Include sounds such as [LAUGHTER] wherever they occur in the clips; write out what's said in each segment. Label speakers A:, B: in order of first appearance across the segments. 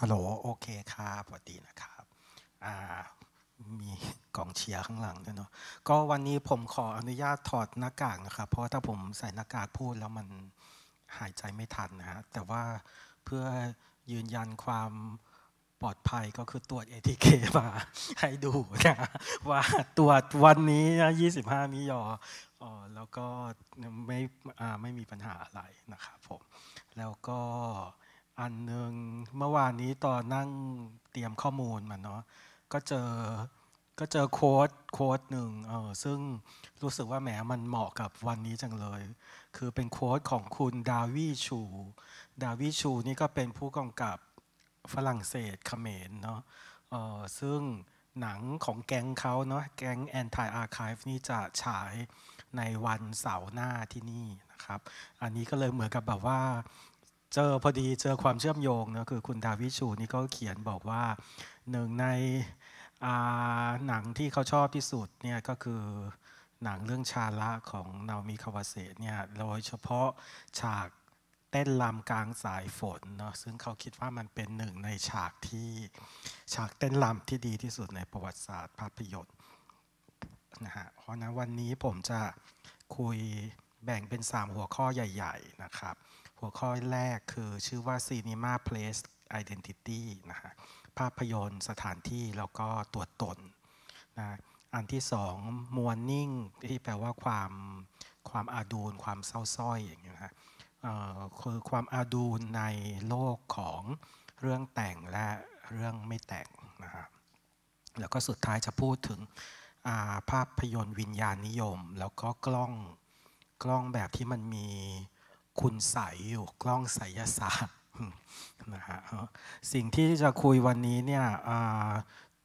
A: ฮัลโหลโอเคครับสวัสดีนะครับมีกองเชียร์ข้างหลังด้วยเนาะก็วันนี้ผมขออนุญาตถอดหน้ากากนะครับ เพราะถ้าผมใส่หน้ากากพูดแล้วมันหายใจไม่ทันนะฮะแต่ว่าเพื่อยืนยันความปลอดภัยก็คือตรวจเอีเคมาให้ดูนะว่าตรวจวันนี้นะ25มิยออแล้วก็ไม่ไม่มีปัญหาอะไรนะครับ ผมแล้วก็อันหนึ่งเมื่อวานนี้ตอนนั่งเตรียมข้อมูลมาเนาะก็เจอก็เจอโค้ดโค้ดหนึ่งเออซึ่งรู้สึกว่าแหมมันเหมาะกับวันนี้จังเลย คือเป็นโค้ดของคุณดาวิชู ดาวิชูนี่ก็เป็นผู้กำกับฝรั่งเศสเขมรเนาะเออซึ่งหนังของแก๊งเขาเนาะแก๊ง Anti Archive นี่จะฉายในวันเสาร์หน้าที่นี่นะครับ อันนี้ก็เลยเหมือนกับแบบว่าเจอพอดีเจอความเชื่อมโยงนะคือคุณดาวิชูนี่ก็เขียนบอกว่าหนึ่งในหนังที่เขาชอบที่สุดเนี่ยก็คือหนังเรื่องชาละของนามิคาวาเซเนี่ยโดยเฉพาะฉากเต้นลำกลางสายฝนเนาะซึ่งเขาคิดว่ามันเป็นหนึ่งในฉากที่ฉากเต้นลำที่ดีที่สุดในประวัติศาสตร์ภาพยนตร์นะฮะเพราะนั้นวันนี้ผมจะคุยแบ่งเป็น3หัวข้อใหญ่ๆ นะครับหัวข้อแรกคือชื่อว่า Cinema Place Identity นะฮะ ภาพยนตร์สถานที่แล้วก็ตัวตนนะ อันที่สองมวนนิ่งที่แปลว่าความความอาดูนความเศร้าส้อยอย่างเงี้ยนะคือความอาดูนในโลกของเรื่องแต่งและเรื่องไม่แต่งนะฮะ แล้วก็สุดท้ายจะพูดถึงาภาพยนตร์วิญญาณนิยม แล้วก็กล้องกล้องแบบที่มันมีคุณใสอยู่กล้องไสยศาสตร์นะฮะสิ่งที่จะคุยวันนี้เนี่ย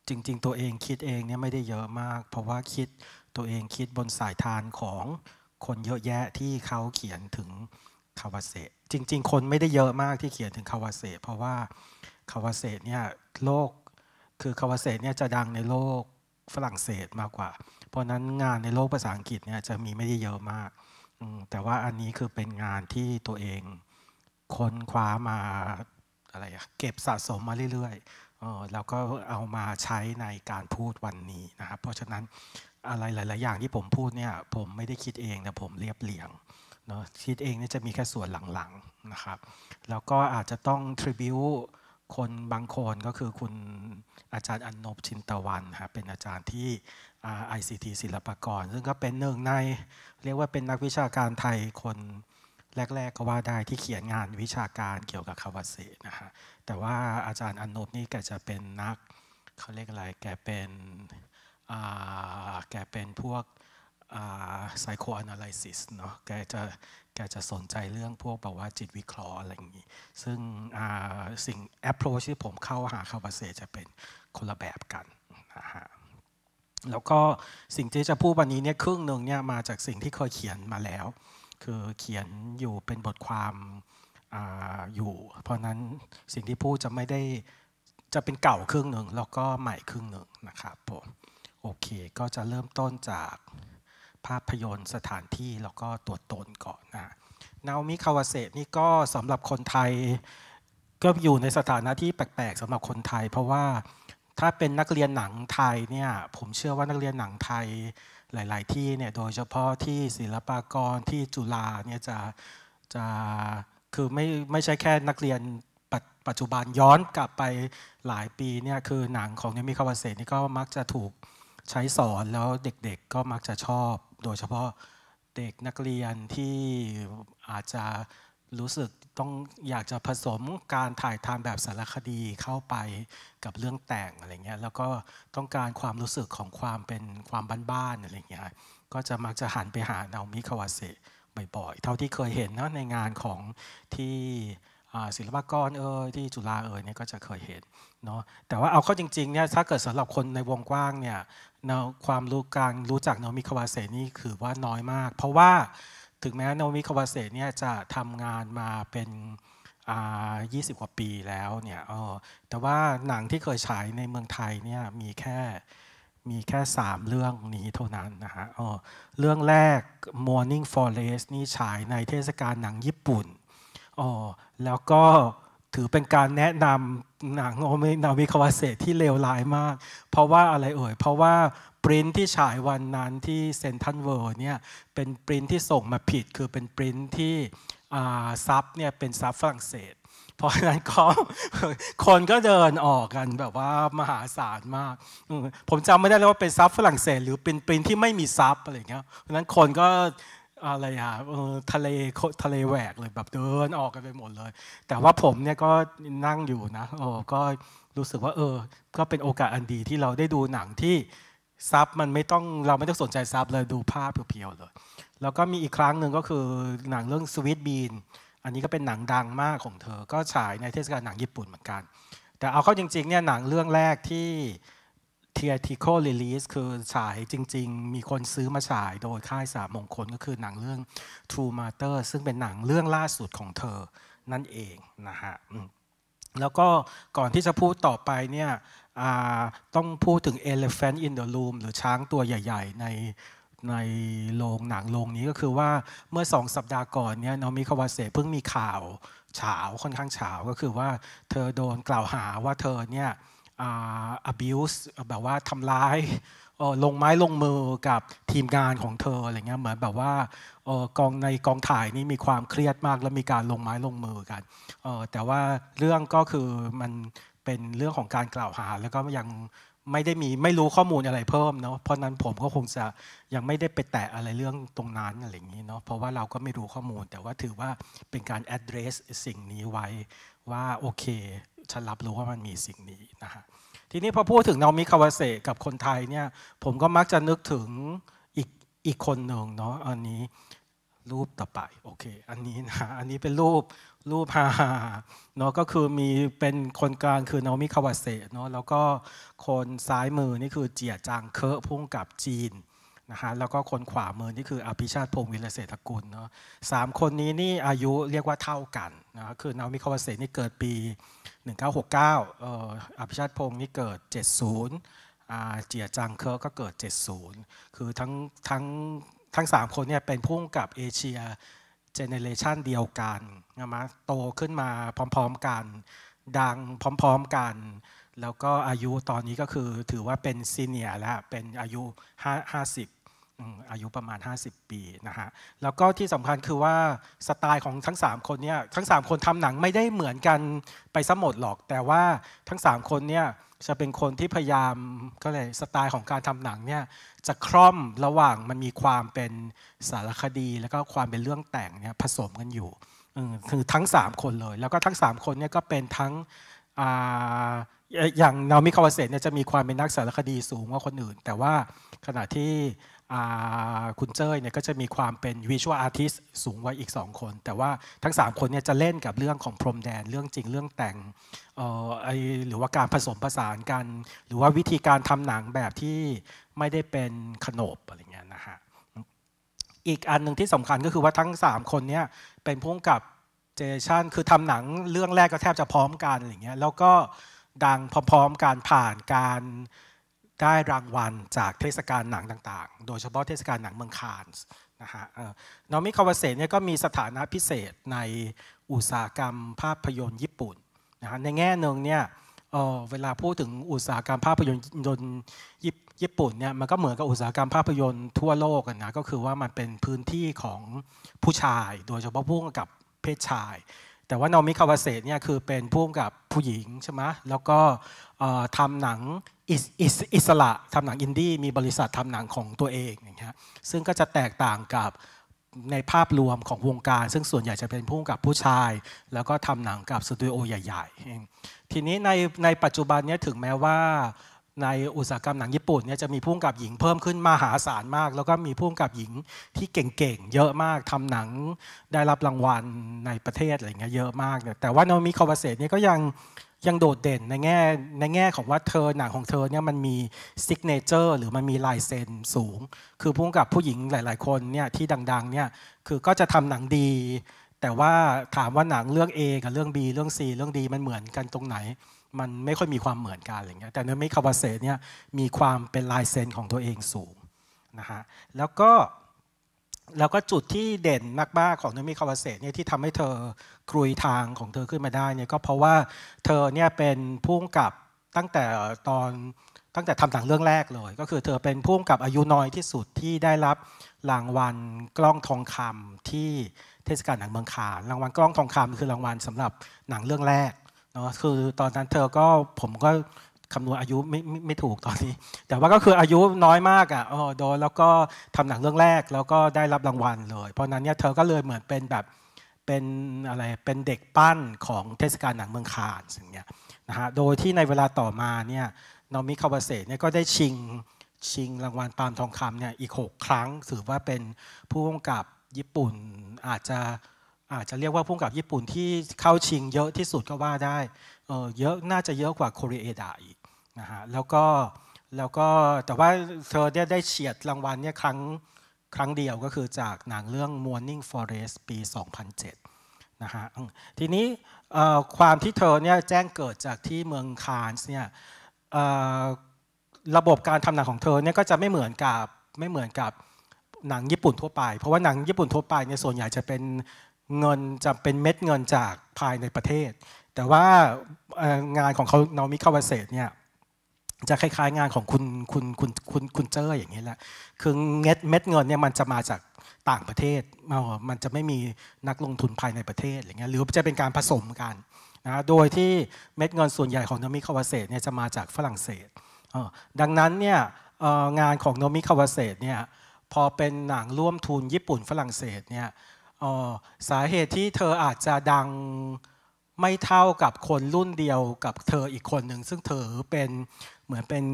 A: จริงๆ ตัวเองคิดเองเนี่ยไม่ได้เยอะมาก เพราะว่าคิดตัวเองคิดบนสายทานของคนเยอะแยะที่เขาเขียนถึงคาวาเซจริงๆ คนไม่ได้เยอะมากที่เขียนถึงคาวาเซเพราะว่าคาวาเซเนี่ยโลก คือคาวาเซเนี่ยจะดังในโลกฝรั่งเศสมากกว่า เพราะนั้นงานในโลกภาษาอังกฤษเนี่ยจะมีไม่ได้เยอะมากแต่ว่าอันนี้คือเป็นงานที่ตัวเองค้นคว้ามาอะไรเก็บสะสมมาเรื่อยๆแล้วก็เอามาใช้ในการพูดวันนี้นะครับเพราะฉะนั้นอะไรหลาย ๆอย่างที่ผมพูดเนี่ยผมไม่ได้คิดเองนะผมเรียบเรียงเนาะคิดเองนี่จะมีแค่ส่วนหลังๆนะครับแล้วก็อาจจะต้องทริบิวคนบางคนก็คือคุณอาจารย์อนนบชินตะวันฮะเป็นอาจารย์ที่ ICT ศิลปกร ซึ่งก็เป็นหนึ่งในเรียกว่าเป็นนักวิชาการไทยคนแรกๆก็ว่าได้ที่เขียนงานวิชาการเกี่ยวกับคาวาเซนะฮะแต่ว่าอาจารย์อนุนี่แกจะเป็นนักเขาเรียกอะไรแกเป็นแกเป็นพวก psychoanalysis เนาะแกจะแกจะสนใจเรื่องพวกแบบว่าจิตวิเคราะห์อะไรอย่างนี้ ซึ่งสิ่ง approach ที่ผมเข้าหาคาวาเซจะเป็นคนละแบบกันนะฮะแล้วก็สิ่งที่จะพูดวันนี้เนี่ยครึ่งหนึ่งเนี่ยมาจากสิ่งที่เคยเขียนมาแล้ว คือเขียนอยู่เป็นบทความอยู่ เพราะนั้นสิ่งที่พูดจะไม่ได้จะเป็นเก่าครึ่งหนึ่งแล้วก็ใหม่ครึ่งหนึ่งนะครับผมโอเคก็จะเริ่มต้นจากภาพยนตร์สถานที่แล้วก็ตัวตนก่อนนะนามิคาวาเซนี่ก็สำหรับคนไทยก็อยู่ในสถานะที่แปลกๆสำหรับคนไทย เพราะว่าถ้าเป็นนักเรียนหนังไทยเนี่ยผมเชื่อว่านักเรียนหนังไทยหลาย ๆ ที่เนี่ยโดยเฉพาะที่ศิลปากรที่จุฬาเนี่ยจะจะคือไม่ไม่ใช่แค่นักเรียนปัจจุบันย้อนกลับไปหลายปีเนี่ยคือหนังของเนมิคาวาเซนี่ก็มักจะถูกใช้สอนแล้วเด็กๆก็มักจะชอบโดยเฉพาะเด็กนักเรียนที่อาจจะรู้สึกต้องอยากจะผสมการถ่ายทำแบบสารคดีเข้าไปกับเรื่องแต่งอะไรเงี้ยแล้วก็ต้องการความรู้สึกของความเป็นความบ้านๆอะไรเงี้ยก็จะมักจะหันไปหาเนามิคาวาเซบ่อย ๆ เท่าที่เคยเห็นนะในงานของที่ศิลปกรเอ่ยที่จุฬาเอ่ยเนี่ยก็จะเคยเห็นเนาะแต่ว่าเอาเข้าจริงๆเนี่ยถ้าเกิดสำหรับคนในวงกว้างเนี่ยความรู้การรู้จักเนามิคาวาเซนี่คือว่าน้อยมาก เพราะว่าถึงแม้นนมิคาวาเซ่เนี่ยจะทำงานมาเป็นยี่สิบกว่าปีแล้วเนี่ยแต่ว่าหนังที่เคยฉายในเมืองไทยเนี่ยมีแค่ มีแค่ 3 เรื่องนี้เท่านั้นนะฮะเรื่องแรก Morning Forest นี่ฉายในเทศกาลหนังญี่ปุ่น แล้วก็ถือเป็นการแนะนำหนังโอเมนาวิคาวาเซที่เลวร้ายมาก เพราะว่าอะไรเอ่ยเพราะว่าปริ้นที่ฉายวันนั้นที่เซนทันเวิร์เนี่ยเป็นปริ้นที่ส่งมาผิดคือเป็นปริ้นที่ซับเนี่ยเป็นซับฝรั่งเศส เพราะฉะนั้นก็คนก็เดินออกกันแบบว่ามหาศาลมาก ผมจำไม่ได้แล้วว่าเป็น ซับฝรั่งเศส หรือเป็นปริ้นที่ไม่มีซับอะไรเงี้ยเพราะฉะนั้นคนก็อะไรอ่ะทะเลทะเลแหวกเลยแบบเดินออกกันไปหมดเลย แต่ว่าผมเนี่ยก็นั่งอยู่นะโอ้ก็รู้สึกว่าเออ ก็เป็นโอกาสอันดีที่เราได้ดูหนังที่ซับมันไม่ต้องเราไม่ต้องสนใจซับเลยดูภาพเพียวๆเลย แล้วก็มีอีกครั้งหนึ่งก็คือหนังเรื่องสวิตบีนอันนี้ก็เป็นหนังดังมากของเธอก็ฉายในเทศกาลหนังญี่ปุ่นเหมือนกัน แต่เอาเข้าจริงๆเนี่ยหนังเรื่องแรกที่ theatrical release คือฉายจริงๆ มีคนซื้อมาฉายโดยค่ายสามงคลก็คือหนังเรื่อง True Matter ซึ่งเป็นหนังเรื่องล่าสุดของเธอนั่นเองนะฮะแล้วก็ก่อนที่จะพูดต่อไปเนี่ยต้องพูดถึง Elephant in the Room หรือช้างตัวใหญ่ๆ ในในโรงหนังโรงนี้ก็คือว่าเมื่อสองสัปดาห์ก่อนเนี่ยนอมิคาวาเซเพิ่งมีข่าวเฉาค่อนข้างเฉาก็คือว่าเธอโดนกล่าวหาว่าเธอเนี่ย abuse แบบว่าทำร้ายลงไม้ลงมือกับทีมงานของเธออะไรเงี้ยเหมือนแบบว่ากองในกองถ่ายนี่มีความเครียดมากและมีการลงไม้ลงมือกันแต่ว่าเรื่องก็คือมันเป็นเรื่องของการกล่าวหา แล้วก็ยัง ไม่ได้มีไม่รู้ข้อมูลอะไรเพิ่มเนาะเพราะนั้นผมก็คงจะยังไม่ได้ไปแตะอะไรเรื่องตรงนั้นอะไรอย่างนี้เนาะเพราะว่าเราก็ไม่รู้ข้อมูล แต่ว่าถือว่าเป็นการ address สิ่งนี้ไว้ว่าโอเคฉันรับรู้ว่ามันมีสิ่งนี้นะฮะทีนี้พอพูดถึงนามิคาวาเซกับคนไทยเนี่ยผมก็มักจะนึกถึงอีกอีกคนหนึ่งเนาะอันนี้รูปต่อไปโอเคอันนี้นะ อันนี้เป็นรูปรูปฮาฮาเนาะก็คือมีเป็นคนกลางคือนามิคาวาเซเนาะแล้วก็คนซ้ายมือนี่คือเจียจางเคอพุ่งกับจีนนะฮะแล้วก็คนขวามือนี่คืออภิชาติพงศ์วิรเศรษฐกุลเนาะสามคนนี้นี่อายุเรียกว่าเท่ากันนะคือนามิคาวาเซนี่เกิดปี 1969เอ่ออภิชาติพงศ์นี่เกิด 70เจียจังเคอก็เกิด 70 คือทั้งทั้งทั้งสามคนเนี่ยเป็นพุ่งกับเอเชียเจเนเรชันเดียวกันนะมะโตขึ้นมาพร้อมๆกัน ดังพร้อมๆกัน แล้วก็อายุตอนนี้ก็คือถือว่าเป็นซีเนียร์แล้วเป็นอายุ50อายุประมาณ50 ปีนะฮะแล้วก็ที่สำคัญคือว่าสไตล์ของทั้ง 3 คนเนี่ยทั้ง3คนทำหนังไม่ได้เหมือนกันไปสมหมดหรอก แต่ว่าทั้ง3คนเนี่ยจะเป็นคนที่พยายามก็เลยสไตล์ของการทำหนังเนี่ยจะคล่อมระหว่างมันมีความเป็นสารคดีแล้วก็ความเป็นเรื่องแต่งเนี่ยผสมกันอยู่คือทั้ง 3 คนเลย แล้วก็ทั้ง 3 คนเนี่ยก็เป็นทั้งอย่างนามิคาวเซเนี่ยจะมีความเป็นนักสารคดีสูงกว่าคนอื่น แต่ว่าขณะที่คุณเจ้ยเนี่ยก็จะมีความเป็นวิชวลอาร์ติสสูงไว้อีก 2 คน แต่ว่าทั้ง 3 คนเนี่ยจะเล่นกับเรื่องของพรมแดนเรื่องจริงเรื่องแต่งหรือว่าการผสมผสานกัน หรือว่าวิธีการทำหนังแบบที่ไม่ได้เป็นขนบอะ
B: ไรเงี้ยนะฮะ
A: อีกอันหนึ่งที่สำคัญก็คือว่าทั้ง 3 คนเนี่ยเป็นพ้่งกับเจชันคือทำหนังเรื่องแรกก็แทบจะพร้อมกันอะไรเงี้ยแล้วก็ดังพร้อมๆกันผ่านการได้รางวัลจากเทศกาลหนังต่างๆ โดยเฉพาะเทศกาลหนังเมืองคานส์นะฮะนอมิคาวาเซ่เนี่ยก็มีสถานะพิเศษในอุตสาหกรรมภาพยนตร์ญี่ปุ่นนะฮะ ในแง่หนึ่งเนี่ยเวลาพูดถึงอุตสาหกรรมภาพยนตร์ญี่ปุ่นเนี่ย มันก็เหมือนกับอุตสาหกรรมภาพยนตร์ทั่วโลกนะ ก็คือว่ามันเป็นพื้นที่ของผู้ชาย โดยเฉพาะผู้กกับเพศชายแต่ว่านนมิคาวาเซเนี่ยคือเป็นพู้กกับผู้หญิงใช่ไหมแล้วก็ทำหนังอิสระทำหนังอินดี้ มีบริษัททำหนังของตัวเองอย่างเงี้ยซึ่งก็จะแตกต่างกับในภาพรวมของวงการ ซึ่งส่วนใหญ่จะเป็นุูงกับผู้ชาย แล้วก็ทำหนังกับสตูดิโอใหญ่ๆ ทีนี้ในในปัจจุบันนี้ถึงแม้ว่าในอุตสาหกรรมหนังญี่ปุ่นเนี่ยจะมีผู้กำกับหญิงเพิ่มขึ้นมหาศาลมาก แล้วก็มีผู้กำกับหญิงที่เก่งๆ เยอะมากทำหนังได้รับรางวัลในประเทศอะไรเงี้ยเยอะมากเนี่ยแต่ว่าโนมิคาวาเซเนี่ยก็ยังยังโดดเด่นในแง่ในแง่ของว่าเธอหนังของเธอเนี่ยมันมีซิกเนเจอร์หรือมันมีลายเซ็นสูง คือผู้กำกับผู้หญิงหลายๆคนเนี่ยที่ดังๆ เนี่ยคือก็จะทำหนังดี แต่ว่าถามว่าหนังเรื่อง A กับเรื่อง B เรื่อง C เรื่องดีมันเหมือนกันตรงไหนมันไม่ค่อยมีความเหมือนกันอะไรเงี้ย แต่เนมิคาวาเซเนี่ยมีความเป็นลายเซนของตัวเองสูงนะฮะ แล้วก็แล้วก็จุดที่เด่นมากๆของเนมิคาวาเซเนี่ยที่ทำให้เธอครุยทางของเธอขึ้นมาได้เนี่ยก็เพราะว่าเธอเนี่ยเป็นพุ่งกับตั้งแต่ตอนตั้งแต่ทำหนังเรื่องแรกเลย ก็คือเธอเป็นพุ่งกับอายุน้อยที่สุดที่ได้รับรางวัลกล้องทองคำที่เทศกาลหนังเมืองคานรางวัลกล้องทองคำคือรางวัลสำหรับหนังเรื่องแรกนาะคือตอนนั้นเธอก็ผมก็คำนวณอายุไม่ไม่ถูกตอนนี้ แต่ว่าก็คืออายุน้อยมากอ่ะอโดนแล้วก็ทำหนังเรื่องแรกแล้วก็ได้รับรางวัลเลย เพราะนั้นเนี่ยเธอก็เลยเหมือนเป็นแบบเป็นอะไรเป็นเด็กปั้นของเทศกาลหนังเมืองคานสิ่งเนี้ยนะฮะ โดยที่ในเวลาต่อมาเนี่ยนอมิคาวาเซเนี่ยก็ได้ชิงชิงรางวัลปาล์มทองคำเนี่ยอีก 6 ครั้ง ถือว่าเป็นผู้กำกับญี่ปุ่นอาจจะอาจจะเรียกว่าพุ่งกับญี่ปุ่นที่เข้าชิงเยอะที่สุดก็ว่าได้เเยอะน่าจะเยอะกว่าโคเรเอดาอีกนะฮะแล้วก็แล้วก็แต่ว่าเธอเนี่ยได้เฉียดรางวัลเนี่ยครั้งครั้งเดียวก็คือจากหนังเรื่อง Morning Forest ปี 2007นะฮะทีนี้ความที่เธอเนี่ยแจ้งเกิดจากที่เมืองคานส์เนี่ยระบบการทำหนังของเธอเนี่ยก็จะไม่เหมือนกับไม่เหมือนกับหนังญี่ปุ่นทั่วไป เพราะว่าหนังญี่ปุ่นทั่วไปเนี่ยส่วนใหญ่จะเป็นเงินจะเป็นเม็ดเงินจากภายในประเทศ แต่ว่างานของเขาเนามิคาวาเซตเนี่ยจะคล้ายๆงานของคุณคุณคุณคุณคุณเจออย่างนี้แหละคือเม็ดเม็ดเงินเนี่ยมันจะมาจากต่างประเทศ มันจะไม่มีนักลงทุนภายในประเทศอย่างเงี้ยหรือจะเป็นการผสมกันนะโดยที่เม็ดเงินส่วนใหญ่ของโนมิคาวาเซตเนี่ยจะมาจากฝรั่งเศสดังนั้นเนี่ยงานของโนมิคาวาเซตเนี่ยพอเป็นหนังร่วมทุนญี่ปุ่นฝรั่งเศสเนี่ยสาเหตุที่เธออาจจะดังไม่เท่ากับคนรุ่นเดียวกับเธออีกคนหนึ่งซึ่งเธอเป็นเหมือนเป็น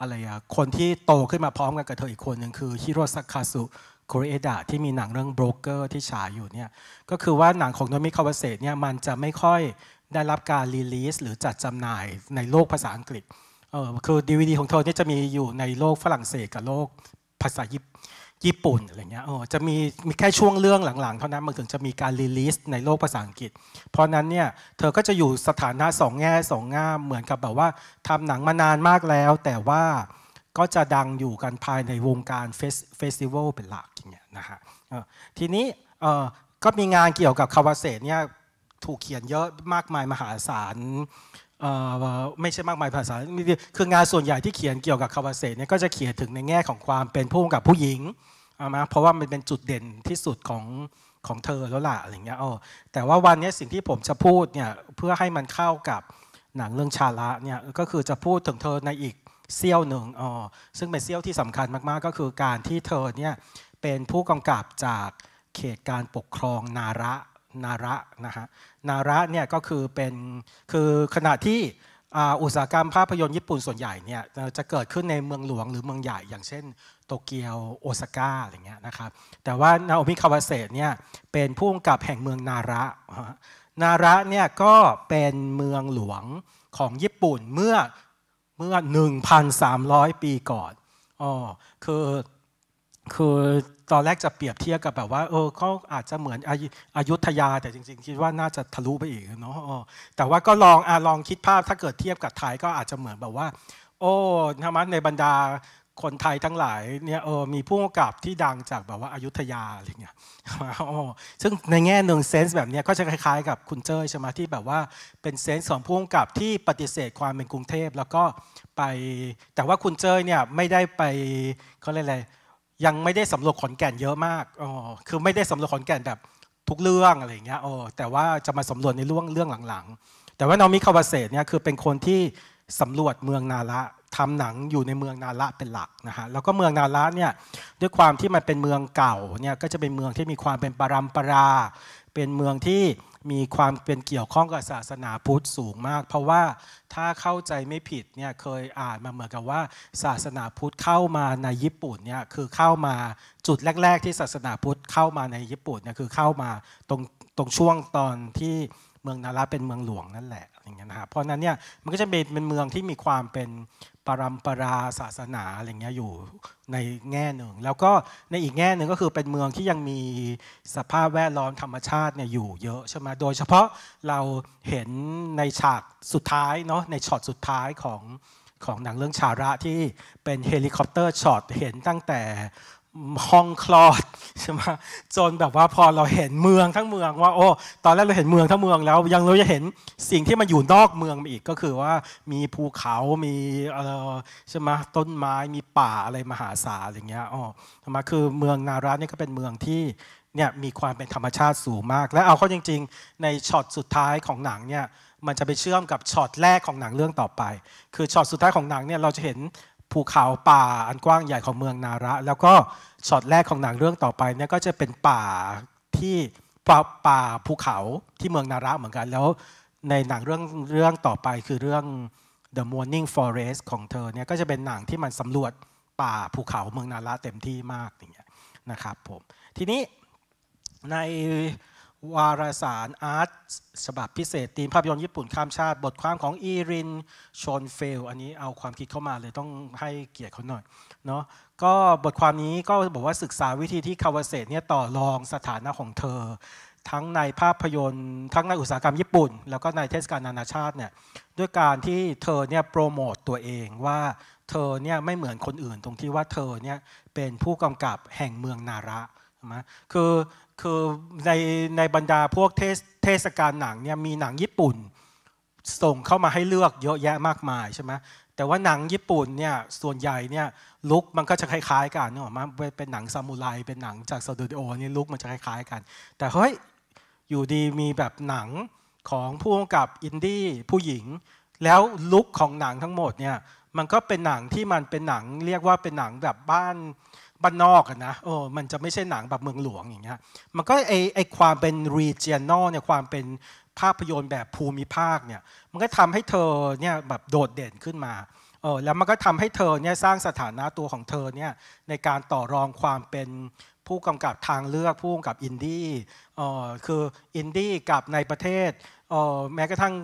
A: อะไรอะคนที่โตขึ้นมาพร้อมกันกับเธออีกคนหนึ่งคือฮิโรซากาสุโคเรดะที่มีหนังเรื่องโบรกเกอร์ที่ฉายอยู่เนี่ยก็คือว่าหนังของโนมิคาวาเซเนี่ยมันจะไม่ค่อยได้รับการรีลีสหรือจัดจำหน่ายในโลกภาษาอังกฤษเออคือดีวดีของเธอเนี่ยจะมีอยู่ในโลกฝรั่งเศสกับโลกภาษาญี่ปุ่นญี่ปุ่นอะไรเงี้ยโอ้จะมีมีแค่ช่วงเรื่องหลังๆ เท่านั้นมันถึงจะมีการรีลิสในโลกภาษาอังกฤษ เพราะนั้นเนี่ย เธอก็จะอยู่สถานะสองแง่สองง่ามเหมือนกับ แบบว่าทำหนังมานานมากแล้ว แต่ว่าก็จะดังอยู่กันภายในวงการเฟสติวัลเป็นหลัก
B: อย่างเงี้ยนะฮะ
A: ทีนี้ก็มีงานเกี่ยวกับคาวาเซเนี่ยถูกเขียนเยอะมากมายมหาศาลไม่ใช่มากมายภาษาคืองานส่วนใหญ่ที่เขียนเกี่ยวกับคาวาเซเนี่ยก็จะเขียนถึงในแง่ของความเป็นผู้กับผู้หญิงเอามาเพราะว่ามันเป็นจุดเด่นที่สุดของของเธอแล้วล่ะอะไรเงี้ยอ้อแต่ว่าวันนี้สิ่งที่ผมจะพูดเนี่ยเพื่อให้มันเข้ากับหนังเรื่องชาละเนี่ยก็คือจะพูดถึงเธอในอีกเซี่ยวหนึ่งอ๋อซึ่งเป็นเซี่ยวที่สำคัญมากๆ ก็คือการที่เธอเนี่ยเป็นผู้กำกับจากเขตการปกครองนาระนาระนะฮะนาระเนี่ยก็คือเป็นคือขณะที่อุตสาหกรรมภาพยนตร์ญี่ปุ่นส่วนใหญ่เนี่ยจะเกิดขึ้นในเมืองหลวงหรือเมืองใหญ่อย่างเช่นโตเกียวโอซาก้า อะไรเงี้ยนะครับ แต่ว่านาโอมิคาวาเซะเนี่ยเป็นผู้กำกับแห่งเมืองนาระ นาระเนี่ยก็เป็นเมืองหลวงของญี่ปุ่นเมื่อเมื่อ 1,300 ปีก่อนอ๋อคือคือ ตอนแรกจะเปรียบเทียบกับแบบว่าเออเขาอาจจะเหมือนอายุทยาแต่จริงๆ คิดว่าน่าจะทะลุไปอีกเนาะแต่ว่าก็ลองอลองคิดภาพถ้าเกิดเทียบกับไทยก็อาจจะเหมือนแบบว่า โอ้ทำไมะในบรรดาคนไทยทั้งหลายเนี่ยเออมีผู้กำกับที่ดังจากแบบว่าอายุทยาอะไรเงี้ยซึ่งในแง่หนึ่งเซนส์แบบนี้ก็จะคล้ายๆ กับคุณเจ้ยใช่ไหมที่แบบว่าเป็นเซนส์ของผู้กำกับที่ปฏิเสธความเป็นกรุงเทพแล้วก็ไปแต่ว่าคุณเจ้ยเนี่ยไม่ได้ไปเขาเรียกอะไรยังไม่ได้สำรวจขอนแก่นเยอะมากอ๋อคือไม่ได้สำรวจขอนแก่นแบบทุกเรื่องอะไรเงี้ยโอ้แต่ว่าจะมาสำรวจในเรื่องเรื่องหลังๆ แต่ว่าน้องมิคาวาเซตเนี่ยคือเป็นคนที่สำรวจเมืองนาละทำหนังอยู่ในเมืองนาระเป็นหลักนะฮะแล้วก็เมืองนาระเนี่ยด้วยความที่มันเป็นเมืองเก่าเนี่ยก็จะเป็นเมืองที่มีความเป็นปรัมปราเป็นเมืองที่มีความเป็นเกี่ยวข้องกับศาสนาพุทธสูงมาก เพราะว่าถ้าเข้าใจไม่ผิดเนี่ยเคยอ่านมาเหมือนกับว่าศาสนาพุทธเข้ามาในญี่ปุ่นเนี่ยคือเข้ามาจุดแรก ๆ ที่ศาสนาพุทธเข้ามาในญี่ปุ่นเนี่ยคือเข้ามาตรงตรงช่วงตอนที่เมืองนาราเป็นเมืองหลวงนั่นแหละอย่างเงี้ยนะฮะเพราะนั้นเนี่ยมันก็จะเป็นเมืองที่มีความเป็นปรัมปราศาสนาอะไรเงี้ยอยู่ในแง่หนึ่ง แล้วก็ในอีกแง่หนึ่งก็คือเป็นเมืองที่ยังมีสภาพแวดล้อมธรรมชาติเนี่ยอยู่เยอะใช่ไหมโดย เฉพาะเราเห็นในฉากสุดท้ายเนาะในช็อตสุดท้ายของของหนังเรื่องชาระที่เป็นเฮลิคอปเตอร์ช็อตเห็นตั้งแต่ห้องคลอดใช่ไหมจนแบบว่าพอเราเห็นเมืองทั้งเมืองว่าโอ้ตอนแรกเราเห็นเมืองทั้งเมืองแล้ว ยังเราจะเห็นสิ่งที่มันอยู่นอกเมืองอีกก็คือว่ามีภูเขามีอใช่ไหมต้นไม้มีป่าอะไรมหาศาลอย่างเงี้ยอ๋อทำไมคือเมืองนารัตนี่ก็เป็นเมืองที่เนี่ยมีความเป็นธรรมชาติสูงมาก และเอาเข้าจริงๆในช็อตสุดท้ายของหนังเนี่ยมันจะไปเชื่อมกับช็อตแรกของหนังเรื่องต่อไป คือช็อตสุดท้ายของหนังเนี่ยเราจะเห็นภูเขาป่าอันกว้างใหญ่ของเมืองนาระแล้วก็ช็อตแรกของหนังเรื่องต่อไปเนี่ยก็จะเป็นป่าที่ป่าป่าภูเขาที่เมืองนาระเหมือนกันแล้วในหนังเรื่องเรื่องต่อไปคือเรื่อง The Morning Forest ของเธอเนี่ยก็จะเป็นหนังที่มันสำรวจป่าภูเขาเมืองนาระเต็มที่มากอย่างเงี้ยนะครับผมทีนี้ในวารสารอาร์ตฉบับพิเศษทีมภาพยนตร์ญี่ปุ่นข้ามชาติ บทความของอีรินชอนเฟล อันนี้เอาความคิดเข้ามาเลยต้องให้เกียรติเขาหน่อยเนาะก็บทความนี้ก็บอกว่าศึกษาวิธีที่คาวาเซเนี่ยต่อรองสถานะของเธอ ทั้งในภาพยนตร์ทั้งในอุตสาหกรรมญี่ปุ่น แล้วก็ในเทศกาลนานาชาติเนี่ยด้วยการที่เธอเนี่ยโปรโมตตัวเองว่าเธอเนี่ยไม่เหมือนคนอื่น ตรงที่ว่าเธอเนี่ยเป็นผู้กำกับแห่งเมืองนาระใช่ไหมคือคือในในบรรดาพวกเทศกาลหนังเนี่ยมีหนังญี่ปุ่น ส่งเข้ามาให้เลือกเยอะแยะมากมายใช่ไหมแต่ว่าหนังญี่ปุ่นเนี่ยส่วนใหญ่เนี่ยลุกมันก็จะคล้าย ๆ กันเนอะมาเป็นหนังซามูไรเป็นหนังจากสตูดิโอนี่ลุกมันจะคล้ายๆกัน แต่เฮ้ยอยู่ดีมีแบบหนังของผู้กำกับอินดี้ผู้หญิง แล้วลุกของหนังทั้งหมดเนี่ยมันก็เป็นหนังที่มันเป็นหนังเรียกว่าเป็นหนังแบบบ้านบ้านนอกนะโอ้มันจะไม่ใช่หนังแบบเมืองหลวงอย่างเงี้ยมันก็ไอไอความเป็นรีเจียนอลเนี่ยความเป็นภาพยนตร์แบบภูมิภาคเนี่ยมันก็ทำให้เธอเนี่ยแบบโดดเด่นขึ้นมาเออแล้วมันก็ทำให้เธอเนี่ยสร้างสถานะตัวของเธอเนี่ยในการต่อรองความเป็นผู้กำกับทางเลือกผู้กำกับอินดี้เออคืออินดี้กับในประเทศเออแม้กระทั่ง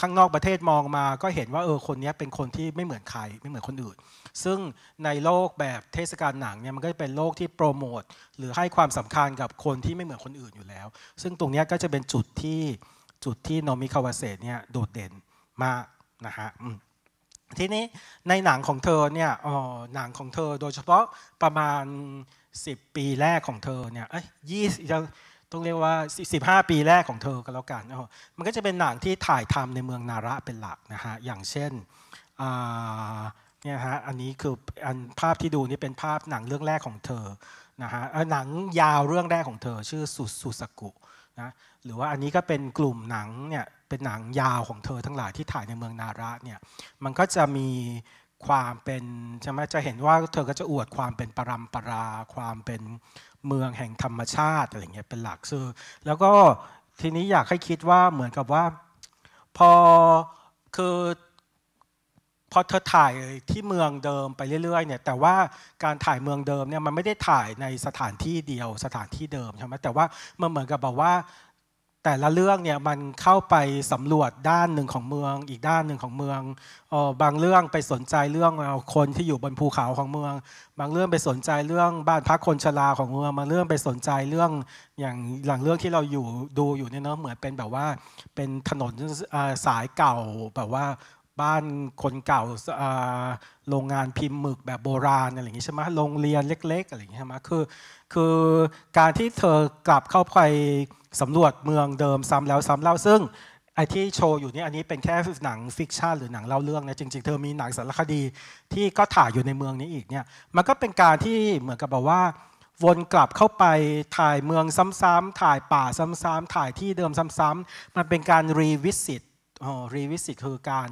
A: ข้างนอกประเทศมองมาก็เห็นว่าเออคนนี้เป็นคนที่ไม่เหมือนใครไม่เหมือนคนอื่นซึ่งในโลกแบบเทศกาลหนังเนี่ยมันก็จะเป็นโลกที่โปรโมทหรือให้ความสำคัญกับคนที่ไม่เหมือนคนอื่นอยู่แล้ว ซึ่งตรงนี้ก็จะเป็นจุดที่จุดที่โนมิคาวาเซเนี่ยโดดเด่นมากนะฮะทีนี้ในหนังของเธอเนี่ยหนังของเธอโดยเฉพาะประมาณ 10 ปีแรกของเธอเนี่ยเอ้ยยี่ต้องเรียกว่า15ปีแรกของเธอก็แล้วกัน มันก็จะเป็นหนังที่ถ่ายทำในเมืองนาระเป็นหลักนะฮะอย่างเช่นเนี่ยฮะ อันนี้คืออันภาพที่ดูนี่เป็นภาพหนังเรื่องแรกของเธอ นะฮะหนังยาวเรื่องแรกของเธอชื่อสุสุสกุนะ หรือว่าอันนี้ก็เป็นกลุ่มหนังเนี่ย เป็นหนังยาวของเธอ ทั้งหลายที่ถ่ายในเมืองนาระเนี่ย มันก็จะมีความเป็น ใช่ไหมจะเห็นว่าเธอก็จะอวดความเป็นปรำมปราความเป็นเมืองแห่งธรรมชาติอะไรเงี้ยเป็นหลักซื้อแล้วก็ทีนี้อยากให้คิดว่าเหมือนกับว่าพอคือพอเธอถ่ายที่เมืองเดิมไปเรื่อยๆเนี่ยแต่ว่าการถ่ายเมืองเดิมเนี่ยมันไม่ได้ถ่ายในสถานที่เดียวสถานที่เดิมใช่ไหมแต่ว่ามันเหมือนกับแบบว่าแต่ละเรื่องเนี่ยมันเข้าไปสำรวจด้านหนึ่งของเมือง อีกด้านหนึ่งของเมืองออบางเรื่องไปสนใจเรื่องคนที่อยู่บนภูเขาของเมือง บางเรื่องไปสนใจเรื่องบ้านพักคนชราของเมืองบางเรื่องไปสนใจเรื่องอย่างหลังเรื่องที่เราอยู่ดูอยู่เนี่ยเนาะเหมือนเป็นแบบว่าเป็นถนนสายเก่าแบบว่าบ้านคนเก่าโรงงานพิมพ์หมึกแบบโบราณอะไรอย่างนี้ใช่ไหมโรงเรียนเล็กๆอะไรอย่างนี้ใช่ไหมคือคือการที่เธอกลับเข้าไปสำรวจเมืองเดิมซ้ำแล้วซ้ำเล่าซึ่งไอ้ที่โชว์อยู่นี่อันนี้เป็นแค่หนังฟิกชันหรือหนังเล่าเรื่องนะจริงๆเธอมีหนังสารคดีที่ก็ถ่ายอยู่ในเมืองนี้อีกเนี่ยมันก็เป็นการที่เหมือนกับบอกว่าวนกลับเข้าไปถ่ายเมืองซ้ำ ๆ ถ่ายป่าซ้ำๆถ่ายที่เดิมซ้ำๆมันเป็นการรีวิสิตรีวิสิตคือการ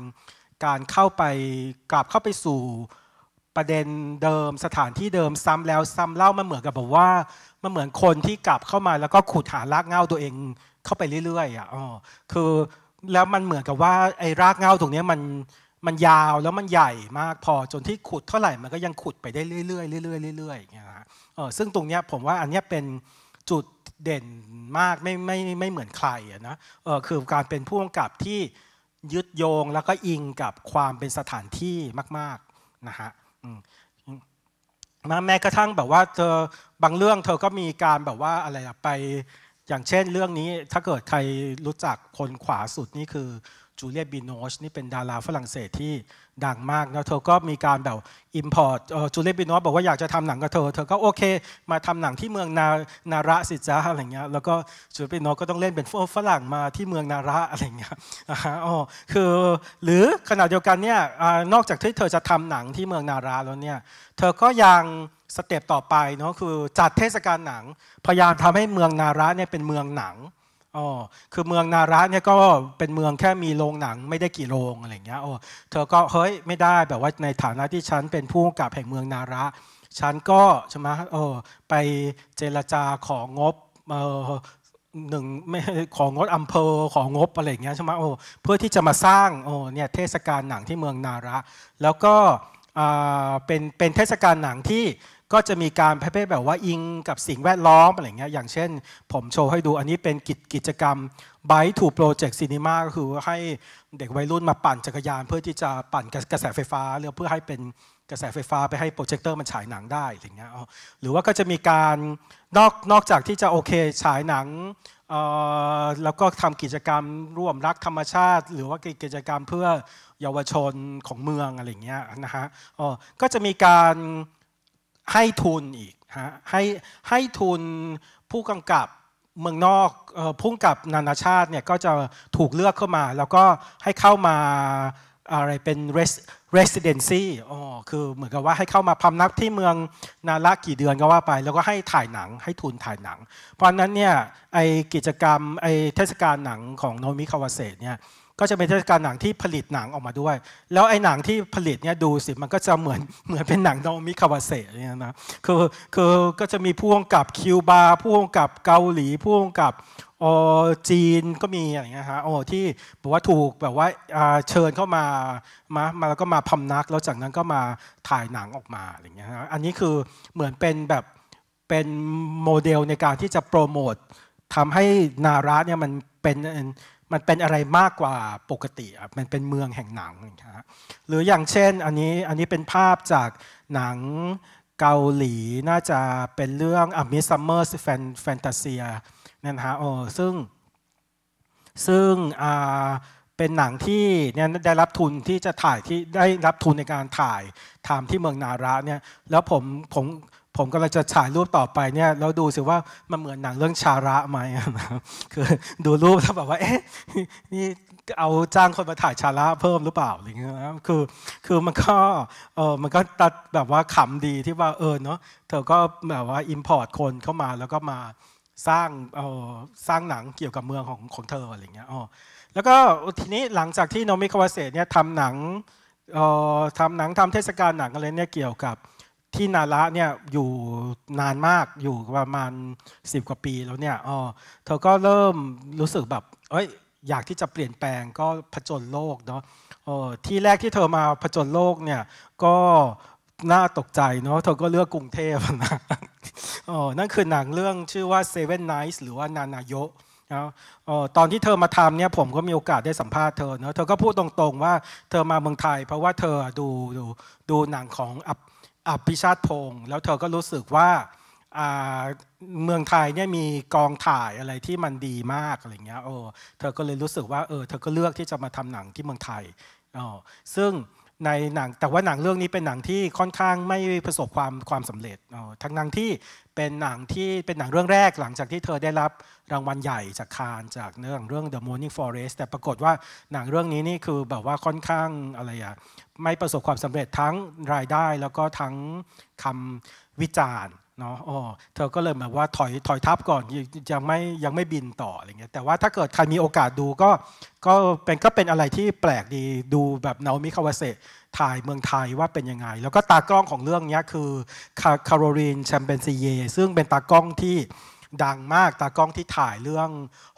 A: การเข้าไปกลับเข้าไปสู่ประเด็นเดิมสถานที่เดิมซ้ำแล้วซ้ำเล่ามันเหมือนกับแบบว่ามันเหมือนคนที่กลับเข้ามาแล้วก็ขุดหารากเง้าตัวเองเข้าไปเรื่อยๆอ่ะอ๋อคือแล้วมันเหมือนกับว่าไอ้รากเง้าตรงนี้มันมันยาวแล้วมันใหญ่มากพอจนที่ขุดเท่าไหร่มันก็ยังขุดไปได้เรื่อยๆเรื่อยๆเรื่อยๆอย่างเงี้ยนะเออซึ่งตรงเนี้ยผมว่าอันเนี้ยเป็นจุดเด่นมากไม่ไม่ไม่เหมือนใครอะนะ เออคือการเป็นผู้กำกับที่ยึดโยงแล้วก็อิงกับความเป็นสถานที่มากๆนะฮะแม้กระทั่งแบบว่า เธอบางเรื่องเธอก็มีการแบบว่าอะไรไปอย่างเช่นเรื่องนี้ถ้าเกิดใครรู้จักคนขวาสุดนี่คือจูเลียตบีโนช นี่เป็นดาราฝรั่งเศสที่ดังมากนะเธอก็มีการแบบอิมพอร์ตจูเลียตบีโนช บอกว่าอยากจะทำหนังกับเธอ เธอก็โอเค มาทำหนังที่เมืองนานาระสิจ้าอะไรเงี้ย แล้วก็จูเลียตบีโนช ก็ต้องเล่นเป็นฝรั่งมาที่เมืองนาระอะไรเงี้ยอ๋อคือ หรือขณะเดียวกันเนี่ยนอกจากที่เธอจะทำหนังที่เมืองนาระแล้วเนี่ย เธอก็ยังสเต็ปต่อไปเนาะ คือจัดเทศกาลหนัง พยายามทำให้เมืองนาระเนี่ยเป็นเมืองหนังอ๋อ คือเมืองนาระเนี่ยก็เป็นเมืองแค่มีโรงหนังไม่ได้กี่โรงอะไรเงี้ยโอ้เธอก็เฮ้ยไม่ได้แบบว่าในฐานะที่ฉันเป็นผู้กับแห่งเมืองนาระ ฉันก็ใช่ไหมเออไปเจรจาของงบเออหนึ่งไม่ของงดอำเภอของงบอะไรเงี้ยใช่ไหมโอ้เพื่อที่จะมาสร้างโอ้ เนี่ยเทศกาลหนังที่เมืองนาระ แล้วก็เป็นเป็นเทศกาลหนังที่ก็จะมีการประเภทแบบว่า อิงกับสิ่งแวดล้อมอะไรเงี้ยอย่างเช่น ผมโชว์ให้ดูอันนี้เป็นกิจกิจกรรม b i k ู t โปรเจกต์ซีนีมาก็คือให้เด็กวัยรุ่นมาปั่นจักรยาน เพื่อที่จะปั่นกระแสไฟฟ้าเพื่อให้เป็นกระแสไฟฟ้า ไปให้โปรเจคเตอร์มันฉายหนังได้อะไรเงี้ยหรือว่าก็จะมีการนอกนอกจากที่จะโอเค ฉายหนัง แล้วก็ทำกิจกรรมร่วมรักธรรมชาติ หรือว่ากิจกรรมเพื่อเยาวชนของเมืองอะไรเงี้ยนะฮะก็จะมีการให้ทุนอีกฮะให้ให้ทุนผู้กำกับเมืองนอกพุ่งกับนานาชาติเนี่ยก็จะถูกเลือกเข้ามา แล้วก็ให้เข้ามาอะไรเป็น residency อ๋อคือ เหมือนกับว่าให้เข้ามาพำนักที่เมืองนาละกี่เดือนก็ว่าไป แล้วก็ให้ถ่ายหนัง ให้ทุนถ่ายหนัง เพราะนั้นเนี่ยไอกิจกรรมไอเทศกาลหนังของโนมิคาวาเซเนี่ยก็จะเป็นเทศกาลหนังที่ผลิตหนังออกมาด้วย แล้วไอ้หนังที่ผลิตเนี่ยดูสิมันก็จะเหมือนเหมือนเป็นหนังโนมิคาวาเซะเนี่ยนะ คือคือก็จะมีพ่วงกับคิวบาพ่วงกับเกาหลีพ่วงกับออจีนก็มีอย่างเงี้ยฮะ โอ้ที่บอกว่าถูกแบบว่าเชิญเข้ามามามาแล้วก็มาพำนัก แล้วจากนั้นก็มาถ่ายหนังออกมาอย่างเงี้ยฮะ อันนี้คือเหมือนเป็นแบบเป็นโมเดลในการที่จะโปรโมททำให้นาระเนี่ยมันเป็นมันเป็นอะไรมากกว่าปกติ มันเป็นเมืองแห่งหนังนะฮะ หรืออย่างเช่นอันนี้ อันนี้เป็นภาพจากหนังเกาหลี น่าจะเป็นเรื่องอเมซัมเมอร์สแฟนตาเซียนะฮะโอ้ซึ่ง ซึ่ง อ่า เป็นหนังที่เนี่ยได้รับทุนที่จะถ่ายที่ได้รับทุนในการถ่ายทำที่เมืองนาระเนี่ย แล้วผมผมผมก็เลยจะฉายรูปต่อไปเนี่ยแล้วดูสิว่ามันเหมือนหนังเรื่องชาระไหมคือดูรูปแล้วแบบว่าเอ๊ะนี่เอาจ้างคนมาถ่ายชาระเพิ่มหรือเปล่าอะไรเงี้ยนะคือคือมันก็เออมันก็ตัดแบบว่าขำดีที่ว่าเออเนาะเธอก็แบบว่าอินพอตคนเข้ามาแล้วก็มาสร้างเออสร้างหนังเกี่ยวกับเมืองของของเธออะไรเงี้ยอ๋อแล้วก็ทีนี้หลังจากที่โนมิคาวาเซ่เนี่ยทำหนังเออทำหนังทำเทศกาลหนังอะไรเนี่ยเกี่ยวกับที่นาระเนี่ยอยู่นานมากอยู่ประมาณ10 กว่าปีแล้วเนี่ยอ๋อเธอก็เริ่มรู้สึกแบบเอ้ยอยากที่จะเปลี่ยนแปลงก็ผจญโลกเนาะอที่แรกที่เธอมาผจญโลกเนี่ยก็น่าตกใจเนาะเธอก็เลือกกรุงเทพนะอนั่นคือหนังเรื่องชื่อว่า Seven Nights หรือว่านานายยนะตอนที่เธอมาทำเนี่ย ผมก็มีโอกาสได้สัมภาษณ์เธอเนาะเธอก็พูดตรงๆว่าเธอมาเมืองไทย เพราะว่าเธอดูดูดูหนังของอภิชาติพงศ์แล้วเธอก็รู้สึกว่าเมืองไทยเนี่ยมีกองถ่ายอะไรที่มันดีมากอะไรเงี้ยโอ้เธอก็เลยรู้สึกว่าเออเธอก็เลือกที่จะมาทำหนังที่เมืองไทยอ๋อซึ่งในหนังแต่ว่าหนังเรื่องนี้เป็นหนังที่ค่อนข้างไม่ประสบความความสำเร็จทั้งนังที่เป็นหนังที่เป็นหนังเรื่องแรกหลังจากที่เธอได้รับรางวัลใหญ่จากคาน จากเรื่องเรื่อง The Morning Forest แต่ปรากฏว่าหนังเรื่องนี้นี่คือแบบว่าค่อนข้างอะไรอะไม่ประสบความสำเร็จทั้งรายได้แล้วก็ทั้งคำวิจารณ์เนาะอ๋อเธอก็เลยแบบว่าถอยถอยทับก่อนยังไม่ยังไม่บินต่ออะไรเงี้ยแต่ว่าถ้าเกิดใครมีโอกาสดูก็ ก็เป็นก็เป็นอะไรที่แปลกดีดูแบบนามิคาวาเซถ่ายเมืองไทยว่าเป็นยังไง แล้วก็ตากล้องของเรื่องนี้คือคาโรลีนแชมเปญซีเยซึ่งเป็นตากล้องที่ดังมากตากล้องที่ถ่ายเรื่อง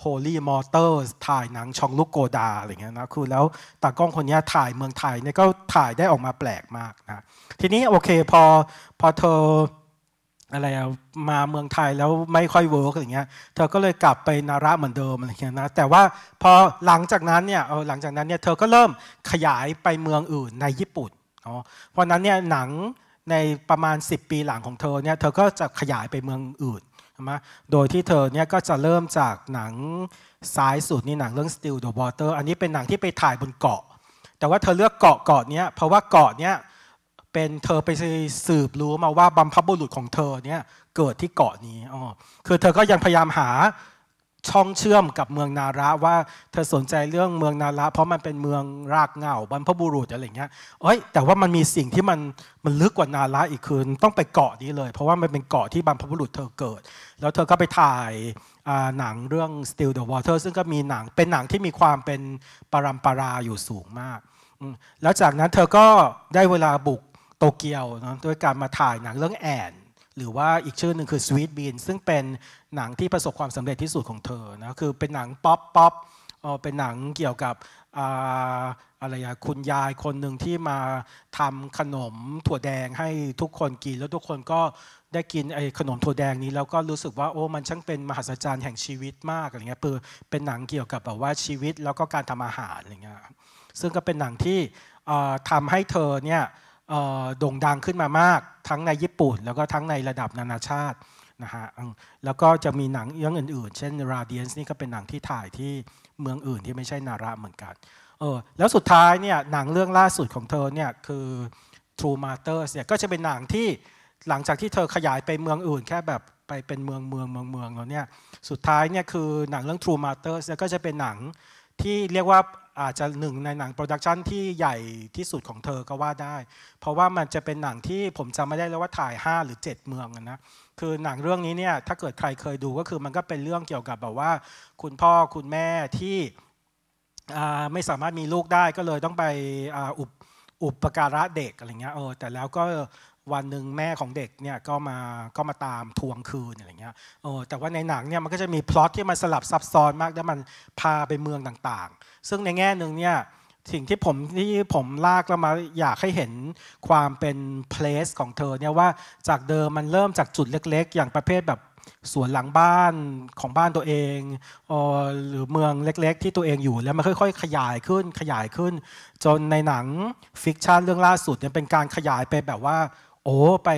A: Holy m o t o r s ถ่ายหนังชองลูกโกดาอะไรเงี้ยนะคือแล้วตากล้องคนนี้ถ่ายเมืองไทยเนี่ยก็ถ่ายได้ออกมาแปลกมากนะทีนี้โอเคพอพอเธออะไรมาเมืองไทยแล้วไม่ค่อยเวิร์กอย่างเงี้ยเธอก็เลยกลับไปนาระเหมือนเดิมอะไรเงี้ยนะแต่ว่าพอหลังจากนั้นเนี่ยหลังจากนั้นเนี่ยเธอก็เริ่มขยายไปเมืองอื่นในญี่ปุ่นเพราะนั้นเนี่ยหนังในประมาณ 10 ปีหลังของเธอเนี่ยเธอก็จะขยายไปเมืองอื่นใช่ไหมโดยที่เธอเนี่ยก็จะเริ่มจากหนังซ้ายสุดนี่หนังเรื่อง Still the Water อันนี้เป็นหนังที่ไปถ่ายบนเกาะ แต่ว่าเธอเลือกเกาะเกาะนี้เพราะว่าเกาะเนี้ยเป็นเธอไปสืบรู้มาว่าบัมพบุรุษของเธอเนี่ยเกิดที่เกาะนี้อ๋อคือเธอก็ยังพยายามหาช่องเชื่อมกับเมืองนาระว่าเธอสนใจเรื่องเมืองนาระเพราะมันเป็นเมืองรากเหงาบรรพบุรุษอะไรเงี้ยเอ้ยแต่ว่ามันมีสิ่งที่มันมันลึกกว่านาระอีกคือต้องไปเกาะนี้เลย เพราะว่ามันเป็นเกาะที่บรรพบุรุษเธอเกิด แล้วเธอก็ไปถ่ายหนังเรื่อง Still the Water ซึ่งก็มีหนังเป็นหนังที่มีความเป็นปรัมปราอยู่สูงมากแล้วจากนั้นเธอก็ได้เวลาบุกโตเกียวนะด้วยการมาถ่ายหนังเรื่องแอน หรือว่าอีกชื่อหนึ่งคือ Sweet Bean ซึ่งเป็นหนังที่ประสบความสำเร็จที่สุดของเธอนะคือเป็นหนังป๊อปป๊อปเป็นหนังเกี่ยวกับอะไรอะคุณยายคนหนึ่งที่มาทำขนมถั่วแดงให้ทุกคนกินแล้วทุกคนก็ได้กินไอ้ขนมถั่วแดงนี้แล้วก็รู้สึกว่าโอ้มันช่างเป็นมหัศจรรย์แห่งชีวิตมากอะไรเงี้ยเปเป็นหนังเกี่ยวกับแบบว่าชีวิตแล้วก็การทำอาหารอะไรเงี้ยซึ่งก็เป็นหนังที่ทำให้เธอเนี่ยโด่งดังขึ้นมามากทั้งในญี่ปุ่น แล้วก็ทั้งในระดับนานาชาตินะฮะแล้วก็จะมีหนังเรื่องอื่นๆ เช่น Radiance นี่ก็เป็นหนังที่ถ่ายที่เมืองอื่นที่ไม่ใช่นาระเหมือนกันเออแล้วสุดท้ายเนี่ยหนังเรื่องล่าสุดของเธอเนี่ยคือ True Matters เนี่ยก็จะเป็นหนังที่หลังจากที่เธอขยายไปเมืองอื่นแค่แบบไปเป็นเมืองเมืองเมืองเมืองแล้วเนี่ยสุดท้ายเนี่ยคือหนังเรื่อง True Matters ก็จะเป็นหนังที่เรียกว่าอาจจะหนึ่งในหนังโปรดักชันที่ใหญ่ที่สุดของเธอก็ว่าได้ เพราะว่ามันจะเป็นหนังที่ผมจำไม่ได้แล้วว่าถ่าย 5 หรือ 7 เมืองนะ คือหนังเรื่องนี้เนี่ยถ้าเกิดใครเคยดูก็คือมันก็เป็นเรื่องเกี่ยวกับแบบว่า คุณพ่อคุณแม่ที่ไม่สามารถมีลูกได้ ก็เลยต้องไปอุปอุปการะเด็กอะไรเงี้ย เออแต่แล้วก็วันหนึ่งแม่ของเด็กเนี่ยก็มาก็มาตามทวงคืนอะไรเงี้ย เออแต่ว่าในหนังเนี่ยมันก็จะมีพล็อตที่มันสลับซับซ้อนมากแล้วมันพาไปเมืองต่าง ๆซึ่งในแง่หนึ่งเนี่ยสิ่งที่ผมที่ผมลากแล้วมาอยากให้เห็นความเป็นเพลสของเธอ เนี่ยว่าจากเดิมมันเริ่มจากจุดเล็กๆ อย่างประเภทแบบสวนหลังบ้านของบ้านตัวเองออหรือเมืองเล็กๆ ที่ตัวเองอยู่แล้ว มันค่อยๆ ขยายขึ้นขยายขึ้น จนในหนังฟิกชันเรื่องล่าสุดเนี่ยเป็นการขยายไปแบบว่าโอ้ไป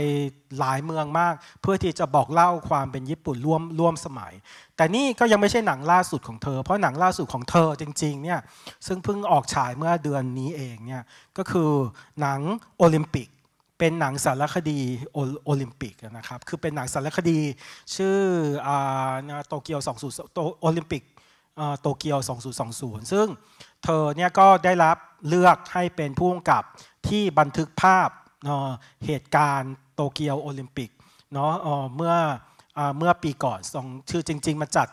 A: หลายเมืองมากเพื่อที่จะบอกเล่าความเป็นญี่ปุ่นร่วมร่วมสมัย แต่นี่ก็ยังไม่ใช่หนังล่าสุดของเธอ เพราะหนังล่าสุดของเธอจริงๆเนี่ยซึ่งเพิ่งออกฉายเมื่อเดือนนี้เองเนี่ยก็คือหนังโอลิมปิก เป็นหนังสารคดีโอลิมปิกนะครับคือเป็นหนังสารคดีชื่อโตเกียว20โอลิมปิกโตเกียว 2020 ซึ่งเธอเนี่ยก็ได้รับเลือกให้เป็นผู้กำกับที่บันทึกภาพเหตุการณ์โตเกียวโอลิมปิกเนาะเมื่อเมื่อปีก่อนชื่อจริงๆมาจัด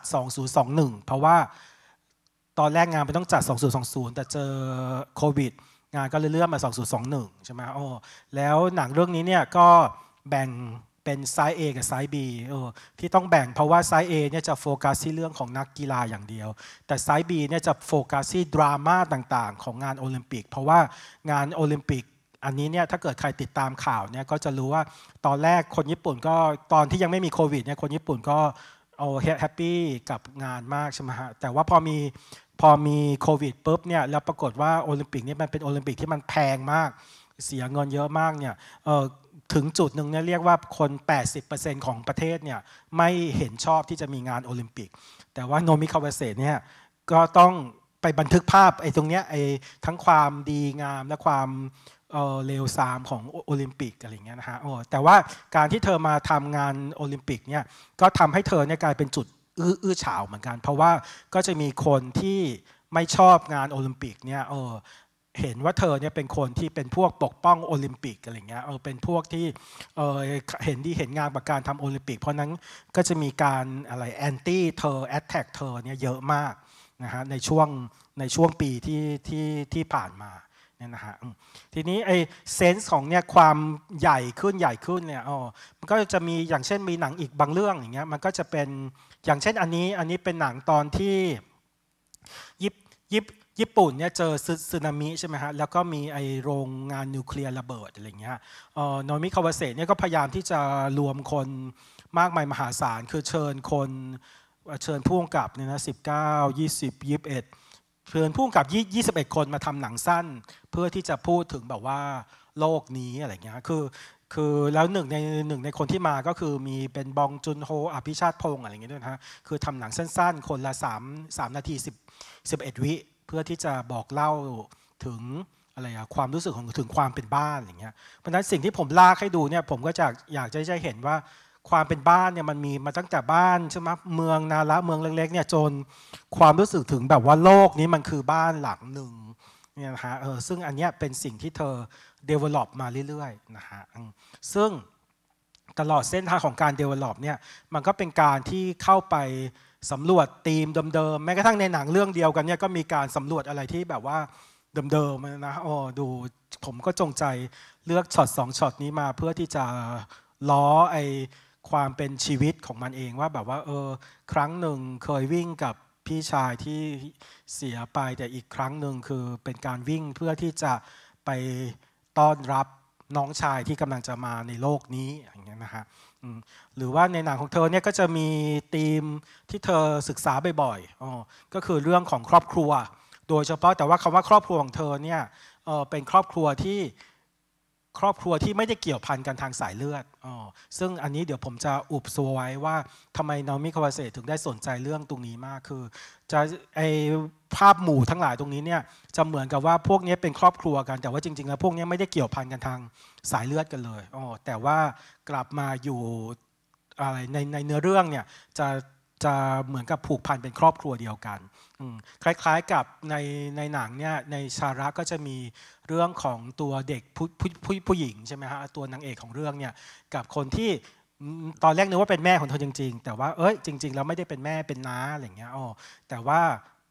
A: 2021เพราะว่าตอนแรกงานไปต้องจัด 2020แต่เจอโควิดงานก็เลยเลื่อนมา 2021ใช่ไหมโอ้แล้วหนังเรื่องนี้เนี่ยก็แบ่งเป็นไซส์ A กับไซส์ B เออที่ต้องแบ่งเพราะว่าไซส์ A เนี่ยจะโฟกัสที่เรื่องของนักกีฬาอย่างเดียว แต่ไซส์ B เนี่ยจะโฟกัสที่ดราม่าต่างๆของงานโอลิมปิก เพราะว่างานโอลิมปิกอันนี้เนี่ยถ้าเกิดใครติดตามข่าวเนี่ยก็จะรู้ว่าตอนแรกคนญี่ปุ่นก็ตอนที่ยังไม่มีโควิดเนี่ยคนญี่ปุ่นก็เอาแฮปปี้กับงานมากใช่ไหมฮะแต่ว่าพอมีพอมีโควิดปุ๊บเนี่ยแล้วปรากฏว่าโอลิมปิกนี่มันเป็นโอลิมปิกที่มันแพงมากเสียเงินเยอะมากเนี่ยถึงจุดหนึ่งเนี่ยเรียกว่าคน 80%ของประเทศเนี่ยไม่เห็นชอบที่จะมีงานโอลิมปิกแต่ว่าโนมิคาเวเซเนี่ยก็ต้องไปบันทึกภาพไอ้ตรงเนี้ยไอ้ทั้งความดีงามและความเลวซามของโอลิมปิกอะไรเงี้ยนะฮะโอ้แต่ว่าการที่เธอมาทำงานโอลิมปิกเนี่ยก็ทำให้เธอเนี่ยกลายเป็นจุดอื้ออื้อฉาวเหมือนกัน เพราะว่าก็จะมีคนที่ไม่ชอบงานโอลิมปิกเนี่ยเออเห็นว่าเธอเนี่ยเป็นคนที่เป็นพวกปกป้องโอลิมปิกอะไรเงี้ยเออเป็นพวกที่เออเห็นดีเห็นงานประการทำโอลิมปิก เพราะนั้นก็จะมีการอะไรแอนตี้เธอแอดแท็กเธอเนี่ยเยอะมากนะฮะในช่วงในช่วงปีที่ที่ที่ผ่านมานี่ยนะฮะทีนี้ไอเซนส์ของเนี่ยความใหญ่ขึ้นใหญ่ขึ้นเนี่ยอ๋อมันก็จะมีอย่างเช่นมีหนังอีกบางเรื่อง อย่างเงี้ยมันก็จะเป็นอย่างเช่นอันนี้ อันนี้เป็นหนังตอนที่ยิบยิบญี่ปุ่นเนี่ยเจอสึนามิใช่ไหมฮะแล้วก็มีไอโรงงานนิวเคลียร์ระเบิดอะไรเงี้ยโนมิคาวาเซเนี่ยก็พยายามที่จะรวมคนมากมายมหาศาล คือเชิญคนเชิญพ่วงกับเนี่ยนะสิบเก้ายี่สิบยี่สิบเอ็ดเชิญผูพุ่งกับ 21 คนมาทำหนังสั้น เพื่อที่จะพูดถึงแบบว่าโลกนี้อะไรเงี้ย คือ คือ แล้วหนึ่งในหนึ่งในคนที่มาก็คือมีเป็นบองจุนโฮ อภิชาติพงศ์อะไรเงี้ยด้วยนะฮะคือทำหนังสั้นๆ คนละ3 3นาที10 11 วิ เพื่อที่จะบอกเล่าถึงอะไรอะความรู้สึกของถึงความเป็นบ้านอย่างเงี้ย เพราะฉะนั้นสิ่งที่ผมลากให้ดูเนี่ยผมก็จะอยากจะให้เห็นว่าความเป็นบ้านเนี่ยมันมีมาตั้งแต่บ้านใช่ไหมเมืองนาละเมืองเล็กๆเนี่ยจนความรู้สึกถึงแบบว่าโลกนี้มันคือบ้านหลังหนึ่งเนี่ยนะฮะเออซึ่งอันเนี้ยเป็นสิ่งที่เธอเดเวล็อปมาเรื่อยๆนะฮะซึ่งตลอดเส้นทางของการเดเวล็อปเนี่ยมันก็เป็นการที่เข้าไปสำรวจธีมเดิมๆแม้กระทั่งในหนังเรื่องเดียวกันเนี่ยก็มีการสำรวจอะไรที่แบบว่าเดิมๆนะโอ้ดูผมก็จงใจเลือกช็อตสองช็อตนี้มาเพื่อที่จะล้อไอความเป็นชีวิตของมันเองว่าแบบว่าเออครั้งหนึ่งเคยวิ่งกับพี่ชายที่เสียไปแต่อีกครั้งหนึ่งคือเป็นการวิ่งเพื่อที่จะไปต้อนรับน้องชายที่กำลังจะมาในโลกนี้อย่างเงี้ยนะฮะหรือว่าในหนังของเธอเนี่ยก็จะมีธีมที่เธอศึกษาบ่อยๆอ๋อก็คือเรื่องของครอบครัว โดยเฉพาะแต่ว่าคำว่าครอบครัวของเธอเนี่ยเป็นครอบครัวที่ครอบครัวที่ไม่ได้เกี่ยวพันกันทางสายเลือดอ๋อซึ่งอันนี้เดี๋ยวผมจะอุบซัวไว้ว่าทำไมนอมิคาวาเซถึงได้สนใจเรื่องตรงนี้มากคือ จะไอภาพหมู่ทั้งหลายตรงนี้เนี่ยจะเหมือนกับว่าพวกนี้เป็นครอบครัวกัน แต่ว่าจริงๆแล้วพวกนี้ไม่ได้เกี่ยวพันกันทางสายเลือดกันเลยอ๋อแต่ว่ากลับมาอยู่อะไรในในเนื้อเรื่องเนี่ยจะจะเหมือนกับผูกพันเป็นครอบครัวเดียวกันคล้ายๆกับในในหนังเนี่ยในสาระก็จะมีเรื่องของตัวเด็กผู้ผู้ผู้หญิงใช่ไหมฮะตัวนางเอกของเรื่องเนี่ยกับคนที่ตอนแรกนึกว่าเป็นแม่ของเธอจริงๆ แต่ว่าเอ้ยจริงๆแล้วไม่ได้เป็นแม่เป็นน้าอะไรเงี้ยอ๋อแต่ว่า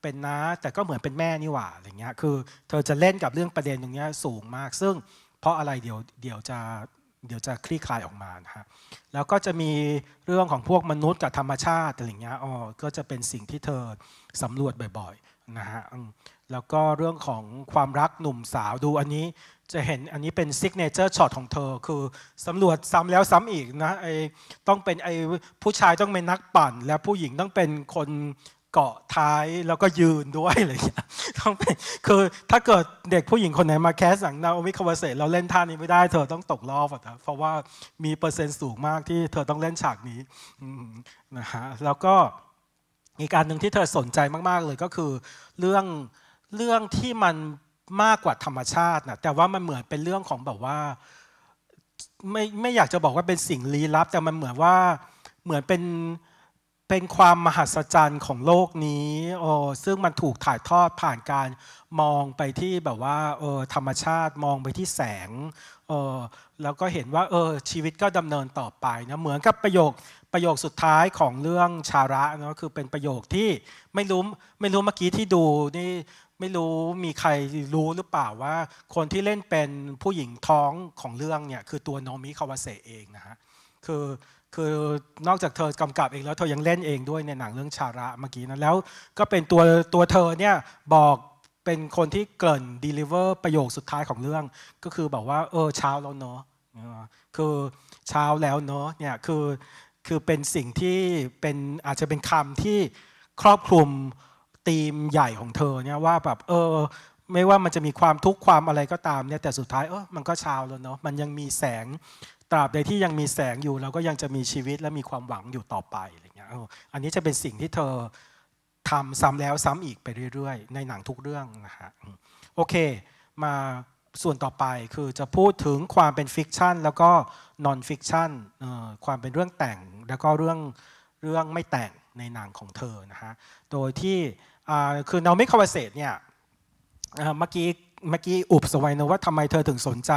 A: เป็นน้าแต่ก็เหมือนเป็นแม่นี่หว่าอะไรเงี้ยคือเธอจะเล่นกับเรื่องประเด็นตรงนี้สูงมากซึ่ง เพราะอะไรเดี๋ยวเดี๋ยวจะเดี๋ยวจะคลี่คลายออกมานะฮะแล้วก็จะมีเรื่องของพวกมนุษย์กับธรรมชาติอะไรเงี้ย อ๋อ ก็จะเป็นสิ่งที่เธอสำรวจบ่อยๆนะฮะ แล้วก็เรื่องของความรักหนุ่มสาวดูอันนี้จะเห็นอันนี้เป็นซิกเนเจอร์ช็อตของเธอ คือสำรวจซ้ำแล้วซ้ำอีกนะไอต้องเป็นไอผู้ชายต้องเป็นนักปั่น และผู้หญิงต้องเป็นคนเกาะท้ายแล้วก็ยืนด้วยอะไรอย่างเงี้ยต้องเป็นคือถ้าเกิดเด็กผู้หญิงคนไหนมาแคสหนังนาวิคาวาเสเราเล่นท่านี้ไม่ได้ เธอต้องตกรอบอะนะเพราะว่ามีเปอร์เซ็นต์สูงมากที่เธอต้องเล่นฉากนี้นะฮะ แล้วก็อีกการหนึ่งที่เธอสนใจมาก ๆเลยก็คือเรื่องเรื่องที่มันมากกว่าธรรมชาตินะแต่ว่ามันเหมือนเป็นเรื่องของแบบว่าไม่ไม่อยากจะบอกว่าเป็นสิ่งลี้ลับ แต่มันเหมือนว่าเหมือนเป็นเป็นความมหัศจรรย์ของโลกนี้โอ้ซึ่งมันถูกถ่ายทอดผ่านการมองไปที่แบบว่าเออธรรมชาติ มองไปที่แสงเออแล้วก็เห็นว่า เออ ชีวิตก็ดำเนินต่อไปนะ เหมือนกับประโยค ประโยคสุดท้ายของเรื่องชาระเนาะคือเป็นประโยคที่ไม่รู้ ไม่รู้เมื่อกี้ที่ดูนี่ ไม่รู้มีใครรู้หรือเปล่าว่า คนที่เล่นเป็นผู้หญิงท้องของเรื่องเนี่ย คือตัวโนมิคาวาเซเองนะฮะ คือคือนอกจากเธอกำกับเองแล้ว เธอยังเล่นเองด้วยในหนังเรื่องชาระเมื่อกี้นะแล้วก็เป็นตัวตัวเธอเนี่ยบอกเป็นคนที่เกิน deliver ประโยคสุดท้ายของเรื่อง ก็คือบอกว่าเออเช้าแล้วเนาะคือเช้าแล้วเนาะเนี่ยคือคือเป็นสิ่งที่เป็นอาจจะเป็นคำที่ครอบคลุมธีมใหญ่ของเธอเนี่ยว่าแบบเออไม่ว่ามันจะมีความทุกข์ความอะไรก็ตามเนี่ยแต่สุดท้ายเออมันก็เช้าแล้วเนาะมันยังมีแสงตราบใดที่ยังมีแสงอยู่เราก็ยังจะมีชีวิตและมีความหวังอยู่ต่อไปอะไรเงี้ยอันนี้จะเป็นสิ่งที่เธอทำซ้ำแล้วซ้ำอีกไปเรื่อยๆ ในหนังทุกเรื่องนะฮะโอเคมาส่วนต่อไปคือจะพูดถึงความเป็นฟิกชันแล้วก็นอนฟิกชันความเป็นเรื่องแต่งแล้วก็เรื่องเรื่องไม่แต่งในหนังของเธอนะฮะโดยที่คือนามิคาวาเซตเนี่ยเมื่อกี้เมื่อกี้อุบสวัยนะว่าทำไมเธอถึงสนใจ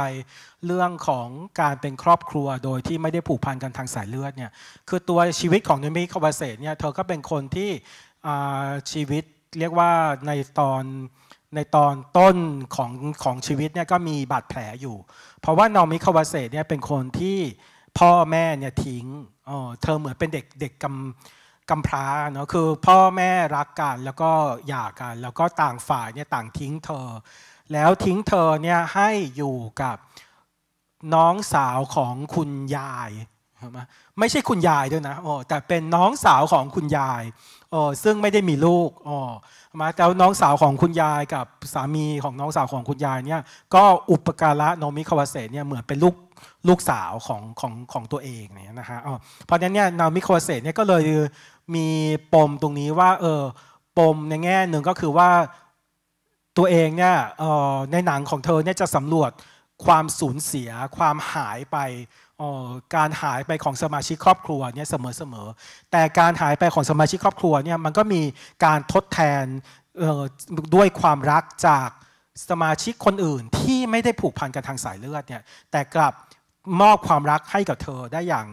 A: เรื่องของการเป็นครอบครัวโดยที่ไม่ได้ผูกพันกันทางสายเลือดเนี่ยคือตัวชีวิตของนมิคาวาเซตเนี่ยเธอก็เป็นคนที่ชีวิตเรียกว่าในตอนในตอนต้นของของชีวิตเนี่ยก็มีบาดแผลอยู่ เพราะว่านอมิคาวาเซตเนี่ยเป็นคนที่พ่อแม่เนี่ยทิ้งเเธอเหมือนเป็นเด็กเด็กกำกำพร้าเนาะคือพ่อแม่รักกันแล้วก็หย่ากัน แล้วก็ต่างฝ่ายเนี่ยต่างทิ้งเธอแล้วทิ้งเธอเนี่ยให้อยู่กับน้องสาวของคุณยาย ไม่ใช่คุณยายด้วยนะโอ้แต่เป็นน้องสาวของคุณยายโอ้ซึ่งไม่ได้มีลูกโอ้มาแต่น้องสาวของคุณยายกับสามีของน้องสาวของคุณยายเนี่ยก็อุปการะโนมิคาวาเซเนี่ยเหมือนเป็นลูกลูกสาวของของของตัวเองเนี่ยนะฮะอ๋อเพราะนั้นเนี่ยโนมิคาวาเซเนี่ยก็เลยมีปมตรงนี้ว่า เออปมในแง่หนึ่งก็คือว่าตัวเองเนี่ยในหนังของเธอเนี่ยจะสำรวจความสูญเสีย ความหายไปการหายไปของสมาชิกครอบครัวเนี่ยเสมอๆแต่การหายไปของสมาชิกครอบครัวเนี่ยมันก็มีการทดแทนด้วยความรักจากสมาชิกคนอื่น ที่ไม่ได้ผูกพันกันทางสายเลือดเนี่ยแต่กลับมอบความรักให้กับเธอได้อย่าง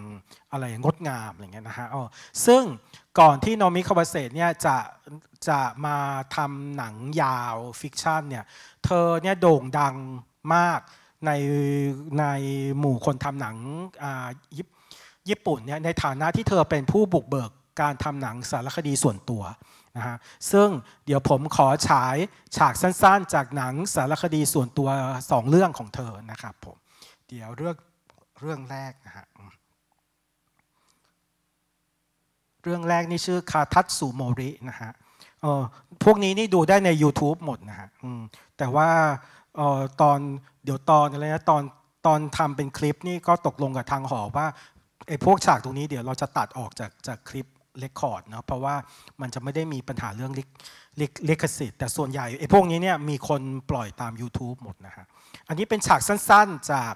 A: อะไร งดงามอะไรเงี้ยนะฮะออ๋ซึ่งก่อนที่โนมิคาวาเซเนี่ยจะจะมาทำหนังยาวฟิกชันเนี่ย เธอเนี่ยโด่งดังมากในในหมู่คนทำหนังอ่าญี่ปุ่นเนี่ย ในฐานะที่เธอเป็นผู้บุกเบิกการทำหนังสารคดีส่วนตัวนะฮะ ซึ่งเดี๋ยวผมขอฉายฉากสั้นๆ จากหนังสารคดีส่วนตัวสองเรื่องของเธอนะครับผม เดี๋ยวเรื่องเรื่องแรกนะฮะเรื่องแรกนี่ชื่อคาทัตสุโมรินะฮะ พวกนี้นี่ดูได้ใน YouTube หมดนะฮะ แต่ว่าตอน เดี๋ยวตอนอะไรนะตอนตอนทำเป็นคลิปนี่ก็ตกลงกับทางหอว่าไอ้พวกฉากตรงนี้เดี๋ยวเราจะตัดออกจากจากคลิปเลคคอร์ดเนาะเพราะว่ามันจะไม่ได้มีปัญหาเรื่องลิขสิทธิ์แต่ส่วนใหญ่ไอ้พวกนี้เนี่ยมีคนปล่อยตาม YouTube หมดนะฮะ อันนี้เป็นฉากสั้นๆจาก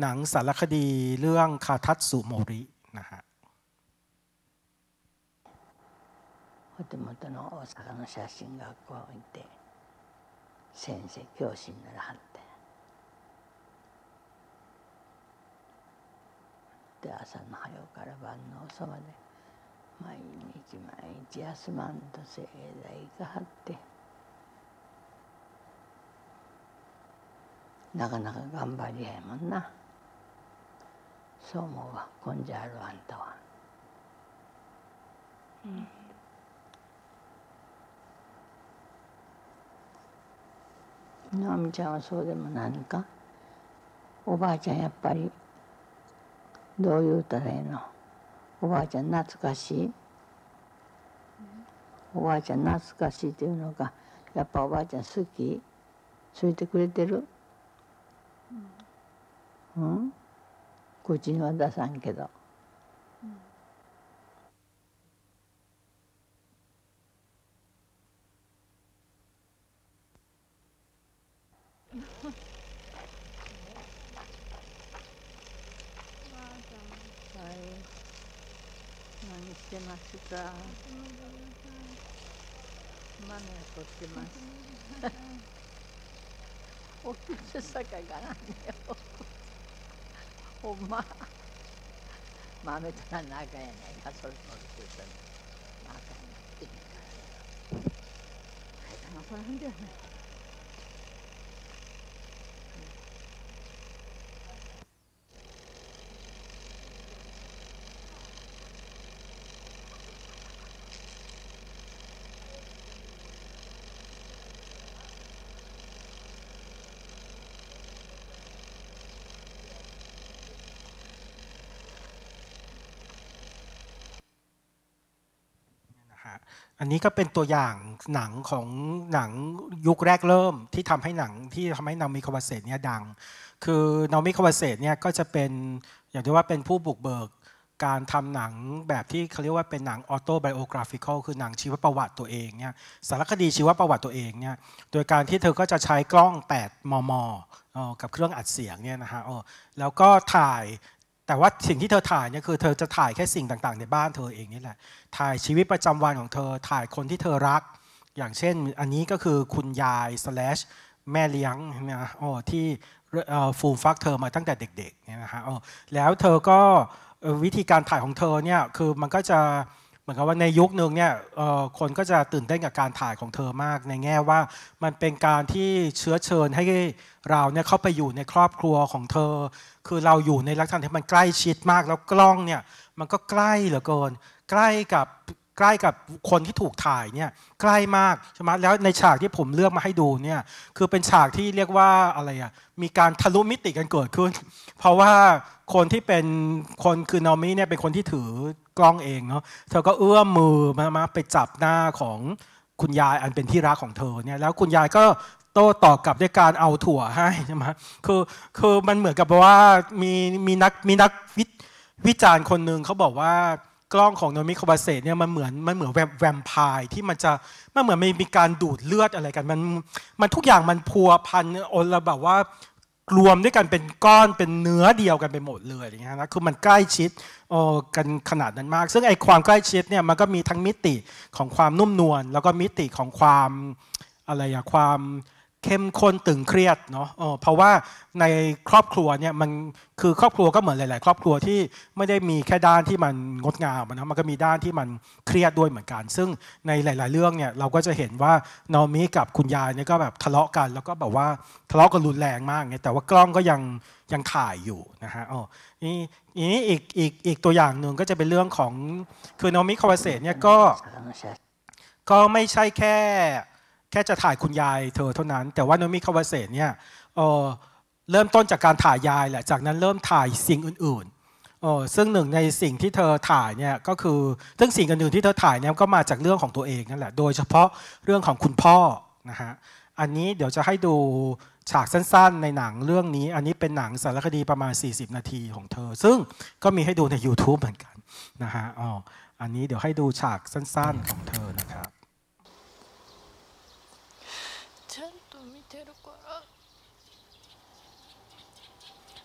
A: หนังสารคดีเรื่องคาทัตสุโมรินะฮะお手元
C: の大阪の写真学校に行って先生教師にならはってで朝の早うから晩の遅まで毎日毎日休まんとえだいがはってなかなか頑張りやいもんなそう思うわ根性あるあんたは。うん直美ちゃんはそうでもないかおばあちゃんやっぱりどう言うたらいいのおばあちゃん懐かしいおばあちゃん懐かしいっていうのがやっぱおばあちゃん好きそう言ってくれてるうん口には出さんけどってましたマネを取ってます [LAUGHS] お水酒がなんよほんま豆となあかんやないかそれ取ってたらあなってみたいあかんなそんではない
A: อันนี้ก็เป็นตัวอย่างหนังของหนังยุคแรกเริ่มที่ทำให้หนังที่ทำให้นามิคาวาเซตเนี่ยดัง คือนามิคาวาเซตเนี่ยก็จะเป็นอย่างที่ว่าเป็นผู้บุกเบิก การทำหนังแบบที่เขาเรียกว่าเป็นหนังออโตไบโอกราฟิคอลคือหนังชีวประวัติตัวเองเนี่ยสารคดีชีวประวัติตัวเองเนี่ยโดยการที่เธอก็จะใช้กล้อง 8 มมกับเครื่องอัดเสียงเนี่ยนะฮะแล้วก็ถ่ายแต่ว่าสิ่งที่เธอถ่ายเนี่ยคือเธอจะถ่ายแค่สิ่งต่างๆ ในบ้านเธอเองนี่แหละถ่ายชีวิตประจำวันของเธอถ่ายคนที่เธอรัก อย่างเช่นอันนี้ก็คือคุณยาย แม่เลี้ยงนะโอ้ที่ฟูมฟักเธอมาตั้งแต่เด็กๆเนี่ยนะฮะแล้วเธอก็วิธีการถ่ายของเธอเนี่ยคือมันก็จะมือนกับว่าในยุคหนึ่งเนี่ยคนก็จะตื่นเต้นกับการถ่ายของเธอมากในแง่ว่า มันเป็นการที่เชื้อเชิญให้เราเนี่ยเข้าไปอยู่ในครอบครัวของเธอ คือเราอยู่ในลักษณะที่มันใกล้ชิดมากแล้วกล้องเนี่ยมันก็ใกล้เหลือเกินใกล้กับใกล้กับคนที่ถูกถ่ายเนี่ยใกล้มากใช่ไหมแล้วในฉากที่ผมเลือกมาให้ดูเนี่ยคือเป็นฉากที่เรียกว่าอะไรอะมีการทะลุมิติกันเกิดขึ้น เพราะว่าคนที่เป็นคนคือนอมี่เนี่ยเป็นคนที่ถือกล้องเองเนาะเธอก็เอื้อมมือมา มาไปจับหน้าของคุณยายอันเป็นที่รักของเธอเนี่ย แล้วคุณยายก็โต้ตอบกลับด้วยการเอาถั่วให้ใช่ไหมคือ คือมันเหมือนกับว่ามี มีนัก มีนักวิวจารณ์คนหนึ่งเขาบอกว่ากล้องของโนมิคบาเซตเนี่ยมันเหมือนมันเหมือนแวมไพร์ที่มันจะมันเหมือนมีการดูดเลือดอะไรกัน มัน มันทุกอย่างมันพัวพันอนละแบบว่ารวมด้วยกันเป็นก้อนเป็นเนื้อเดียวกันไปหมดเลยอย่างเงี้ยนะคือมันใกล้ชิดโอ้กันขนาดนั้นมาก ซึ่งไอ้ความใกล้ชิดเนี่ยมันก็มีทั้งมิติของความนุ่มนวลแล้วก็มิติของความอะไรอะความเข้มข้นตึงเครียดเนาะเพราะว่าในครอบครัวเนี่ยมันคือ ครอบครัวก็เหมือนหลาย ๆ ครอบครัวที่ไม่ได้มีแค่ด้านที่มันงดงามนะมันก็มีด้านที่มันเครียดด้วยเหมือนกัน ซึ่งในหลาย ๆ เรื่องเนี่ยเราก็จะเห็นว่านอมิกับคุณยายเนี่ยก็แบบทะเลาะกันแล้วก็แบบว่าทะเลาะกันรุนแรงมากเนี่ยแต่ว่ากล้องก็ยังยังถ่ายอยู่นะฮะอ๋อนี่อีกอีกอีกอีกตัวอย่างหนึ่งก็จะเป็นเรื่องของคือนอมิคาวเซเนี่ยก็ก็ไม่ใช่แค่แค่จะถ่ายคุณยายเธอเท่านั้น แต่ว่าโนมิคาวาเซเนี่ยเเริ่มต้นจากการถ่ายยายแหละจากนั้นเริ่มถ่ายสิ่งอื่น ๆ ซึ่งหนึ่งในสิ่งที่เธอถ่ายเนี่ยก็คือซึ่งสิ่งอื่นที่เธอถ่ายเนี่ยก็มาจากเรื่องของตัวเองนั่นแหละโดยเฉพาะเรื่องของคุณพ่อนะฮะอันนี้เดี๋ยวจะให้ดูฉากสั้นๆในหนังเรื่องนี้ อันนี้เป็นหนังสารคดีประมาณ 40 นาทีของเธอ ซึ่งก็มีให้ดูใน YouTube เหมือนกันนะฮะอ๋ออันนี้เดี๋ยวให้ดูฉากสั้นๆของเธอนะครับ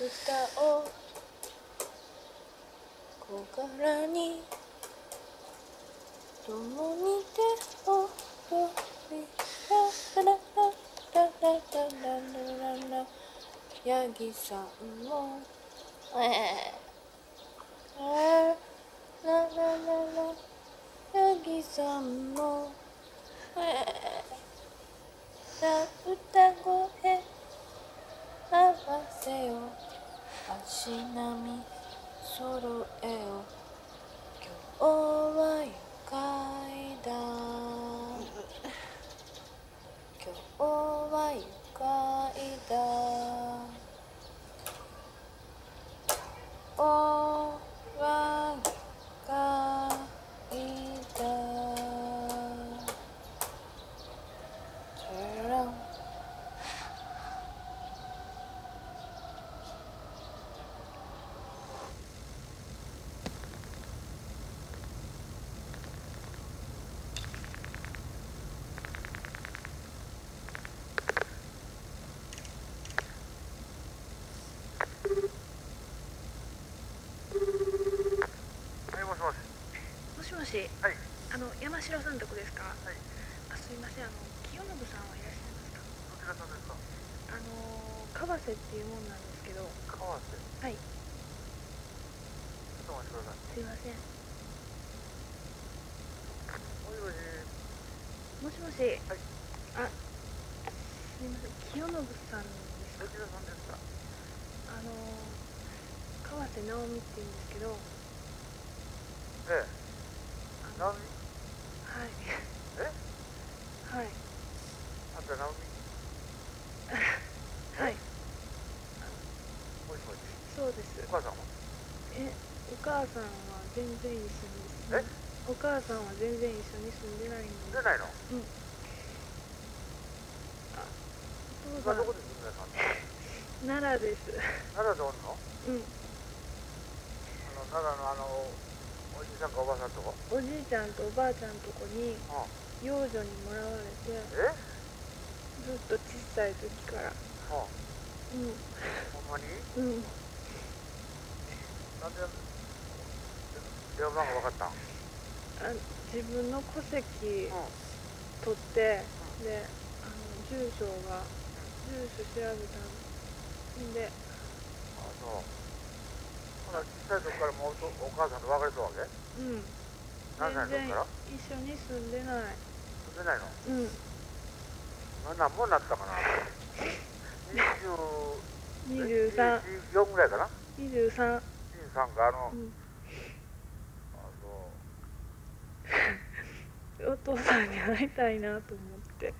D: 歌を小柄に共に手を取りラララララララララヤギさんもララララララヤギさんもええ歌声合わせよ足並み揃えよ白さんとこですか、はい、あすみませんあの清信さんはいらっしゃいますかどちらさんですかあの川瀬っていうもんなんですけど川瀬はいちょっと待ってくださいすみませんもしもしもしもし、はい、あすみません清信さんで
C: すかどちらさんですか
D: あの川瀬直美って言うん
C: ですけどええ直美
D: 然一緒にえお母さんは全然一緒に住んでないの住んでないのうんあ
B: お父さんどこで住んでたん奈良です奈良でおんのう
C: んあの奈良のあのおじいちゃんかおばあさんとこ
D: おじいちゃんとおばあちゃんとこに、う養女にもらわれてえずっと小さい時からはあうんほんまにうん
C: なんで
B: 電話番号分かったあ
D: 自分の戸籍取って、うん、であの住所が住所調べたんであ
C: そうほな小さい時からもうお母さんと別れたわけう
D: ん何歳の時から一緒に住んでない住んでないのうん
C: 何もなったかな 20…
D: 23 24ぐらいかな2323
C: かあの、うん父さんに会いたいなと思って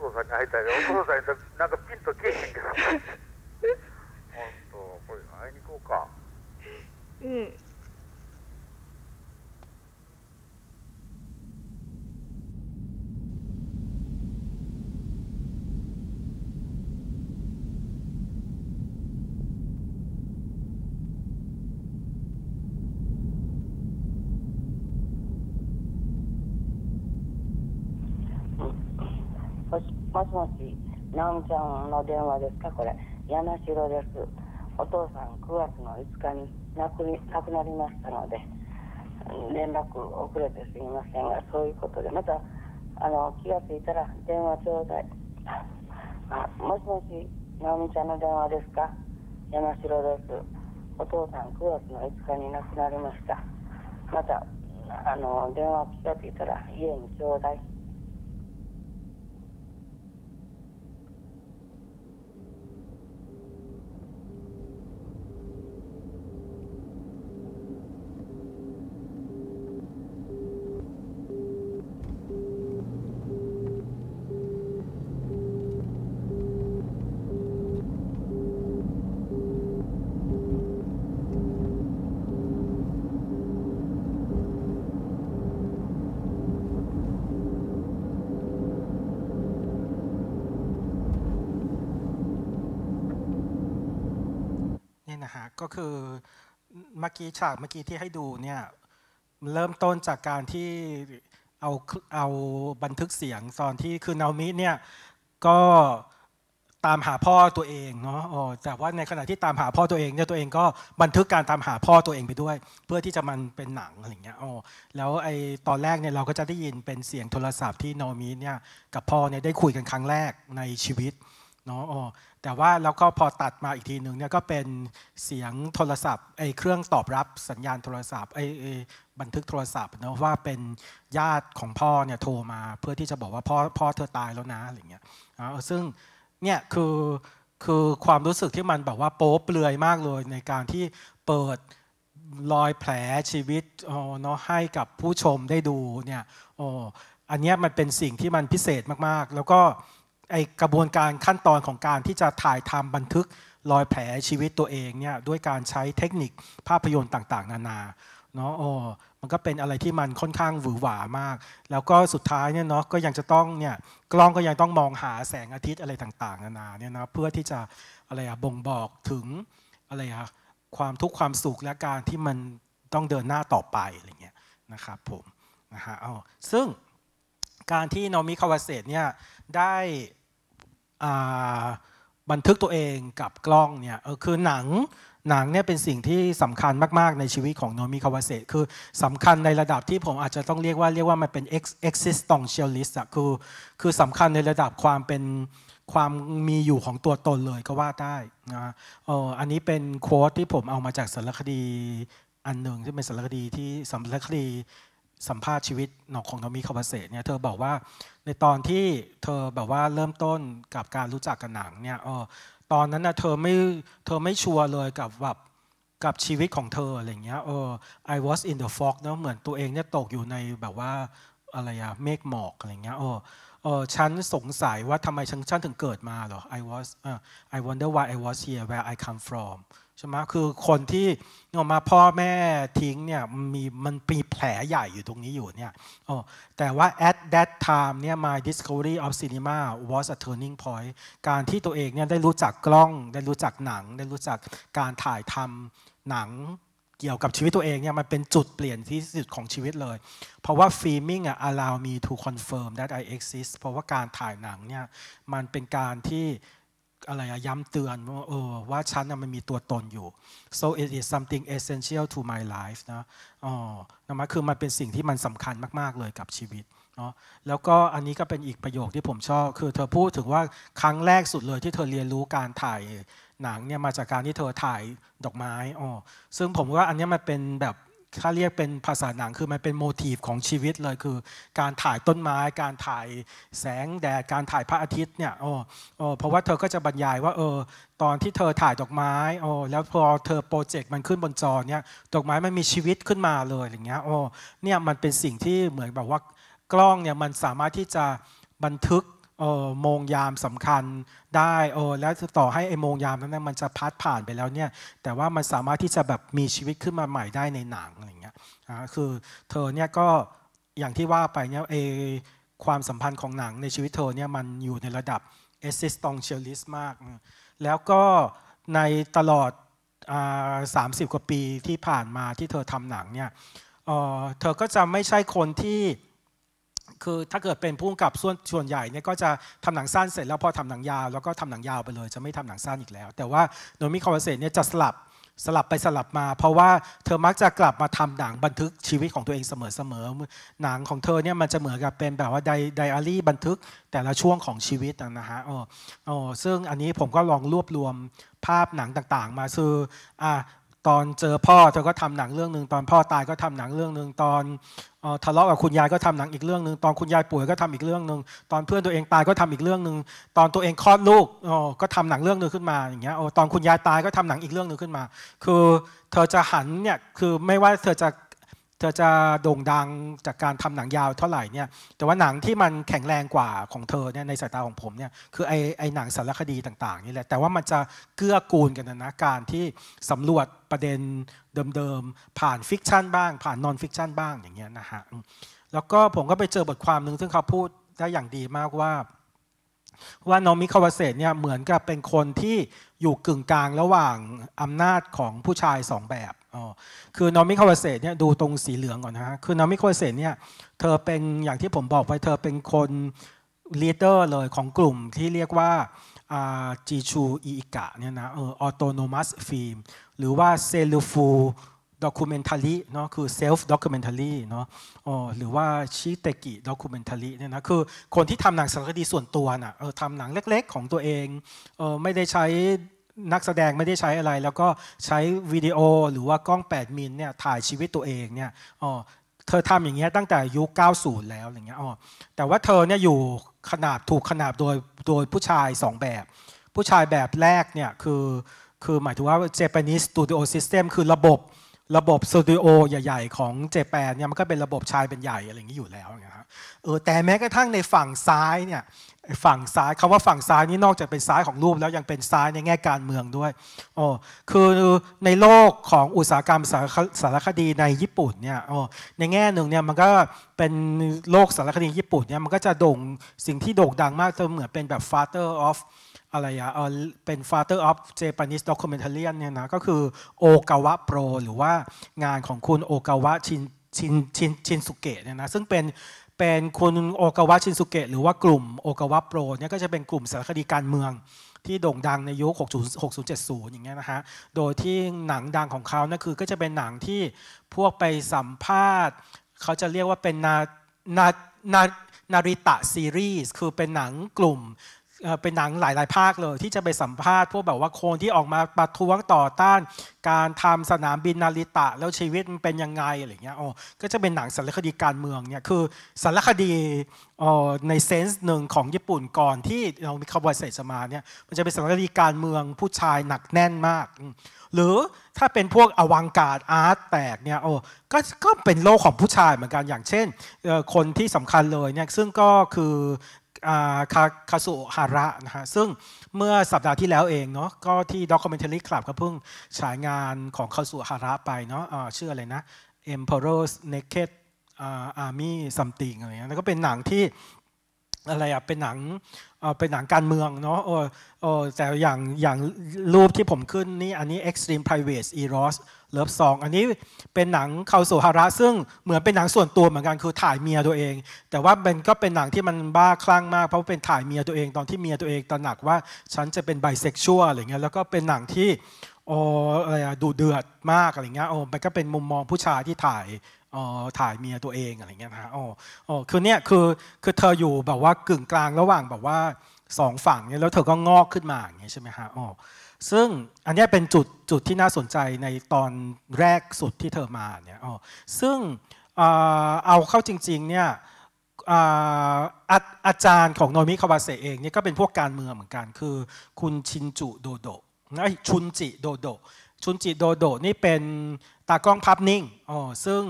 C: お父さんに会いたいお父さんになんかピンとけえへんけどちゃんの電話ですかこれ山城ですお父さん9月の5日に亡く亡くなりましたので連絡遅れてすみませんがそういうことでまたあの気が付いたら電話ちょうだいあもしもし直美ちゃんの電話ですか山城ですお父さん9月の5日に亡くなりましたまたあの電話気が付いたら家にちょうだい
A: ก็คือเมื่อกี้ฉากเมื่อกี้ที่ให้ดูเนี่ยเริ่มต้นจากการที่เอาเอาบันทึกเสียงตอนที่คือนามิเนี่ยก็ตามหาพ่อตัวเองเนาะแต่ว่าในขณะที่ตามหาพ่อตัวเองเนี่ยตัวเองก็บันทึกการตามหาพ่อตัวเองไปด้วย เพื่อที่จะมันเป็นหนังอะไรเงี้ยอ้อแล้วไอตอนแรกเนี่ยเราก็จะได้ยินเป็นเสียงโทรศัพท์ที่โนมิเนี่ยกับพ่อเนี่ยได้คุยกันครั้งแรกในชีวิตนาะแต่ว่าแล้วก็พอตัดมาอีกทีหนึ่งเนี่ยก็เป็นเสียงโทรศัพท์ไอ้เครื่องตอบรับสัญญาณโทรศัพท์ไอ้บันทึกโทรศัพท์เนาะว่าเป็นญาติของพ่อเนี่ยโทรมาเพื่อที่จะบอกว่าพ่อพ่อเธอตายแล้วนะอะไรเงี้ยนะซึ่ง เนี่ยคือคือความรู้สึกที่มันแบบว่าโป๊เปลือยมากเลย ในการที่เปิด รอยแผลชีวิตเนาะให้กับผู้ชมได้ดูเนี่ยโอ้อันนี้มันเป็นสิ่งที่มันพิเศษมาก ๆ แล้วก็ไอกระบวนการขั้นตอนของการที่จะถ่ายทำบันทึกรอยแผลชีวิตตัวเองเนี่ยด้วยการใช้เทคนิคภาพยนตร์ต่างๆนานาเนาะโอ้มันก็เป็นอะไรที่มันค่อนข้างหวือหวามาก แล้วก็สุดท้ายเนี่ยเนาะก็ยังจะต้องเนี่ยกล้องก็ยังต้องมองหาแสงอาทิตย์อะไรต่าง ๆ นานาเนี่ยนะเพื่อที่จะอะไรอะบ่งบอกถึงอะไรอะความทุกข์ความสุขและการที่มันต้องเดินหน้าต่อไปอะไรเงี้ยนะครับผมนะฮะอ๋อซึ่งการที่นอมิคาวาเซตเนี่ยได้บันทึกตัวเองกับกล้องเนี่ยคือหนังหนังเนี่ยเป็นสิ่งที่สำคัญมากๆ ในชีวิตของโนมิคาวาเซคือ สำคัญในระดับที่ผมอาจจะต้องเรียกว่าเรียกว่ามันเป็น existentialist อะคือคือสำคัญในระดับความเป็นความมีอยู่ของตัวตนเลยก็ว่าได้นะเอออันนี้เป็นโค้ดที่ผมเอามาจากสารคดีอันหนึ่งที่เป็นสารคดีที่สารคดีสัมภาษณ์ชีวิตของโนมิคาวาเซเนี่ยเธอบอกว่าในตอนที่เธอแบบว่าเริ่มต้นกับการรู้จักกับหนังเนี่ยออตอนนั้นนะเธอไม่เธอไม่ชัวร์เลยกับแบบกับชีวิตของเธออะไรเงี้ยเออ I was in the fog เนะเหมือนตัวเองเนี่ยตกอยู่ในแบบว่าอะไรอะเมฆหมอกอะไรเงี้ยเออเออฉันสงสัยว่าทำไมฉันฉันถึงเกิดมาเหรอ I was uh, I wonder why I was here where I come from ใช่ไหมคือคนที่ออกมาพ่อแม่ทิ้งเนี่ยมีมันมีแผลใหญ่อยู่ตรงนี้อยู่เนี่ยโอ้แต่ว่า at that time เนี่ย my discovery of cinema was a turning point การที่ตัวเองเนี่ยได้รู้จักกล้อง ได้รู้จักหนัง ได้รู้จักการถ่ายทำหนังเกี่ยวกับชีวิตตัวเองเนี่ย มันเป็นจุดเปลี่ยนที่สุดของชีวิตเลย เพราะว่าฟิล์มิ n งอ่ะ allow me to confirm that I exist เพราะว่าการถ่ายหนังเนี่ย มันเป็นการที่อะไรย้ำเตือนว่าเออว่าฉันน่ะมันมีตัวตนอยู่ so it is something essential to my life นะอ๋อนะมันคือมันเป็นสิ่งที่มันสำคัญมากๆเลยกับชีวิตเนาะ แล้วก็อันนี้ก็เป็นอีกประโยคที่ผมชอบ คือเธอพูดถึงว่าครั้งแรกสุดเลยที่เธอเรียนรู้การถ่ายหนังเนี่ยมาจากการที่เธอถ่ายดอกไม้อ๋อซึ่งผมว่าอันนี้มันเป็นแบบถ้าเรียกเป็นภาษาหนังคือมันเป็นโมทีฟของชีวิตเลยคือการถ่ายต้นไม้การถ่ายแสงแดด การถ่ายพระอาทิตย์เนี่ยโอ้โอ้เพราะว่าเธอก็จะบรรยายว่าเออตอนที่เธอถ่ายดอกไม้โอ้แล้วพอเธอโปรเจกต์มันขึ้นบนจอเนี่ยดอกไม้มันมีชีวิตขึ้นมาเลยอย่างเงี้ยโอ้เนี่ยมันเป็นสิ่งที่เหมือนแบบว่ากล้องเนี่ยมันสามารถที่จะบันทึกโมงยามสำคัญได้โอแล้วต่อให้ไอโมงยามนั้นมันจะพัดผ่านไปแล้วเนี่ยแต่ว่ามันสามารถที่จะแบบมีชีวิตขึ้นมาใหม่ได้ในหนังอะไรเงี้ยคือเธอเนี่ยก็อย่างที่ว่าไปเนี่ยเอความสัมพันธ์ของหนังในชีวิตเธอเนี่ยมันอยู่ในระดับ existentialist มาก แล้วก็ในตลอดสามสิบกว่าปีที่ผ่านมาที่เธอทำหนังเนี่ยเธอก็จะไม่ใช่คนที่คือถ้าเกิดเป็นผู้กำกับส่วนส่วนใหญ่เนี่ยก็จะทำหนังสั้นเสร็จแล้วพอทำหนังยาวแล้วก็ทำหนังยาวไปเลย จะไม่ทำหนังสั้นอีกแล้ว แต่ว่าโนมิคาวาเซเนี่ยจะสลับสลับไปสลับมา เพราะว่าเธอมักจะกลับมาทำหนังบันทึกชีวิตของตัวเองเสมอๆหนังของเธอเนี่ยมันจะเหมือนกับเป็นแบบว่าไดอารี่บันทึกแต่ละช่วงของชีวิตนะฮะโออเอ้ซึ่งอันนี้ผมก็ลองรวบรวมภาพหนังต่างๆ มาคืออ่าตอนเจอพ่อเธอก็ทำหนังเรื่องหนึ่งตอนพ่อตายก็ทำหนังเรื่องหนึ่งตอนทะเลาะกับคุณยายก็ทำหนังอีกเรื่องหนึ่งตอนคุณยายป่วยก็ทำอีกเรื่องหนึ่งตอนเพื่อนตัวเองตายก็ทำอีกเรื่องหนึ่งตอนตัวเองคลอดลูกก็ทำหนังเรื่องหนึ่งขึ้นมาอย่างเงี้ยตอนคุณยายตายก็ทำหนังอีกเรื่องหนึ่งขึ้นมา คือเธอจะหันเนี่ยคือไม่ว่าเธอจะธอจะโด่งดังจากการทำหนังยาวเท่าไหร่เนี่ย แต่ว่าหนังที่มันแข็งแรงกว่าของเธอเนี่ยในสายตาของผมเนี่ยคือไอไอหนังสารคดีต่างๆนี่แหละ แต่ว่ามันจะเกื้อกูลกันนะการที่สำรวจประเด็นเดิมๆผ่านฟิกชันบ้าง ผ่านนอนฟิกชันบ้างอย่างเงี้ยนะฮะ แล้วก็ผมก็ไปเจอบทความหนึ่งซึ่งเขาพูดได้อย่างดีมากว่าว่าโนมิคาวาเซตเนี่ยเหมือนกับเป็นคนที่อยู่กึ่งกลางระหว่างอำนาจของผู้ชายสองแบบออ๋คือโนมิคาวาเซตเนี่ยดูตรงสีเหลืองก่อนนะฮะคือโนมิคาวาเซตเนี่ยเธอเป็นอย่างที่ผมบอกไปเธอเป็นคนลีดเดอร์เลยของกลุ่มที่เรียกว่าจีชูอีกะเนี่ยนะเออออโตโนมัสฟิล์มหรือว่าเซลูฟูด็อกิเมนทัลีเนาะคือเซลฟ์ด็อกิเมนทัลีเนาะหรือว่าชิเตกิด็อกิเมนทัลีเนี่ยนะคือคนที่ทำหนังสารคดีส่วนตัวนะ่ะเออทำหนังเล็กๆของตัวเองเออไม่ได้ใช้นักแสดงไม่ได้ใช้อะไร แล้วก็ใช้วิดีโอหรือว่ากล้อง8มิลเนี่ยถ่ายชีวิตตัวเองเนี่ยอ๋อเธอทำอย่างเงี้ยตั้งแต่ยุค 90 แล้วอย่างเงี้ยอ๋อแต่ว่าเธอเนี่ยอยู่ขนาบถูกขนาบโดยโดยผู้ชาย 2 แบบ ผู้ชายแบบแรกเนี่ยคือ คือหมายถึงว่า Japanese Studio System คือระบบระบบสตูดิโอใหญ่ๆ ของเจแปนเนี่ยมันก็เป็นระบบชายเป็นใหญ่อะไรอย่างนี้อยู่แล้วนะครับเออแต่แม้กระทั่งในฝั่งซ้ายเนี่ยฝั่งซ้ายคำาว่าฝั่งซ้ายนี่นอกจากเป็นซ้ายของรูปแล้วยังเป็นซ้ายในแง่การเมืองด้วยโอ้คือในโลกของอุตสาหกรรมสารคดีในญี่ปุ่นเนี่ยโอ้ในแง่หนึ่งเนี่ยมันก็เป็นโลกสารคดีญี่ปุ่นเนี่ยมันก็จะโด่งสิ่งที่โด่งดังมากจะเหมือนเป็นแบบ father of อะไรอะเป็น Father of Japanese Documentarian เนี่ยนะ ก็คือโอกาวะโปรหรือว่างานของคุณโอกาวะชินชินชินชินสุเกะเนี่ยนะ ซึ่งเป็นเป็นคุณโอกาวะชินสุเกะหรือว่ากลุ่มโอกาวะโปรเนี่ย ก็จะเป็นกลุ่มสารคดีการเมืองที่โด่งดังในยุค6070อย่างเงี้ยนะฮะ โดยที่หนังดังของเขานะคือก็จะเป็นหนังที่พวกไปสัมภาษณ์เขาจะเรียกว่าเป็นนา นา นา นาริตะซีรีส์ คือเป็นหนังกลุ่มเป็นหนังหลายๆ ภาคเลย ที่จะไปสัมภาษณ์ พวกแบบว่าคนที่ออกมาประท้วงต่อต้าน การทำสนามบินนาริตะแล้วชีวิตมันเป็นยังไงอะไรเงี้ยโอ้ก็จะเป็นหนังสารคดีการเมืองเนี่ยคือสารคดีในเซนส์หนึ่งของญี่ปุ่นก่อนที่เรามีคาร์บอยเซสมาเนี่ยมันจะเป็นสารคดีการเมืองผู้ชายหนักแน่นมาก หรือถ้าเป็นพวกอวังการอาร์ตแตกเนี่ยโอ้ก็ก็เป็นโลกของผู้ชายเหมือนกันอย่างเช่นคนที่สำคัญเลยเนี่ยซึ่งก็คือคาคาสุฮาระนะฮะซึ่งเมื่อสัปดาห์ที่แล้วเองเนาะก็ที่ด็อกเมนเทอรี่คลับก็เพิ่งฉายงานของคาสุฮาระไปเนาะะชื่ออะไรนะ Emperor's Naked Army something อะไรเงี้ยแล้วก็เป็นหนังที่อะไรอะเป็นหนังเป็นหนังการเมืองเนาะโออแต่อย่างอย่างรูปที่ผมขึ้นนี่อันนี้ Extreme Private Eros Love Song อันนี้เป็นหนังเขาสุฮาระ ซึ่งเหมือนเป็นหนังส่วนตัวเหมือนกันคือถ่ายเมียตัวเอง แต่ว่ามันก็เป็นหนังที่มันบ้าคลั่งมาก เพราะเป็นถ่ายเมียตัวเองตอนที่เมียตัวเองตระหนักว่าฉันจะเป็นไบเซ็กชวลอะไรเงี้ยแล้วก็เป็นหนังที่โอ้อะไรอะดูเดือดมากอะไรเงี้ยโอ้มันก็เป็นมุมมองผู้ชายที่ถ่ายออถ่ายเมียตัวเองอะไรเงี้ยนะฮะอ๋อคือเนี่ยคือคือเธออยู่แบบว่ากึ่งกลางระหว่างแบบว่าสองฝั่งเนี่ยแล้วเธอก็งอกขึ้นมาอย่างเงี้ยใช่ไหมฮะอ๋อซึ่งอันนี้เป็นจุดจุดที่น่าสนใจในตอนแรกสุดที่เธอมาเนี่ยอ๋อซึ่งเอาเข้าจริงๆเนี่ยอาจารย์ของโนมิคาวาเซเองเนี่ยก็เป็นพวกการเมืองเหมือนกันคือ คุณชินจุโดโดะชุนจิโดโดชุนจิโดโดนี่เป็นตากล้องพับนิ่ง อ๋อ ซึ่ง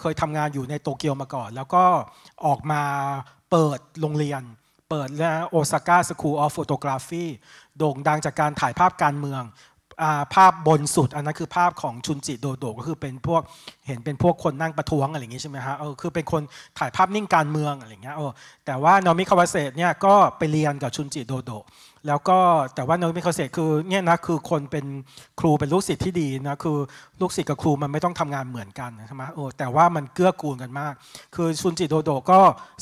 A: เคยทำงานอยู่ในโตเกียวมาก่อน แล้วก็ออกมาเปิดโรงเรียน เปิดแล้วโอซาก้าสคูลออฟฟฟโตกราฟีโด่งดังจากการถ่ายภาพการเมือง ภาพบนสุดอันนั้นคือภาพของชุนจิโดโด ก็คือเป็นพวกเห็นเป็นพวกคนนั่งประท้วงอะไรอย่างนี้ใช่ไหมฮะ เออ คือเป็นคนถ่ายภาพนิ่งการเมืองอะไรอย่างเงี้ยเออแต่ว่านอมิคาวาเซตเนี่ยก็ไปเรียนกับชุนจิโดโดแล้วก็แต่ว่านัวิเคาเศษคือเนี่ยนะคือคนเป็นครูเป็นลูกศิษย์ที่ดีนะคือลูกศิษย์กับครูมันไม่ต้องทำงานเหมือนกันใช่ไหมโอ้แต่ว่ามันเกื้อกูลกันมาก คือชุนจิโดโดก็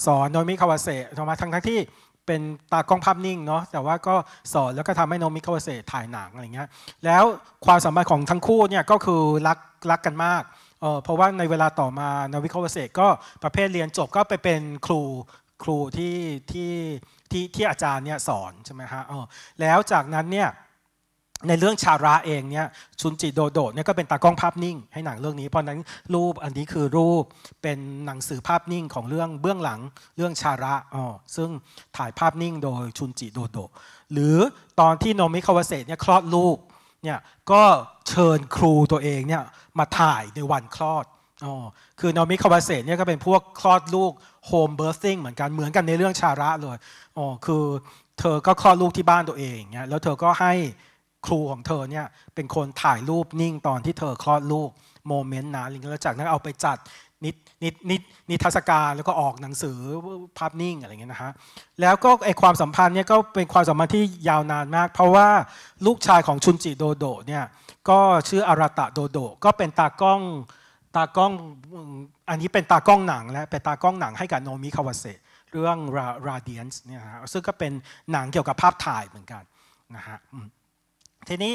A: สอนโนมิคาวเซะออมาทั้งทั้งที่เป็นตากล้องภาพนิ่งเนาะแต่ว่าก็สอนแล้วก็ทำให้โนมิคาวเซถ่ายหนังอะไรเงี้ยแล้วความสามารถของทั้งคู่เนี่ยก็คือรักรักกันมากเออเพราะว่าในเวลาต่อมานวิคาวเซก็ประเภทเรียนจบก็ไปเป็นครูครูที่ที่ที่ที่อาจารย์เนี่ยสอนใช่ไหมฮะออแล้วจากนั้นเนี่ย ในเรื่องชาราเองเนี่ย ชุนจิโดโดเนี่ยก็เป็นตากล้องภาพนิ่งให้หนังเรื่องนี้ เพราะนั้นรูปอันนี้คือรูปเป็นหนังสือภาพนิ่งของเรื่องเบื้องหลังเรื่องชาระอ๋อซึ่งถ่ายภาพนิ่งโดยชุนจิโดโดหรือตอนที่โนมิคาวาเซเนี่ยคลอดลูกเนี่ย ก็เชิญครูตัวเองเนี่ยมาถ่ายในวันคลอดอ๋อ คือโนมิคาวาเซตเนี่ยก็เป็นพวกคลอดลูกโฮมเบิร์ซติ้งเหมือนกัน เหมือนกันในเรื่องชาระเลย อ๋อ คือเธอก็คลอดลูกที่บ้านตัวเองเนี่ยแล้วเธอก็ให้ครูของเธอเนี่ยเป็นคนถ่ายรูปนิ่งตอนที่เธอคลอดลูกโมเมนต์นะแล้วจากนั้นเอาไปจัดนิดนิดนิดนิทรรศการแล้วก็ออกหนังสือภาพนิ่งอะไรเงี้ยนะฮะ แล้วก็ไอความสัมพันธ์เนี่ยก็เป็นความสัมพันธ์ที่ยาวนานมาก เพราะว่าลูกชายของชุนจิโดโดเนี่ยก็ชื่ออาราตะโดโดก็เป็นตากล้องตากล้องอันนี้เป็นตากล้องหนัง และเป็นตากล้องหนังให้กับโนมิคาวาเซเรื่องาเดียนส์เนี่ยฮะซึ่งก็เป็นหนังเกี่ยวกับภาพถ่ายเหมือนกันนะฮะทีนี้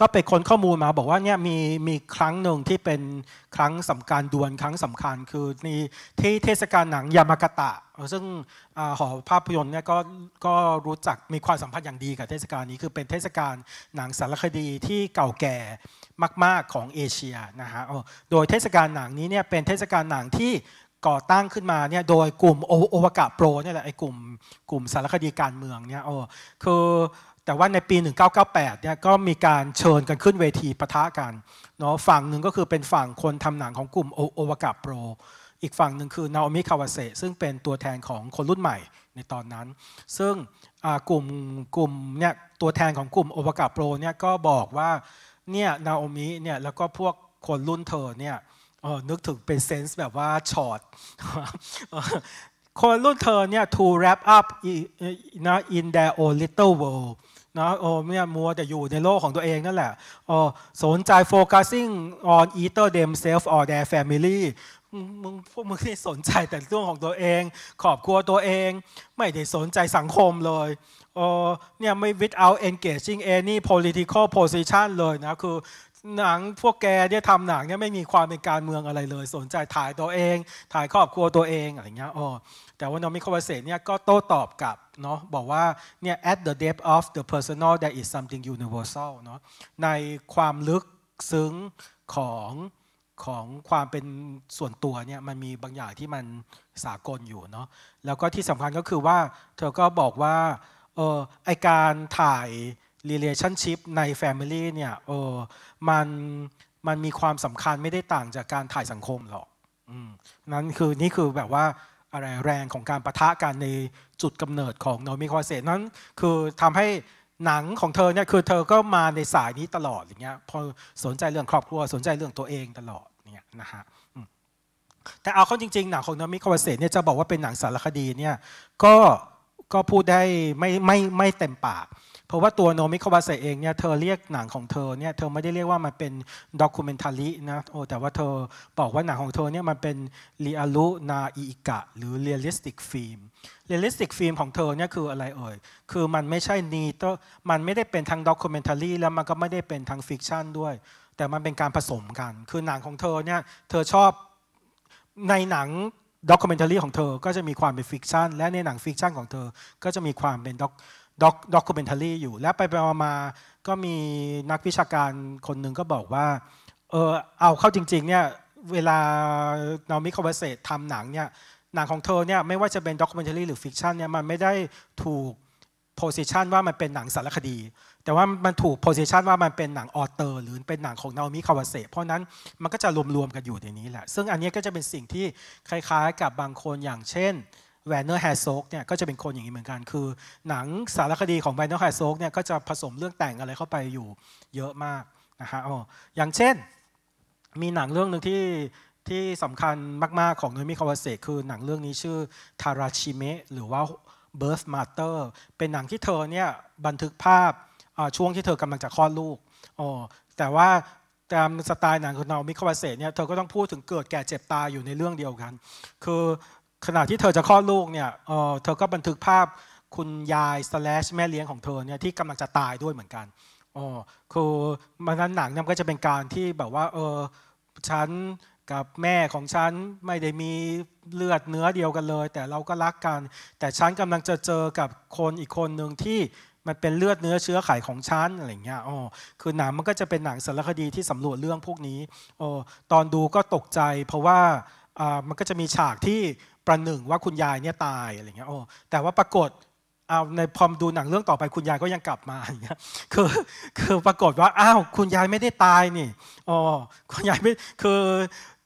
A: ก็ไปค้นข้อมูลมาบอกว่าเนี่ยมีมีครั้งหนึ่งที่เป็นครั้งสำคัญดวนครั้งสำคัญคือในที่เทศกาลหนังยามากาตะ ซึ่งหอภาพยนตร์เนี่ยก็ก็รู้จักมีความสัมพันธ์อย่างดีกับเทศกาลนี้คือเป็นเทศกาลหนังสารคดีที่เก่าแก่มากๆ ของเอเชียนะฮะโดยเทศกาลหนังนี้เนี่ยเป็นเทศกาลหนังที่ก่อตั้งขึ้นมาเนี่ยโดยกลุ่มโอโอวากาโปรเนี่ยแหละไอ้กลุ่มกลุ่มสารคดีการเมืองเนี่ยโอ้คือแต่ว่าในปี 1998 เนี่ยก็มีการเชิญกันขึ้นเวทีปะทะกันเนาะฝั่งหนึ่งก็คือเป็นฝั่งคนทำหนังของกลุ่มโอโอวากาโปรอีกฝั่งหนึ่งคือนาโอมิคาวาเซซึ่งเป็นตัวแทนของคนรุ่นใหม่ในตอนนั้น ซึ่งกลุ่มกลุ่มเนี่ยตัวแทนของกลุ่มโอวากาโปรเนี่ยก็บอกว่าเนี่ยนาโอมิเนี่ยแล้วก็พวกคนรุ่นเธอเนี่ยนึกถึงเป็นเซนส์แบบว่าช็อตคนรุ่นเธอเนี่ย to wrap up นะ in their own little world นะโอ้เนี่ยมัวแต่อยู่ในโลกของตัวเองนั่นแหละอสนใจ focusing on either themselves or their family มึงพวกมึงนี่สนใจแต่เรื่องของตัวเองขอบครัวตัวเอง ไม่ได้สนใจสังคมเลยเนี่ยไม่ without engaging any political position เลยนะคือหนังพวกแกเนี่ยทำหนังเนี่ยไม่มีความเป็นการเมืองอะไรเลย สนใจถ่ายตัวเอง ถ่ายครอบครัวตัวเองอะไรเงี้ย อ๋อ แต่ว่าโนมิคาวเซเนี่ยก็โต้ตอบกับเนาะบอกว่าเนี่ย at the depth of the personal there is something universal เนาะ ในความลึกซึ้งของของความเป็นส่วนตัวเนี่ยมันมีบางอย่างที่มันสากลอยู่เนาะ แล้วก็ที่สำคัญก็คือว่าเธอก็บอกว่าเออไอการถ่าย relationship ใน Family เนี่ยเออมันมันมีความสำคัญไม่ได้ต่างจากการถ่ายสังคมหรอกนั้นคือนี่คือแบบว่าอะไรแรงของการประทะกันในจุดกำเนิดของโนมิคอเซนั้น คือทำให้หนังของเธอเนี่ยคือเธอก็มาในสายนี้ตลอดอย่างเงี้ยพอสนใจเรื่องครอบครัวสนใจเรื่องตัวเองตลอดเนี่ยนะฮะแต่เอาเข้าจริงๆหนังของโนมิคอเซเนี่ยจะบอกว่าเป็นหนังสารคดีเนี่ยก็ก็พูดได้ไม่ไม่ไม่เต็มปากเพราะว่าตัวโนมิคาวาเซเองเนี่ยเธอเรียกหนังของเธอเนี่ยเธอไม่ได้เรียกว่ามันเป็นด็อกิเมนทัลีนะโอ้แต่ว่าเธอบอกว่าหนังของเธอเนี่ยมันเป็นเรียลุนาอิกะหรือเรียลลิสติกฟิล์มเรียลลิสติกฟิล์มของเธอเนี่ยคืออะไรเอ่ยคือมันไม่ใช่นีตมันไม่ได้เป็นทั้งด็อกิเมนทัลีแล้วมันก็ไม่ได้เป็นทั้งฟิกชันด้วย แต่มันเป็นการผสมกัน คือหนังของเธอเนี่ยเธอชอบในหนังด็อกคอมเมนทารีของเธอก็จะมีความเป็นฟิกชันและในหนังฟิกชันของเธอ ก็จะมีความเป็นด็อกด็อกด็อกคอมเมนทารีอยู่และไปไปมา ก็มีนักวิชาการคนหนึ่งก็บอกว่าเออเอาเข้าจริง ๆเนี่ยเวลาเรามิคอเวเซตทำหนังเนี่ยหนังของเธอเนี่ยไม่ว่าจะเป็นด็อกคอมเมนทารีหรือฟิกชันเนี่ยมันไม่ได้ถูกโพสิชันว่ามันเป็นหนังสารคดีแต่ว่ามันถูกโพสิชันว่ามันเป็นหนังออเตอร์หรือเป็นหนังของนาโอมิคาวาเซเพราะนั้นมันก็จะรวมๆกันอยู่ในนี้แหละ ซึ่งอันนี้ก็จะเป็นสิ่งที่คล้าย ๆ กับบางคนอย่างเช่นแวนเนอร์แฮโซกเนี่ย ก็จะเป็นคนอย่างนี้เหมือนกัน คือ หนังสารคดีของแวนเนอร์แฮโซกเนี่ย ก็จะผสมเรื่องแต่งอะไรเข้าไปอยู่เยอะมากนะฮะอ๋ออย่างเช่นมีหนังเรื่องหนึ่งที่ที่สำคัญมากๆของนุมิคาวาเซคือหนังเรื่องนี้ชื่อทาราชิเมะหรือว่า Birth Matter เป็นหนังที่เธอเนี่ยบันทึกภาพช่วงที่เธอกำลังจะคลอดลูกอ๋อแต่ว่าตามสไตล์หนังคุณเอามิคาวาเซเนี่ย เธอก็ต้องพูดถึงเกิดแก่เจ็บตายอยู่ในเรื่องเดียวกัน คือขณะที่เธอจะคลอดลูกเนี่ยเเธอก็บันทึกภาพคุณยายสแลชแม่เลี้ยงของเธอเนี่ยที่กำลังจะตายด้วยเหมือนกันอ๋อคือมันนั้นหนังนั่นก็จะเป็นการที่แบบว่าเออฉันกับแม่ของฉันไม่ได้มีเลือดเนื้อเดียวกันเลย แต่เราก็รักกัน แต่ฉันกำลังจะเจอกับคนอีกคนหนึ่งที่มันเป็นเลือดเนื้อเชื้อไขของชั้นอะไรเงี้ยอ๋อคือหนังมันก็จะเป็นหนังสารคดีที่สำรวจเรื่องพวกนี้โอ้ตอนดูก็ตกใจ เพราะว่า อ่า มันก็จะมีฉากที่ประหนึ่งว่าคุณยายเนี่ยตายอะไรเงี้ยโอ้แต่ว่าปรากฏเอาในพอมดูหนังเรื่องต่อไปคุณยายก็ยังกลับมาอย่างเงี้ยคือ คือปรากฏว่า อ้าว คุณยายไม่ได้ตายนี่อ๋อคุณยายไม่ คือ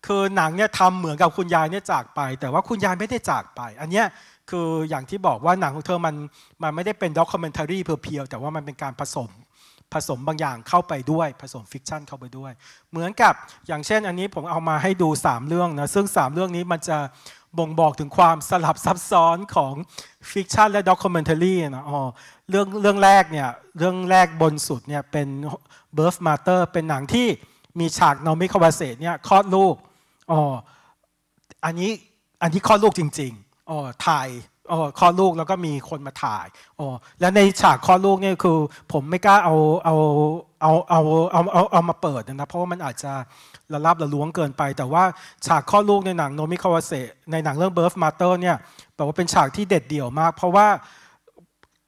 A: คือหนังเนี่ยทำเหมือนกับคุณยายเนี่ยจากไป แต่ว่าคุณยายไม่ได้จากไป อันเนี้ยคืออย่างที่บอกว่าหนังของเธอมันมันไม่ได้เป็นด็อกคอมเมนต์รีเพียวๆแต่ว่ามันเป็นการผสมผสมบางอย่างเข้าไปด้วยผสมฟิกชันเข้าไปด้วย เหมือนกับอย่างเช่นอันนี้ผมเอามาให้ดู 3 เรื่องนะซึ่ง 3 เรื่องนี้มันจะบ่งบอกถึงความสลับซับซ้อนของฟิกชันและด็อกคอมเมนต์รีนะอ๋อเรื่องเรื่องแรกเนี่ยเรื่องแรกบนสุดเนี่ยเป็น Birth Matter เป็นหนังที่มีฉากนอมิคาวาเซเนี่ยคลอดลูกอ๋ออันนี้อันนี้คลอดลูกจริง ๆอ๋อถ่ายอ๋อคลอดลูกแล้วก็มีคนมาถ่ายอ๋อแล้วในฉากคลอดลูกเนี่ยคือผมไม่กล้าเอาเอาเอาเอาเอาเอาเอามาเปิดนะเพราะว่ามันอาจจะระลับระล้วงเกินไป แต่ว่าฉากคลอดลูกในหนังโนมิคาวาเซในหนังเรื่อง Birth Mother เนี่ยแปลว่าเป็นฉากที่เด็ดเดี่ยวมาก เพราะว่า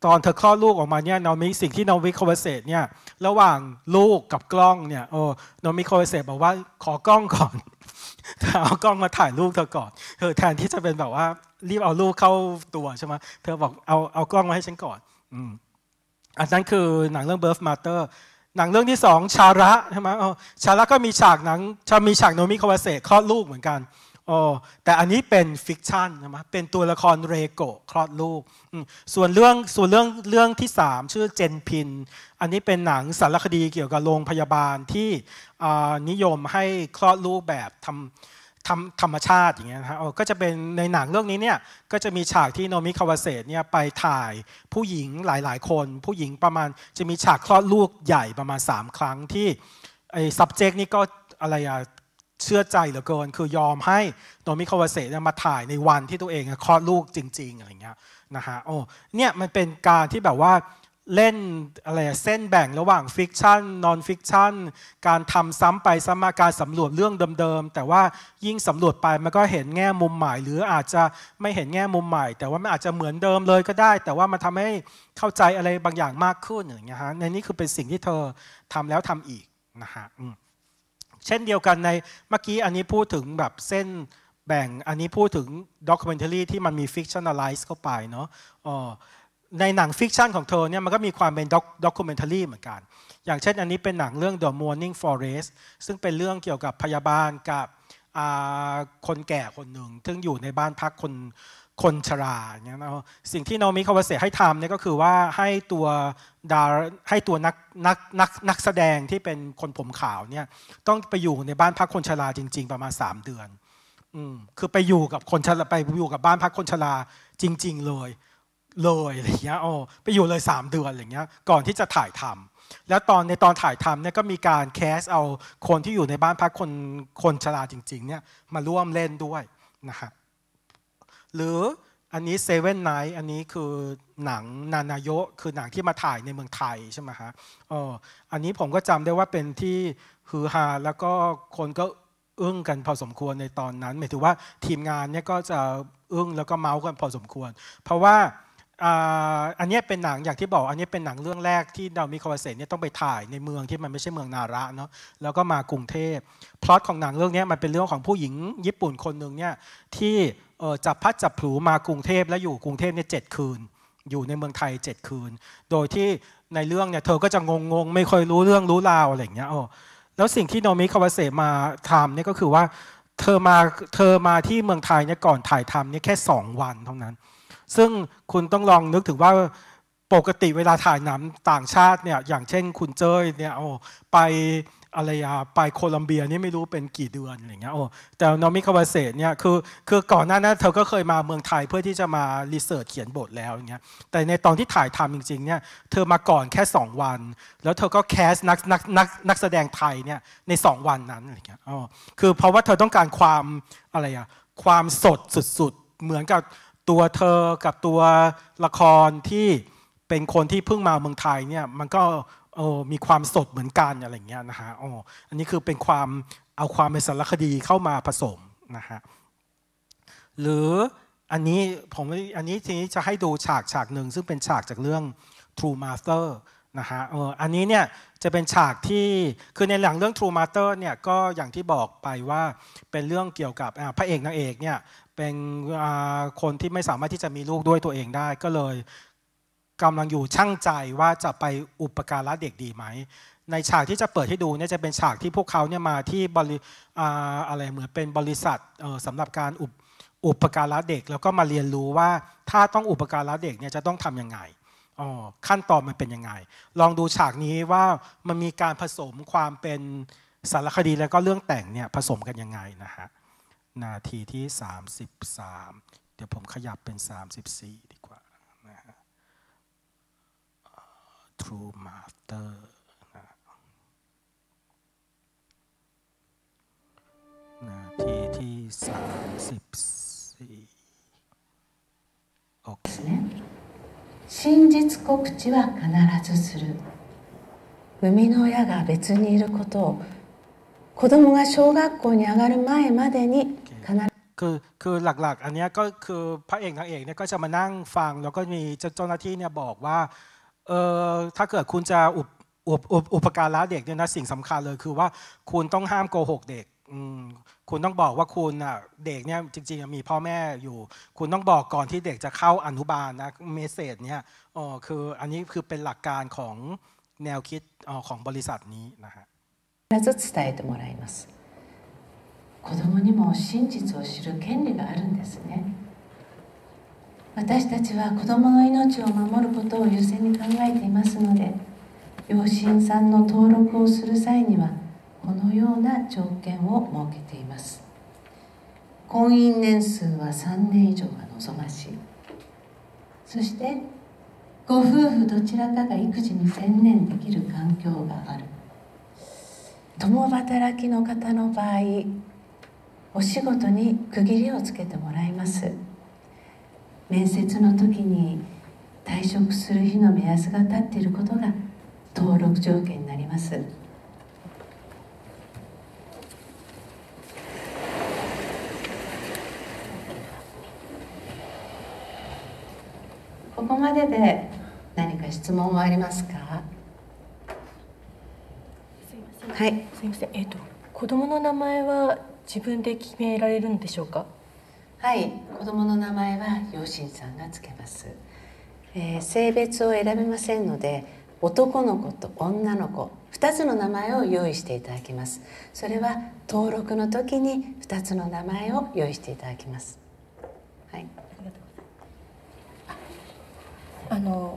A: ตอนเธอคลอดลูกออกมาเนี่ยโนมิสิ่งที่โนมิคาวาเซเนี่ยระหว่างลูกกับกล้องเนี่ยโอ้นมิคาวาเซบอกว่าขอกล้องก่อนเธอเอากล้องมาถ่ายรูปเธอก่อนเธอแทนที่จะเป็นแบบว่า รีบเอารูปเข้าตัวใช่ไหมเธอบอกเอาเอากล้องมาให้ฉันก่อนอันนั้นคือหนังเรื่อง Birth Matter หนังเรื่องที่สองชาระใช่ไหมชาระก็มีฉากหนังจะมีฉากโนมิคาวาเซคลอดลูกเหมือนกันอ๋อแต่อันนี้เป็นฟิกชันใช่ไหมเป็นตัวละครเรโกคลอดลูกส่วนเรื่องส่วนเรื่องเรื่องที่ 3 ชื่อเจนพินอันนี้เป็นหนังสารคดีเกี่ยวกับโรงพยาบาลที่นิยมให้คลอดลูกแบบทำทำธรรมชาติอย่างเงี้ยนะฮะก็จะเป็นในหนังเรื่องนี้เนี่ยก็จะมีฉากที่โนมิคาวาเซตเนี่ยไปถ่ายผู้หญิงหลายๆ คนผู้หญิงประมาณ จะมีฉากคลอดลูกใหญ่ประมาณ 3 ครั้งที่ไอ้ subject นี่ก็อะไรอะเชื่อใจเหลือเกินคือยอมให้โนมิคาวาเซ่มาถ่ายในวันที่ตัวเองคลอดลูกจริงๆอะไรเงี้ยนะฮะโอ้เนี่ยมันเป็นการที่แบบว่าเล่นอะไรเส้นแบ่งระหว่างฟิกชันนอนฟิกชันการทำซ้ำไปซ้ำมาการสำรวจเรื่องเดิมๆแต่ว่ายิ่งสำรวจไปมันก็เห็นแง่มุมใหม่ หรืออาจจะไม่เห็นแง่มุมใหม่ แต่ว่ามันอาจจะเหมือนเดิมเลยก็ได้ แต่ว่ามันทำให้เข้าใจอะไรบางอย่างมากขึ้นอย่างเงี้ยฮะในนี้คือเป็นสิ่งที่เธอทำแล้วทำอีกนะฮะเช่นเดียวกันในเมื่อกี้อันนี้พูดถึงแบบเส้นแบ่งอันนี้พูดถึงด็อกิเมนทอรี่ที่มันมีฟิกชันอลไลซ์เข้าไปเนาะในหนังฟิกชันของเธอเนี่ยมันก็มีความเป็นด็อกิเมนทอรี่เหมือนกัน อย่างเช่นอันนี้เป็นหนังเรื่อง The Morning Forest ซึ่งเป็นเรื่องเกี่ยวกับพยาบาลกับคนแก่คนหนึ่งซึ่งอยู่ในบ้านพักคนคนชราเงี้ยนะสิ่งที่โนมิคาวาเสให้ทำเนี่ยก็คือว่าให้ตัวดาให้ตัวนักนักนักนักแสดงที่เป็นคนผมขาวเนี่ย ต้องไปอยู่ในบ้านพักคนชราจริง ๆ ประมาณ3เดือน อืมคือไปอยู่กับคนชราไปอยู่กับบ้านพักคนชราจริง ๆ เลย เลยอะไรเงี้ยโอ้ไปอยู่เลย3เดือนอะไรเงี้ย ก่อนที่จะถ่ายทำ แล้วตอนในตอนถ่ายทำเนี่ยก็มีการแคสเอาคนที่อยู่ในบ้านพักคนคนชราจริง ๆ เนี่ยมาร่วมเล่นด้วยนะครับหรืออันนี้เซเว่นไนท์อันนี้คือหนังนานายะคือหนังที่มาถ่ายในเมืองไทยใช่ไหมฮะอออันนี้ผมก็จำได้ว่าเป็นที่ฮือฮาแล้วก็คนก็อึ้งกันพอสมควรในตอนนั้นหมายถึงว่าทีมงานเนี่ยก็จะอึ้งแล้วก็เมาส์กันพอสมควรเพราะว่าอันนี้เป็นหนังอย่างที่บอก อันนี้เป็นหนังเรื่องแรกที่เรามีคาวาเซเนี่ยต้องไปถ่ายในเมืองที่มันไม่ใช่เมืองนาระเนาะแล้วก็มากรุงเทพพล็อตของหนังเรื่องนี้มันเป็นเรื่องของผู้หญิงญี่ปุ่นคนหนึ่งเนี่ยที่จับพัดจับผูมากรุงเทพแล้วอยู่กรุงเทพเนี่ยเคืน อยู่ในเมืองไทย 7 คืน โดยที่ในเรื่องเนี่ยเธอก็จะงงงไม่ค่อยรู้เรื่องรู้ราวอะไรอย่างเงี้ยอ๋อแล้วสิ่งที่โนมิคาวาเซมาทำเนี่ยก็คือว่าเธอมาเธอมาที่เมืองไทยเนี่ยก่อนถ่ายทำเนี่ยแค่ 2 วันเท่านั้น ซึ่งคุณต้องลองนึกถึงว่าปกติเวลาถ่ายหนังต่างชาติเนี่ยอย่างเช่น คุณเจยเนี่ยโอ้ไปอะไรอะไปโคลัมเบียนี่ไม่รู้เป็นกี่เดือนอะไรเงี้ยโอ้แต่นอมิคาวาเซเนี่ยคือคือก่อนหน้านั้นเธอก็เคยมาเมืองไทยเพื่อที่จะมารีเสิร์ชเขียนบทแล้วอย่างเงี้ยแต่ในตอนที่ถ่ายทำจริง ๆเนี่ยเธอมาก่อนแค่ 2 วัน แล้วเธอก็แคสนักนักนักนักแสดงไทยเนี่ยใน 2 วันนั้นอะไรเงี้ยอ๋อคือเพราะว่าเธอต้องการความอะไรอะความสดสุดๆเหมือนกับตัวเธอกับตัวละครที่เป็นคนที่เพิ่งมาเมืองไทยเนี่ยมันก็โอ้มีความสดเหมือนกันอะไรเงี้ยนะฮะโอ้อันนี้คือเป็นความเอาความเป็นสารคดีเข้ามาผสมนะฮะ หรืออันนี้ผมอันนี้ทีนี้จะให้ดูฉากฉากหนึ่งซึ่งเป็นฉากจากเรื่อง True Master นะฮะเอออันนี้เนี่ยจะเป็นฉากที่คือในหลังเรื่อง True Master เนี่ยก็อย่างที่บอกไปว่าเป็นเรื่องเกี่ยวกับพระเอกนางเอกเนี่ยเป็นคนที่ไม่สามารถที่จะมีลูกด้วยตัวเองได้ก็เลยกำลังอยู่ช่างใจว่าจะไปอุปการะเด็กดีไหมในฉากที่จะเปิดให้ดูเนี่ยจะเป็นฉากที่พวกเขาเนี่ยมาที่บริอะไรเหมือนเป็นบริษัทสำหรับการอุปอุปการะเด็กแล้วก็มาเรียนรู้ว่าถ้าต้องอุปการะเด็กเนี่ยจะต้องทำยังไงอ๋อขั้นตอนมันเป็นยังไง ลองดูฉากนี้ว่ามันมีการผสมความเป็นสารคดีแล้วก็เรื่องแต่งเนี่ยผสมกันยังไงนะฮะนาทีที่ 33 เดี๋ยวผมขยับเป็น34ดีกว่า True Master นะนาทีที่สามสิบสี่
D: โอเค真実告知は必ずする生みの親が別にいることを子供が小学校に上がる前までに必ず
A: คือคือหลักๆ อันนี้ก็คือพระเอกนางเอกเนี่ยก็จะมานั่งฟังแล้วก็มีเจ้าหน้าที่เนี่ยบอกว่าเอ่อถ้าเกิดคุณจะอุปอุปอุปอุปการะเด็กเนี่ยนะสิ่งสำคัญเลยคือว่าคุณต้องห้ามโกหกเด็กคุณต้องบอกว่าคุณอ่ะเด็กเนี่ยจริงๆมีพ่อแม่อยู่ คุณต้องบอกก่อนที่เด็กจะเข้าอนุบาลนะเมสเซจเนี่ยอ๋อคืออันนี้คือเป็นหลักการของแนวคิดอของบริษัทนี้นะฮะ
D: ずつ伝えてもらいます子供にも真実を知る権利があるんですね私たちは子どもの命を守ることを優先に考えていますので養親さんの登録をする際にはこのような条件を設けています婚姻年数は3年以上が望ましいそしてご夫婦どちらかが育児に専念できる環境がある共働きの方の場合お仕事に区切りをつけてもらいます面接の時に退職する日の目安が立っていることが登録条件になりますここまでで何か質問はありますかはいすみませんえっ、と子供の名前は自分で決められるんでしょうかはい子供の名前は両親さんがつけます、えー、性別を選べませんので男の子と女の子2つの名前を用意していただきますそれは登録の時に2つの名前を用意していただきますはいあの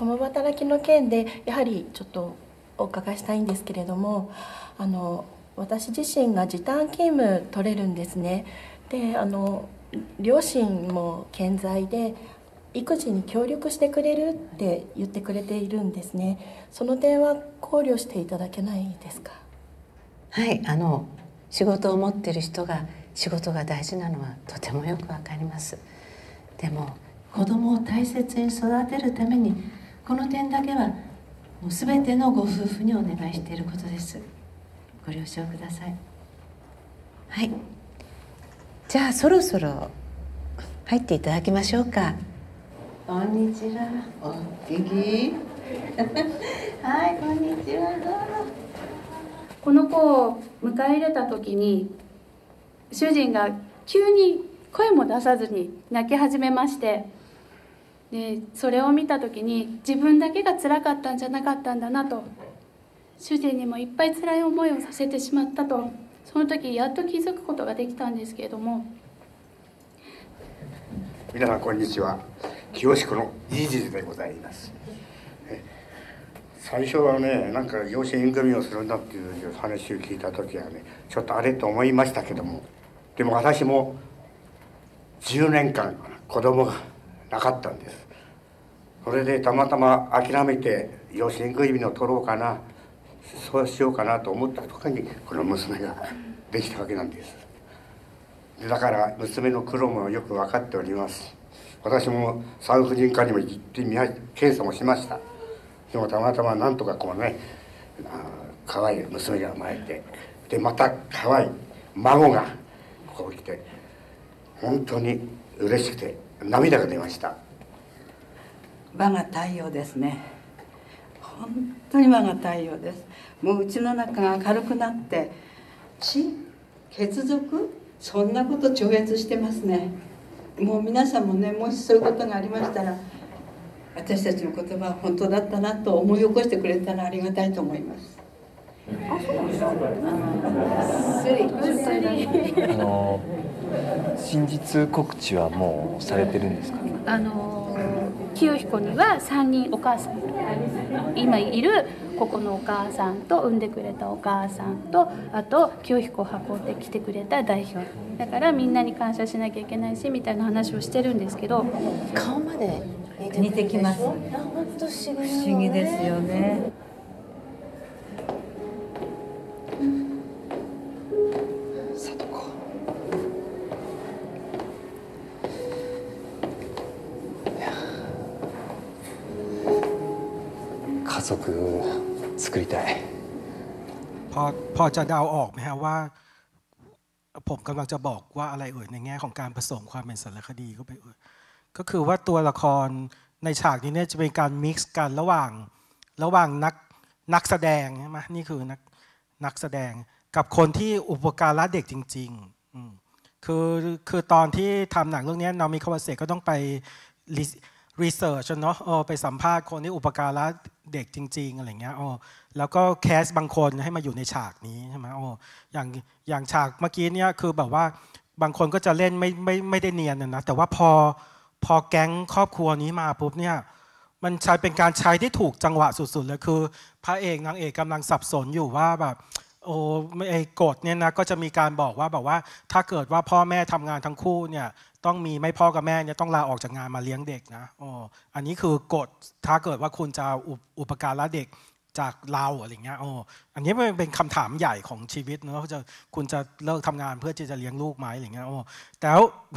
D: 共働きの件でやはりちょっとお伺いしたいんですけれどもあの私自身が時短勤務取れるんですねであの両親も健在で育児に協力してくれるって言ってくれているんですねその点は考慮していただけないですかはいあの仕事を持ってる人が仕事が大事なのはとてもよくわかりますでも子供を大切に育てるためにこの点だけはもう全てのご夫婦にお願いしていることですご了承くださいはいじゃあそろそろ入っていただきましょうかこんにちはお元気 [LAUGHS] はいこんにちはどうもこの子を迎え入れた時に主人が急に声も出さずに泣き始めましてでそれを見た時に自分だけが辛かったんじゃなかったんだなと主人にもいっぱい辛い思いをさせてしまったとその時やっと気づくことができたんですけれども
C: 皆さんこんにちは清子のイージーでございます最初はねなんか養子縁組をするんだっていう話を聞いた時はねちょっとあれと思いましたけどもでも私も10年間子供がなかったんですそれでたまたま諦めて養子縁組の取ろうかなそうしようかなと思った時にこの娘ができたわけなんですだから娘の苦労もよく分かっております私も産婦人科にも行って検査もしましたでもたまたまなんとかこうね可愛い娘が生まれてでまた可愛い孫がこに来て本当に嬉しくて涙が出ました
D: 我が太陽ですね本当に我が太陽ですもううちの中が軽くなって血血族そんなこと超越してますねもう皆さんもねもしそういうことがありましたら私たちの言葉は本当だったなと思い起こしてくれたらありがたいと思います。あ、そうですか。あの真実告知
C: はもうされてるんですか。
D: あの清彦には三人お母さん今いるここのお母さんと産んでくれたお母さんとあと清彦を運んで来てくれた代表だからみんなに感謝しなきゃいけないしみたいな話をしてるんですけど顔まで似てきます本当不思議ですよね、
A: 家族作りたいพอพอจะเดาออกไหมฮะว่าผมกำลังจะบอกว่าอะไรเอ่ยในแง่ของการผสมความเป็นสารคดีก็ไปเอ่ยก็คือว่าตัวละครในฉากนี้เนี่ยจะเป็นการมิกซ์กัน ระหว่างระหว่างนักนักแสดงใช่ไหมนี่คือนักนักแสดงกับคนที่อุปการะเด็กจริงๆคือคือตอนที่ทำหนังเรื่องนี้นามิคาวาเซก็ต้องไปรีเสิร์ชเนาะอไปสัมภาษณ์ คนที่อุปการะเด็กจริง ๆอะไรเงี้ยโอ้แล้วก็แคสบางคนให้มาอยู่ในฉากนี้ใช่ไหมโอ้อย่างอย่างฉากเมื่อกี้เนี่ยคือแบบว่าบางคนก็จะเล่นไม่ไม่ไม่ได้เนียนนะแต่ว่าพอพอแก๊งครอบครัวนี้มาปุ๊บเนี่ยมันใช้เป็นการใช้ที่ถูกจังหวะสุดๆเลยคือ พระเอกนางเอกกำลังสับสนอยู่ว่าแบบโอ้ไอ้กฎเนี่ยนะก็จะมีการบอกว่าแบบว่าถ้าเกิดว่าพ่อแม่ทำงานทั้งคู่เนี่ย ต้องมีไม่พ่อกับแม่เนี่ยต้องลาออกจากงานมาเลี้ยงเด็กนะอ๋ออันนี้คือกฎถ้าเกิดว่าคุณจะอุปการะเด็กจากเราอะไรเงี้ยโอ้อันนี้มันเป็นคำถามใหญ่ของชีวิตเนาะจะคุณจะเลิกทำงานเพื่อที่จะเลี้ยงลูกไหมอะไรเงี้ยโอ้แต่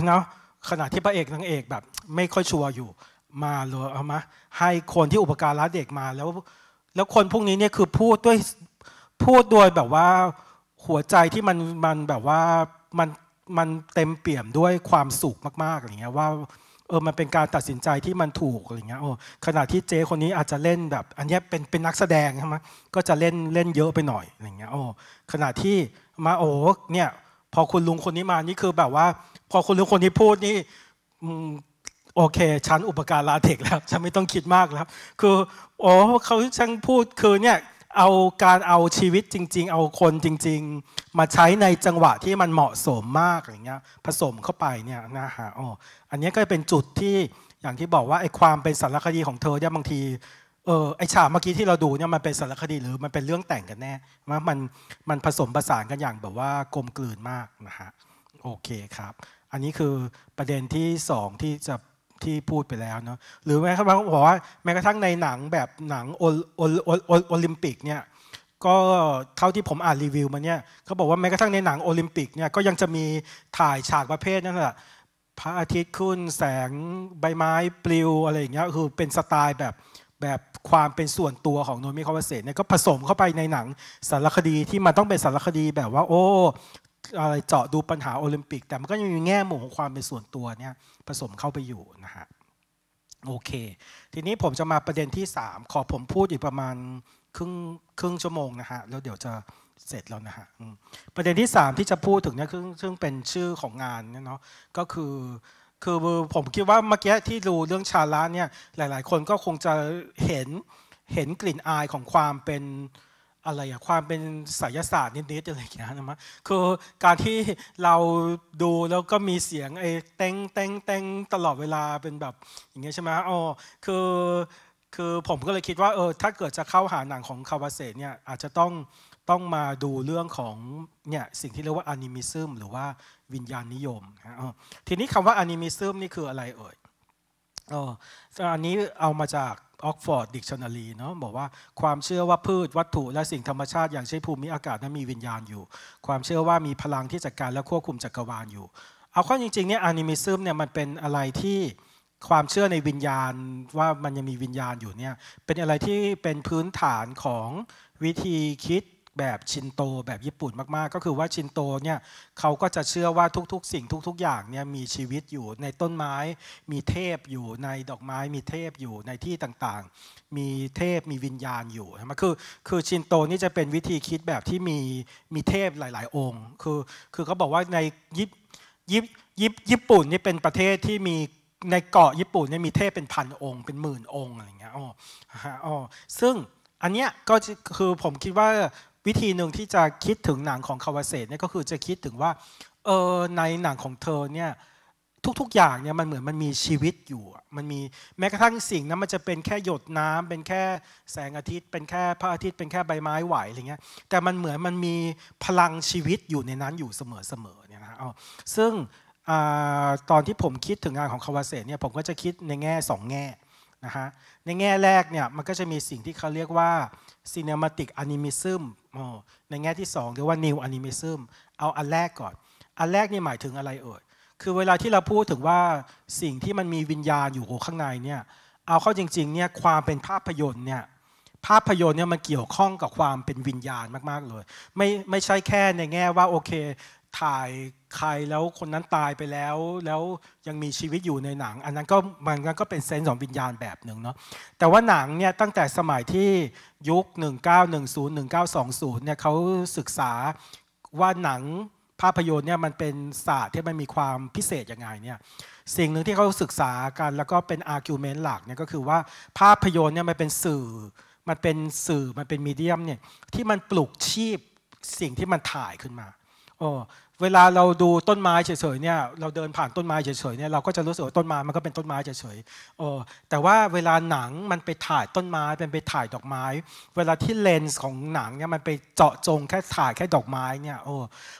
A: เนาะขณะที่พระเอกนางเอกแบบไม่ค่อยชัวร์อยู่มาเลยเอามาให้คนที่อุปการะเด็กมาแล้ว แล้วคนพวกนี้เนี่ยคือพูดด้วยพูดโดยแบบว่าหัวใจที่มันมันแบบว่ามันมันเต็มเปี่ยมด้วยความสุขมาก ๆอะไรเงี้ยว่าเออมันเป็นการตัดสินใจที่มันถูกอะไรเงี้ยโอ้ขณะที่เจ้คนนี้อาจจะเล่นแบบ อันนี้เป็นเป็นนักแสดงใช่ไหมก็จะเล่นเล่นเยอะไปหน่อยอะไรเงี้ยโอ้ขณะที่มาโอ้เนี่ยพอคุณลุงคนนี้มานี่คือแบบว่า พอคุณลุงคนนี้พูดนี่โอเค ฉันอุปการลาเทคแล้ว ฉันไม่ต้องคิดมากแล้วคือ โอ้เขาช่างพูดคือเนี่ยเอาการเอาชีวิตจริงๆ เอาคนจริงๆ มาใช้ในจังหวะที่มันเหมาะสมมากอย่างเงี้ยผสมเข้าไปเนี่ยนะฮะอ๋ออันนี้ก็เป็นจุดที่อย่างที่บอกว่าไอ้ความเป็นสารคดีของเธอเนี่ยบางทีเออไอฉากเมื่อกี้ที่เราดูเนี่ยมันเป็นสารคดีหรือมันเป็นเรื่องแต่งกันแน่ว่ามันมันผสมประสานกันอย่างแบบว่ากลมกลืนมากนะฮะโอเคครับ อันนี้คือประเด็นที่สองที่จะที่พูดไปแล้วเนาะหรือแม้กระทั่งบอกว่าแม้กระทั่งในหนังแบบหนังโอลิมปิกเนี่ยก็เท่าที่ผมอ่านรีวิวมาเนี่ยเขาบอกว่าแม้กระทั่งในหนังโอลิมปิกเนี่ยก็ยังจะมีถ่ายฉากประเภทนั่นแหละพระอาทิตย์ขึ้นแสงใบไม้ปลิว อะไรอย่างเงี้ยคือเป็นสไตล์แบบแบบความเป็นส่วนตัวของโนมิคาวเซเนี่ยก็ผสมเข้าไปในหนังสารคดีที่มันต้องเป็นสารคดีแบบว่า โอ้อะไรเจาะดูปัญหาโอลิมปิก แต่มันก็ยังมีแง่มุมของความเป็นส่วนตัวเนี่ยผสมเข้าไปอยู่นะฮะโอเค ทีนี้ผมจะมาประเด็นที่3ขอผมพูดอีกประมาณครึ่งครึ่งชั่วโมงนะฮะแล้วเดี๋ยวจะเสร็จแล้วนะฮะประเด็นที่ 3 ที่จะพูดถึงเนี่ยซึ่งเป็นชื่อของงานเนาะก็คือคือผมคิดว่าเมื่อกี้ที่ดูเรื่องชาลาเนี่ยหลายๆ คนก็คงจะเห็นเห็นกลิ่นอายของความเป็นอะไรอะความเป็นศิลศาสตร์นิดๆอะไรอย่างเงี้ยนะมงคือการที่เราดูแล้วก็มีเสียงไอ้เต้งเต้งเต้งตลอดเวลาเป็นแบบอย่างเงี้ยใช่ไหมอ๋อคือคือผมก็เลยคิดว่าเออถ้าเกิดจะเข้าหาหนังของคาวาเซเนี่ยอาจจะต้องต้องมาดูเรื่องของเนี่ยสิ่งที่เรียกว่าอนิมิซึมหรือว่าวิญญาณนิยมนะทีนี้คำว่าอนิมิซึมนี่คืออะไรเอ่ยอ๋ออันนี้เอามาจากออกฟอร์ดดิกชันนารีเนาะบอกว่าความเชื่อว่าพืชวัตถุและสิ่งธรรมชาติอย่างเช่นภูมิอากาศนั้นมีวิญญาณอยู่ ความเชื่อว่ามีพลังที่จัดการและควบคุมจักรวาลอยู่ เอาข้อจริงๆเนี่ยอนิมิซึมเนี่ยมันเป็นอะไรที่ความเชื่อในวิญญาณว่ามันยังมีวิญญาณอยู่เนี่ยเป็นอะไรที่เป็นพื้นฐานของวิธีคิดแบบชินโตแบบญี่ปุ่นมากๆ ก็คือว่าชินโตเนี่ยเขาก็จะเชื่อว่าทุก ๆ สิ่งทุก ๆ อย่างเนี่ยมีชีวิตอยู่ในต้นไม้มีเทพอยู่ในดอกไม้มีเทพอยู่ในที่ต่างๆ มีเทพมีวิญญาณอยู่ใช่ไหมคือคือชินโตนี่จะเป็นวิธีคิดแบบที่มีมีเทพหลายๆ องค์ คือคือเขาบอกว่าในยิปยิปยิปญี่ปุ่นนี่เป็นประเทศที่มีในเกาะญี่ปุ่นเนี่ยมีเทพเป็นพันองค์เป็นหมื่นองค์อะไรเงี้ยอ๋ออ๋อซึ่งอันเนี้ยก็คือผมคิดว่าวิธีหนึ่งที่จะคิดถึงหนังของคาวาเซ่เนี่ยก็คือจะคิดถึงว่าเออในหนังของเธอเนี่ยทุกๆอย่างเนี่ยมันเหมือนมันมีชีวิตอยู่มันมีแม้กระทั่งสิ่งนั้นมันจะเป็นแค่หยดน้ำ เป็นแค่แสงอาทิตย์ เป็นแค่พระอาทิตย์เป็นแค่ใบไม้ไหวอะไรเงี้ยแต่มันเหมือนมันมีพลังชีวิตอยู่ในนั้นอยู่เสมอๆเนี่ยนะ๋อซึ่งตอนที่ผมคิดถึงงานของคาวาเซเนี่ยผมก็จะคิดในแง่สองแง่นะฮะในแง่แรกเนี่ยมันก็จะมีสิ่งที่เขาเรียกว่า cinematic animism ในแง่ที่2เรียกว่า new animism เอาอันแรกก่อน อันแรกนี่หมายถึงอะไรเอ่ย คือเวลาที่เราพูดถึงว่าสิ่งที่มันมีวิญญาณอยู่ข้างในเนี่ย เอาเข้าจริงๆเนี่ยความเป็นภาพยนตร์เนี่ย ภาพยนตร์เนี่ยมันเกี่ยวข้องกับความเป็นวิญญาณมากๆเลย ไม่ไม่ใช่แค่ในแง่ว่า โอเคถ่ายใครแล้วคนนั้นตายไปแล้วแล้วยังมีชีวิตอยู่ในหนัง อันนั้นก็มันก็เป็นเซนส์ของ วิญญาณแบบหนึ่งเนาะแต่ว่าหนังเนี่ยตั้งแต่สมัยที่ยุค 1910-1920เนี่ยเขาศึกษาว่าหนังภาพยนตร์เนี่ยมันเป็นศาสตร์ที่มันมีความพิเศษยังไงเนี่ยสิ่งหนึ่งที่เขาศึกษากันแล้วก็เป็นอาร์กิวเมนต์หลักเนี่ยก็คือว่าภาพยนตร์เนี่ยมันเป็นสื่อ มันเป็นสื่อมันเป็นมีเดียมเนี่ยที่มันปลุกชีพสิ่งที่มันถ่ายขึ้นมาโอ้เวลาเราดูต้นไม้เฉยๆเนี่ย เราเดินผ่านต้นไม้เฉยๆเนี่ย เราก็จะรู้สึกว่าต้นไม้มันก็เป็นต้นไม้เฉยๆเออแต่ว่าเวลาหนังมันไปถ่ายต้นไม้เป็นไปถ่ายดอกไม้ เวลาที่เลนส์ของหนังเนี่ย มันไปเจาะจงแค่ถ่ายแค่ดอกไม้เนี่ยโอ้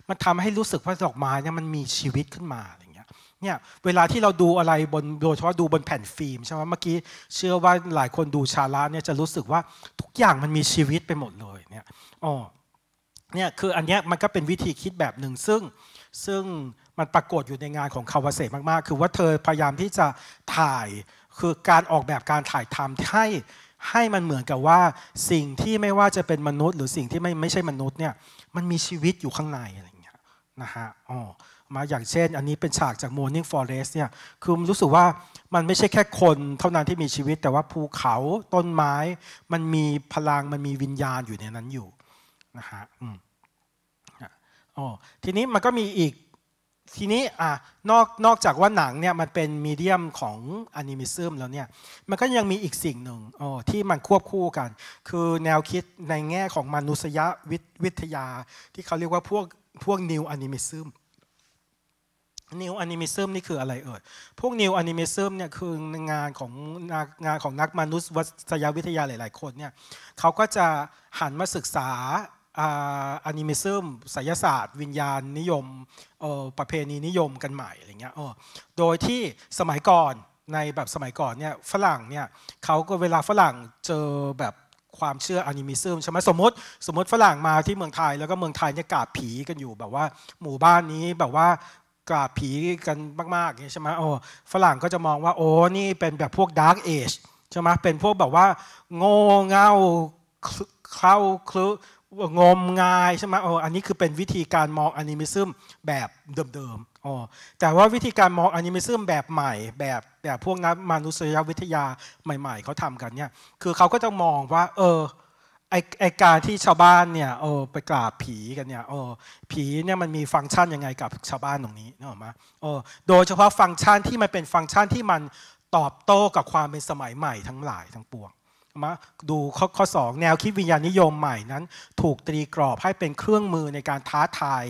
A: มันทำให้รู้สึกว่าดอกไม้เนี่ยมันมีชีวิตขึ้นมาอะไรเงี้ยเนี่ยเวลาที่เราดูอะไรบนโดยเฉพาะดูบนแผ่นฟิล์มใช่ไหมเมื่อกี้เชื่อว่าหลายคนดูชาลาเนี่ยจะรู้สึกว่าทุกอย่างมันมีชีวิตไปหมดเลยเนี่ยอ๋อเนี่ยคืออันนี้มันก็เป็นวิธีคิดแบบหนึ่งซึ่งซึ่งมันปรากฏอยู่ในงานของคาวาเซมากๆ คือว่าเธอพยายามที่จะถ่ายคือการออกแบบการถ่ายทำให้ให้มันเหมือนกับว่าสิ่งที่ไม่ว่าจะเป็นมนุษย์ หรือสิ่งที่ไม่ไม่ใช่มนุษย์เนี่ยมันมีชีวิตอยู่ข้างในอะไรอย่างเงี้ยนะฮะอ๋อมาอย่างเช่นอันนี้เป็นฉากจาก Morning Forest เนี่ยคือรู้สึกว่ามันไม่ใช่แค่คนเท่านั้นที่มีชีวิตแต่ว่าภูเขาต้นไม้มันมีพลังมันมีวิญญาณอยู่ในนั้นอยู่นะฮะ อืมโอ้ทีนี้มันก็มีอีก ทีนี้ อ่ะนอก นอกจากว่าหนังเนี่ยมันเป็นมีเดียมของอนิมิซึมแล้วเนี่ย มันก็ยังมีอีกสิ่งหนึ่งโอ้ที่มันควบคู่กัน คือแนวคิดในแง่ของมนุษยวิวิทยา ที่เขาเรียกว่าพวกพวกนิวอนิมิซึมนิวอนิมิซึมนี่คืออะไรเอ่ย พวกนิวอนิมิซึมเนี่ยคืองานของงานของนักมนุษยวิทยาหลาย ๆคนเนี่ยเขาก็จะหันมาศึกษาอนิเมซึมศิลศาสตร์ วิญญาณ นิยมประเพณีนิยมกันใหม่อะไรเงี้ยโดยที่สมัยก่อน ในแบบสมัยก่อนเนี่ย ฝรั่งเนี่ยเขาก็เวลาฝรั่งเจอแบบความเชื่ออนิมิซึมใช่ไหมสมมติ สมมติฝรั่งมาที่เมืองไทย แล้วก็เมืองไทยเนี่ยกราบผีกันอยู่แบบว่า หมู่บ้านนี้แบบว่ากราบผีกันมากๆอย่างนี้ใช่ไหมโอ้ฝรั่งก็จะมองว่า โอ้ นี่เป็นแบบพวกดาร์กเอชใช่ไหมเป็นพวกแบบว่า โง่เง่าเข้าคลึงมงายใช่ไหมอ๋ออันนี้คือเป็นวิธีการมองอนิมิซึมแบบเดิมๆอ๋อแต่ว่าวิธีการมองอนิมิซึมแบบใหม่แบบแบบพวกนักมนุษยวิทยาใหม่ๆเขาทำกันเนี่ย คือเขาก็จะมองว่าเออไอไอการที่ชาวบ้านเนี่ยโอ้ไปกราบผีกันเนี่ยโอ้ผีเนี่ยมันมีฟังก์ชันยังไงกับชาวบ้านตรงนี้นึกออกมาเออโดยเฉพาะฟังก์ชันที่มันเป็นฟังก์ชันที่มันตอบโต้กับความเป็นสมัยใหม่ทั้งหลายทั้งปวงมาดูข้อสอ2 แนวคิดวิญญาณนิยมใหม่นั้น ถูกตรีกรอบให้เป็นเครื่องมือในการท้าทาย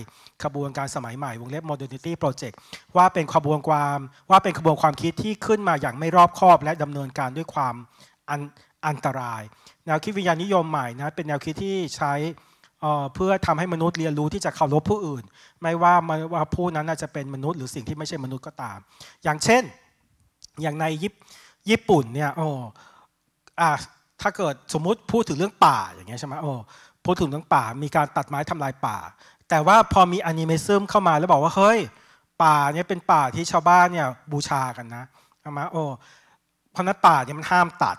A: ขบวนการสมัยใหม่ วงเล็บ modernity project ว่าเป็นขบวนความว่าเป็นขบวนความคิดที่ขึ้นมาอย่างไม่รอบคอบและดำเนินการด้วยความอันอนตราย แนวคิดวิญญาณนิยมใหม่นะเป็นแนวคิดที่ใช้เพื่อทำให้มนุษย์เรียนรู้ที่จะเคารพผู้อื่น ไม่ว่าว่าผู้นั้นาจะเป็นมนุษย์ หรือสิ่งที่ไม่ใช่มนุษย์ก็ตาม อย่างเช่น อย่างในญี่ปุ่นเนี่ยโออ่าถ้าเกิดสมมุติพูดถึงเรื่องป่าอย่างเงี้ยใช่ไหมโอ้พูดถึงเรื่องป่ามีการตัดไม้ทำลายป่า แต่ว่าพอมีอนิเมซึมเข้ามาแล้วบอกว่าเฮ้ย ป่าเนี่ยเป็นป่าที่ชาวบ้านเนี่ยบูชากันนะใช่ไหมโอ้เพราะนั้นป่าเนี่ยมันห้ามตัด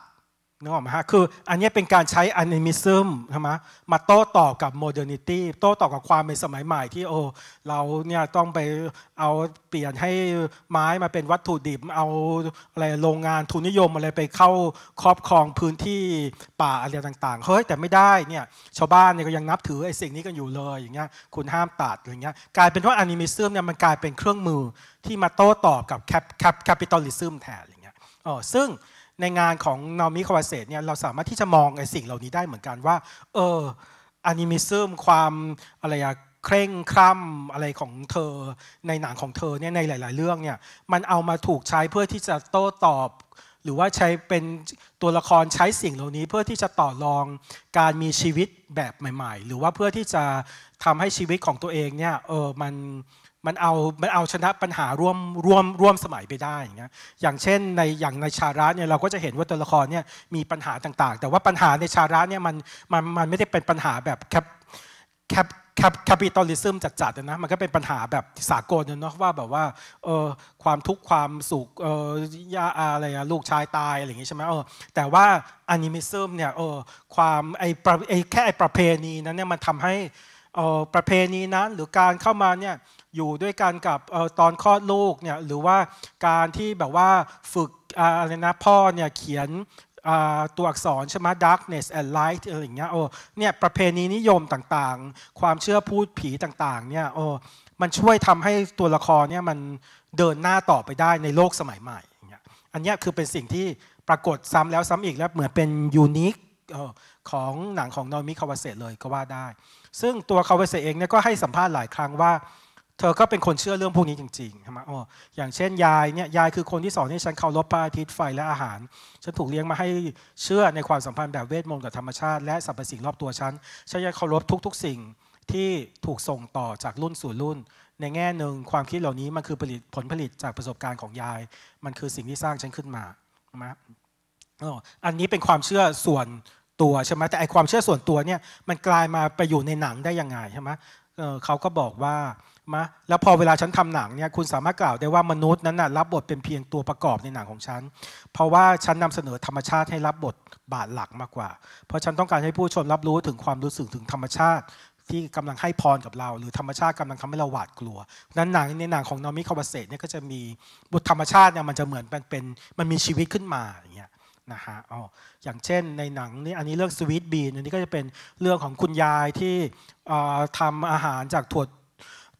A: นึกออกไหมฮะคืออันนี้เป็นการใช้อนิมิซึมใช่ไหมมาโต้ตอบกับโมเดิร์นิตี้ โต้ตอบกับความเป็นสมัยใหม่ที่โอ้เราเนี่ยต้องไปเอาเปลี่ยนให้ไม้มาเป็นวัตถุดิบ เอาอะไรโรงงานทุนนิยมอะไรไปเข้าครอบครองพื้นที่ป่าอะไรต่างๆ เฮ้ยแต่ไม่ได้เนี่ยชาวบ้านเนี่ยก็ยังนับถือไอ้สิ่งนี้กันอยู่เลยอย่างเงี้ย คุณห้ามตัดอย่างเงี้ยกลายเป็นว่าอนิมิซึมเนี่ยมันกลายเป็นเครื่องมือที่มาโต้ตอบกับแคปแคปิตอลิซึมแทนอย่างเงี้ยอ๋อซึ่งในงานของนอมิคาวาเซตเนี่ยเราสามารถที่จะมองไอ้สิ่งเหล่านี้ได้เหมือนกันว่า เอออนิมิซึมความอะไรอะเคร่งคร่ำอะไรของเธอในหนังของเธอเนี่ยในหลาย ๆ เรื่องเนี่ยมันเอามาถูกใช้เพื่อที่จะโต้ตอบ หรือว่าใช้เป็นตัวละครใช้สิ่งเหล่านี้เพื่อที่จะต่อรองการมีชีวิตแบบใหม่ๆ หรือว่าเพื่อที่จะทำให้ชีวิตของตัวเองเนี่ย เออมันมันเอามันเอาชนะปัญหาร่วมร่วมร่วมสมัยไปได้ อย่างเงี้ย อย่างเช่นในอย่างในชาระเนี่ยเราก็จะเห็นว่า ตัวละครเนี่ยมีปัญหาต่างๆ แต่ว่าปัญหาในชาระเนี่ยมันมันมันไม่ได้เป็นปัญหาแบบแคปแคปแคปแคิตอลิซึมจัดๆนะ มันก็เป็นปัญหาแบบ สากลเนาะว่าแบบว่าเออความทุกข์ความสุขเออยาอะไรอะลูกชายตายอะไรอย่างงี้ใช่ไหมเออแต่ว่าอนิเมซึมเนี่ยเออความไอไอแค่ไอประเพณีนั้นเนี่ยมันทำให้เออประเพณีนั้นหรือการเข้ามาเนี่ยอยู่ด้วยกันกับตอนคลอดลูกเนี่ยหรือว่าการที่แบบว่าฝึกอะไรนะพ่อเนี่ยเขียนตัวอักษรใช่ไหม darkness and light อะไรอย่างเงี้ยโอ้เนี่ยประเพณีนิยมต่างๆ ความเชื่อพูดผีต่างๆเนี่ยโอ้มันช่วยทำให้ตัวละครเนี่ยมันเดินหน้าต่อไปได้ในโลกสมัยใหม่อย่างเงี้ยอันนี้คือเป็นสิ่งที่ปรากฏซ้ำแล้วซ้ำอีกแล้ว เหมือนเป็นยูนิคของหนังของนอมิคาวาเซเลยก็ว่าได้ซึ่งตัวคาวาเซเองเนี่ยก็ให้สัมภาษณ์หลายครั้งว่าเธอก็เป็นคนเชื่อเรื่องพวกนี้จริงๆ ใช่ไหมอ๋ออย่างเช่นยายเนี่ย ยายคือคนที่สอนให้ฉันเคารพพระอาทิตย์ไฟและอาหาร ฉันถูกเลี้ยงมาให้เชื่อในความสัมพันธ์แบบเวทมนต์กับธรรมชาติและสรรพสิ่งรอบตัวฉัน ฉันยังเคารพทุก ๆ สิ่งที่ถูกส่งต่อจากรุ่นสู่รุ่น ในแง่หนึ่งความคิดเหล่านี้มันคือผลิตผลผลิตจากประสบการณ์ของยาย มันคือสิ่งที่สร้างฉันขึ้นมา ใช่ไหมอันนี้เป็นความเชื่อส่วนตัวใช่ไหมแต่ไอความเชื่อส่วนตัวเนี่ย มันกลายมาไปอยู่ในหนังได้ยังไง ใช่ไหมเขาก็บอกว่ามาแล้วพอเวลาฉันทำหนังเนี่ยคุณสามารถกล่าวได้ว่ามนุษย์นั้นนะรับบทเป็นเพียงตัวประกอบในหนังของฉัน เพราะว่าฉันนำเสนอธรรมชาติให้รับบทบาทหลักมากกว่า เพราะฉันต้องการให้ผู้ชมรับรู้ถึงความรู้สึกถึงธรรมชาติ ที่กำลังให้พรกับเราหรือธรรมชาติกำลังทำให้เราหวาดกลัวนั้นหนังในหนังของนอมิคาวาเซตเนี่ยก็จะมีบทธรรมชาติเนี่ยมันจะเหมือนเป็นเป็นมันมีชีวิตขึ้นมา อย่างเงี้ยนะฮะอ๋ออย่างเช่นในหนังนี่อันนี้เรื่องสวีทบีนอันนี้ก็จะเป็นเรื่องของคุณยายที่ทำอาหารจากถั่ว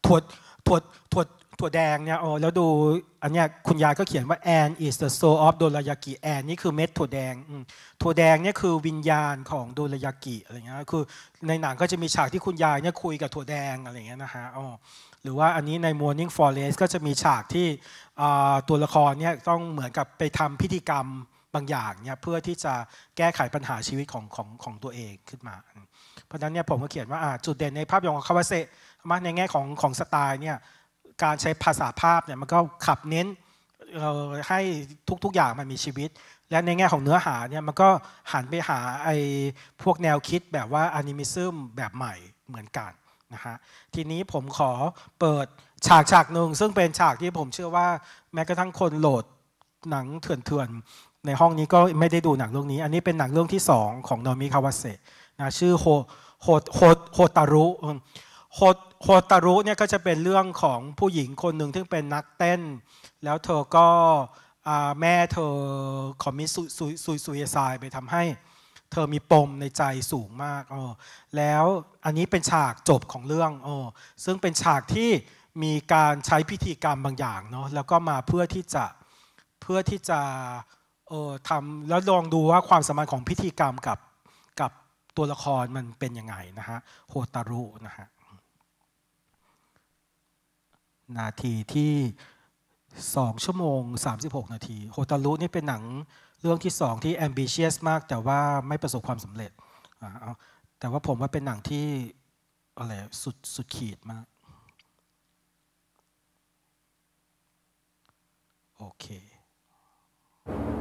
A: ถั่วถั่วถั่วถั่วแดงเนี่ยโอ้แล้วดูอันเนี้ยคุณยายก็เขียนว่า and is the soul of โดร a ยา k ิแอนนี่คือเม็ดถั่วแดงถั่วแดงเนี่ยคือวิญญาณของโดร a ยา k ิอะไรเงี้ยคือในหนังก็จะมีฉากที่คุณยายเนี่ยคุยกับถั่วแดงอะไรเงี้ยนะฮะอ๋อหรือว่าอันนี้ใน Morning Forest ก็จะมีฉากที่ตัวละครเนี่ยต้องเหมือนกับไปทำพิธีกรรมบางอย่างเนี่ยเพื่อที่จะแก้ไขปัญหาชีวิตของของของตัวเองขึ้นมา เพราะนั้นเนี่ยผมก็เขียนว่าจุดเด่นในภาพยนตร์ของคาวาเซมาในแง่ของของสไตล์เนี่ยการใช้ภาษาภาพเนี่ยมันก็ขับเน้นให้ทุกๆอย่างมันมีชีวิต และในแง่ของเนื้อหาเนี่ยมันก็หันไปหาไอ้พวกแนวคิดแบบว่าอนิมิซึมแบบใหม่เหมือนกันนะฮะทีนี้ผมขอเปิดฉากฉากหนึ่งซึ่งเป็นฉากที่ผมเชื่อว่าแม้กระทั่งคนโหลดหนังเถื่อนๆ ในห้องนี้ก็ไม่ได้ดูหนังเรื่องนี้ อันนี้เป็นหนังเรื่องที่ 2 ของโนมิคาวาเซะนะชื่อโฮโฮโฮโฮตารุโฮโคตารุเนี่ยก็จะเป็นเรื่องของผู้หญิงคนหนึ่งที่เป็นนักเต้น แล้วเธอก็แม่เธอคอมมิสซุยซุยซายไปทำให้เธอมีปมในใจสูงมากออแล้วอันนี้เป็นฉากจบของเรื่องออซึ่งเป็นฉากที่มีการใช้พิธีกรรมบางอย่างเนาะ แล้วก็มาเพื่อที่จะเพื่อที่จะเออทำแล้วลองดูว่าความสมานของพิธีกรรมกับกับตัวละครมันเป็นยังไงนะฮะ โคตารุนะฮะนาทีที่ 2 ชั่วโมง 36 นาที โฮตารุนี่เป็นหนังเรื่องที่สองที่ ambitious มากแต่ว่าไม่ประสบความสำเร็จ แต่ว่าผมว่าเป็นหนังที่อะไรสุดสุดขีดมาก โอเค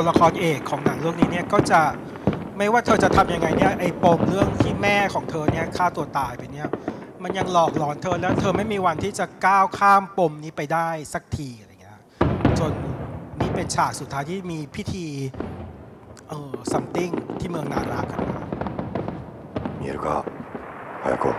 A: วละครเอกของหนังเรื่องนี้เนี่ยก็จะไม่ว่าเธอจะทํำยังไงเนี่ย ไอ้ปมเรื่องที่แม่ของเธอเนี่ยฆ่าตัวตายไปเนี่ย มันยังหลอกหลอนเธอแล้ว เธอไม่มีวันที่จะก้าวข้ามปมนี้ไปได้สักทีอะไรเงี้ยจนนี่เป็นฉากสุดท้ายที่มีพิธีเออซัมติงที่เมืองนารากันม
B: ีเมียก็ไปก่อน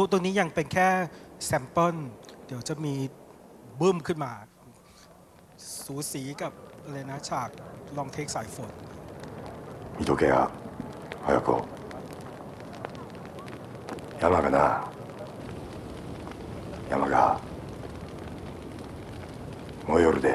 A: ตัวตัวนี้ยังเป็นแค่แซมเปิลเดี๋ยวจะมีบึ้มขึ้นมา สูสีกับอะไรนะฉากลองเทคสายฝนม
C: มตกกกเฮยยาานะะยามะกะがอยอรうเด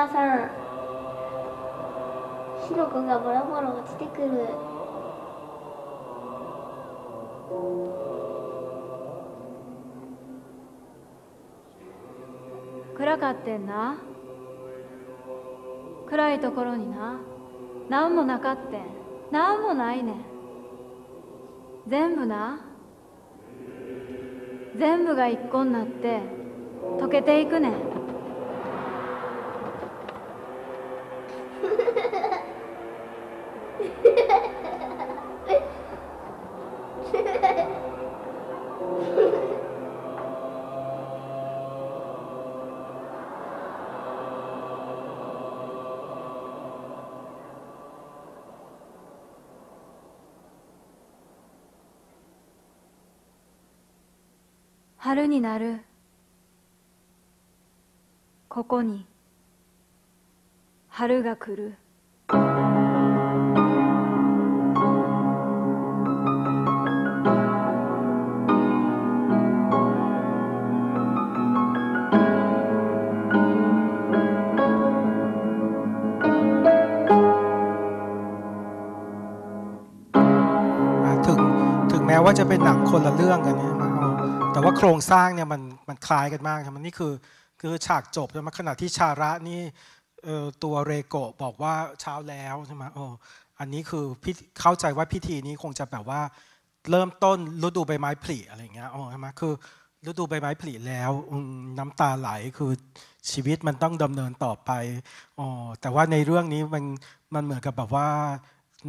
D: 母さんひろがボロボロ落ちてくる暗かってんな暗いところにな何もなかってん何もないねん全部な全部が一個になって溶けていくねんになるここに春が来るถ
A: ึงแม้ว่าจะเป็นหนังคนละเรื่องกันเนี่ยแต่ว่าโครงสร้างเนี่ยมันมันคล้ายกันมากครับมันนี่คือคือฉากจบใช่ไหมขณะที่ชาระนี่ตัวเรโกบอกว่าเช้าแล้วใช่ไหมโอ้อันนี้คือเข้าใจว่าพิธีนี้คงจะแบบว่า เริ่มต้นฤดูใบไม้ผลิอะไรเงี้ยโอ้ใช่ไหมคือฤดูใบไม้ผลิแล้ว น้ำตาไหลคือชีวิตมันต้องดำเนินต่อไปอ๋อแต่ว่าในเรื่องนี้มันมันเหมือนกับแบบว่า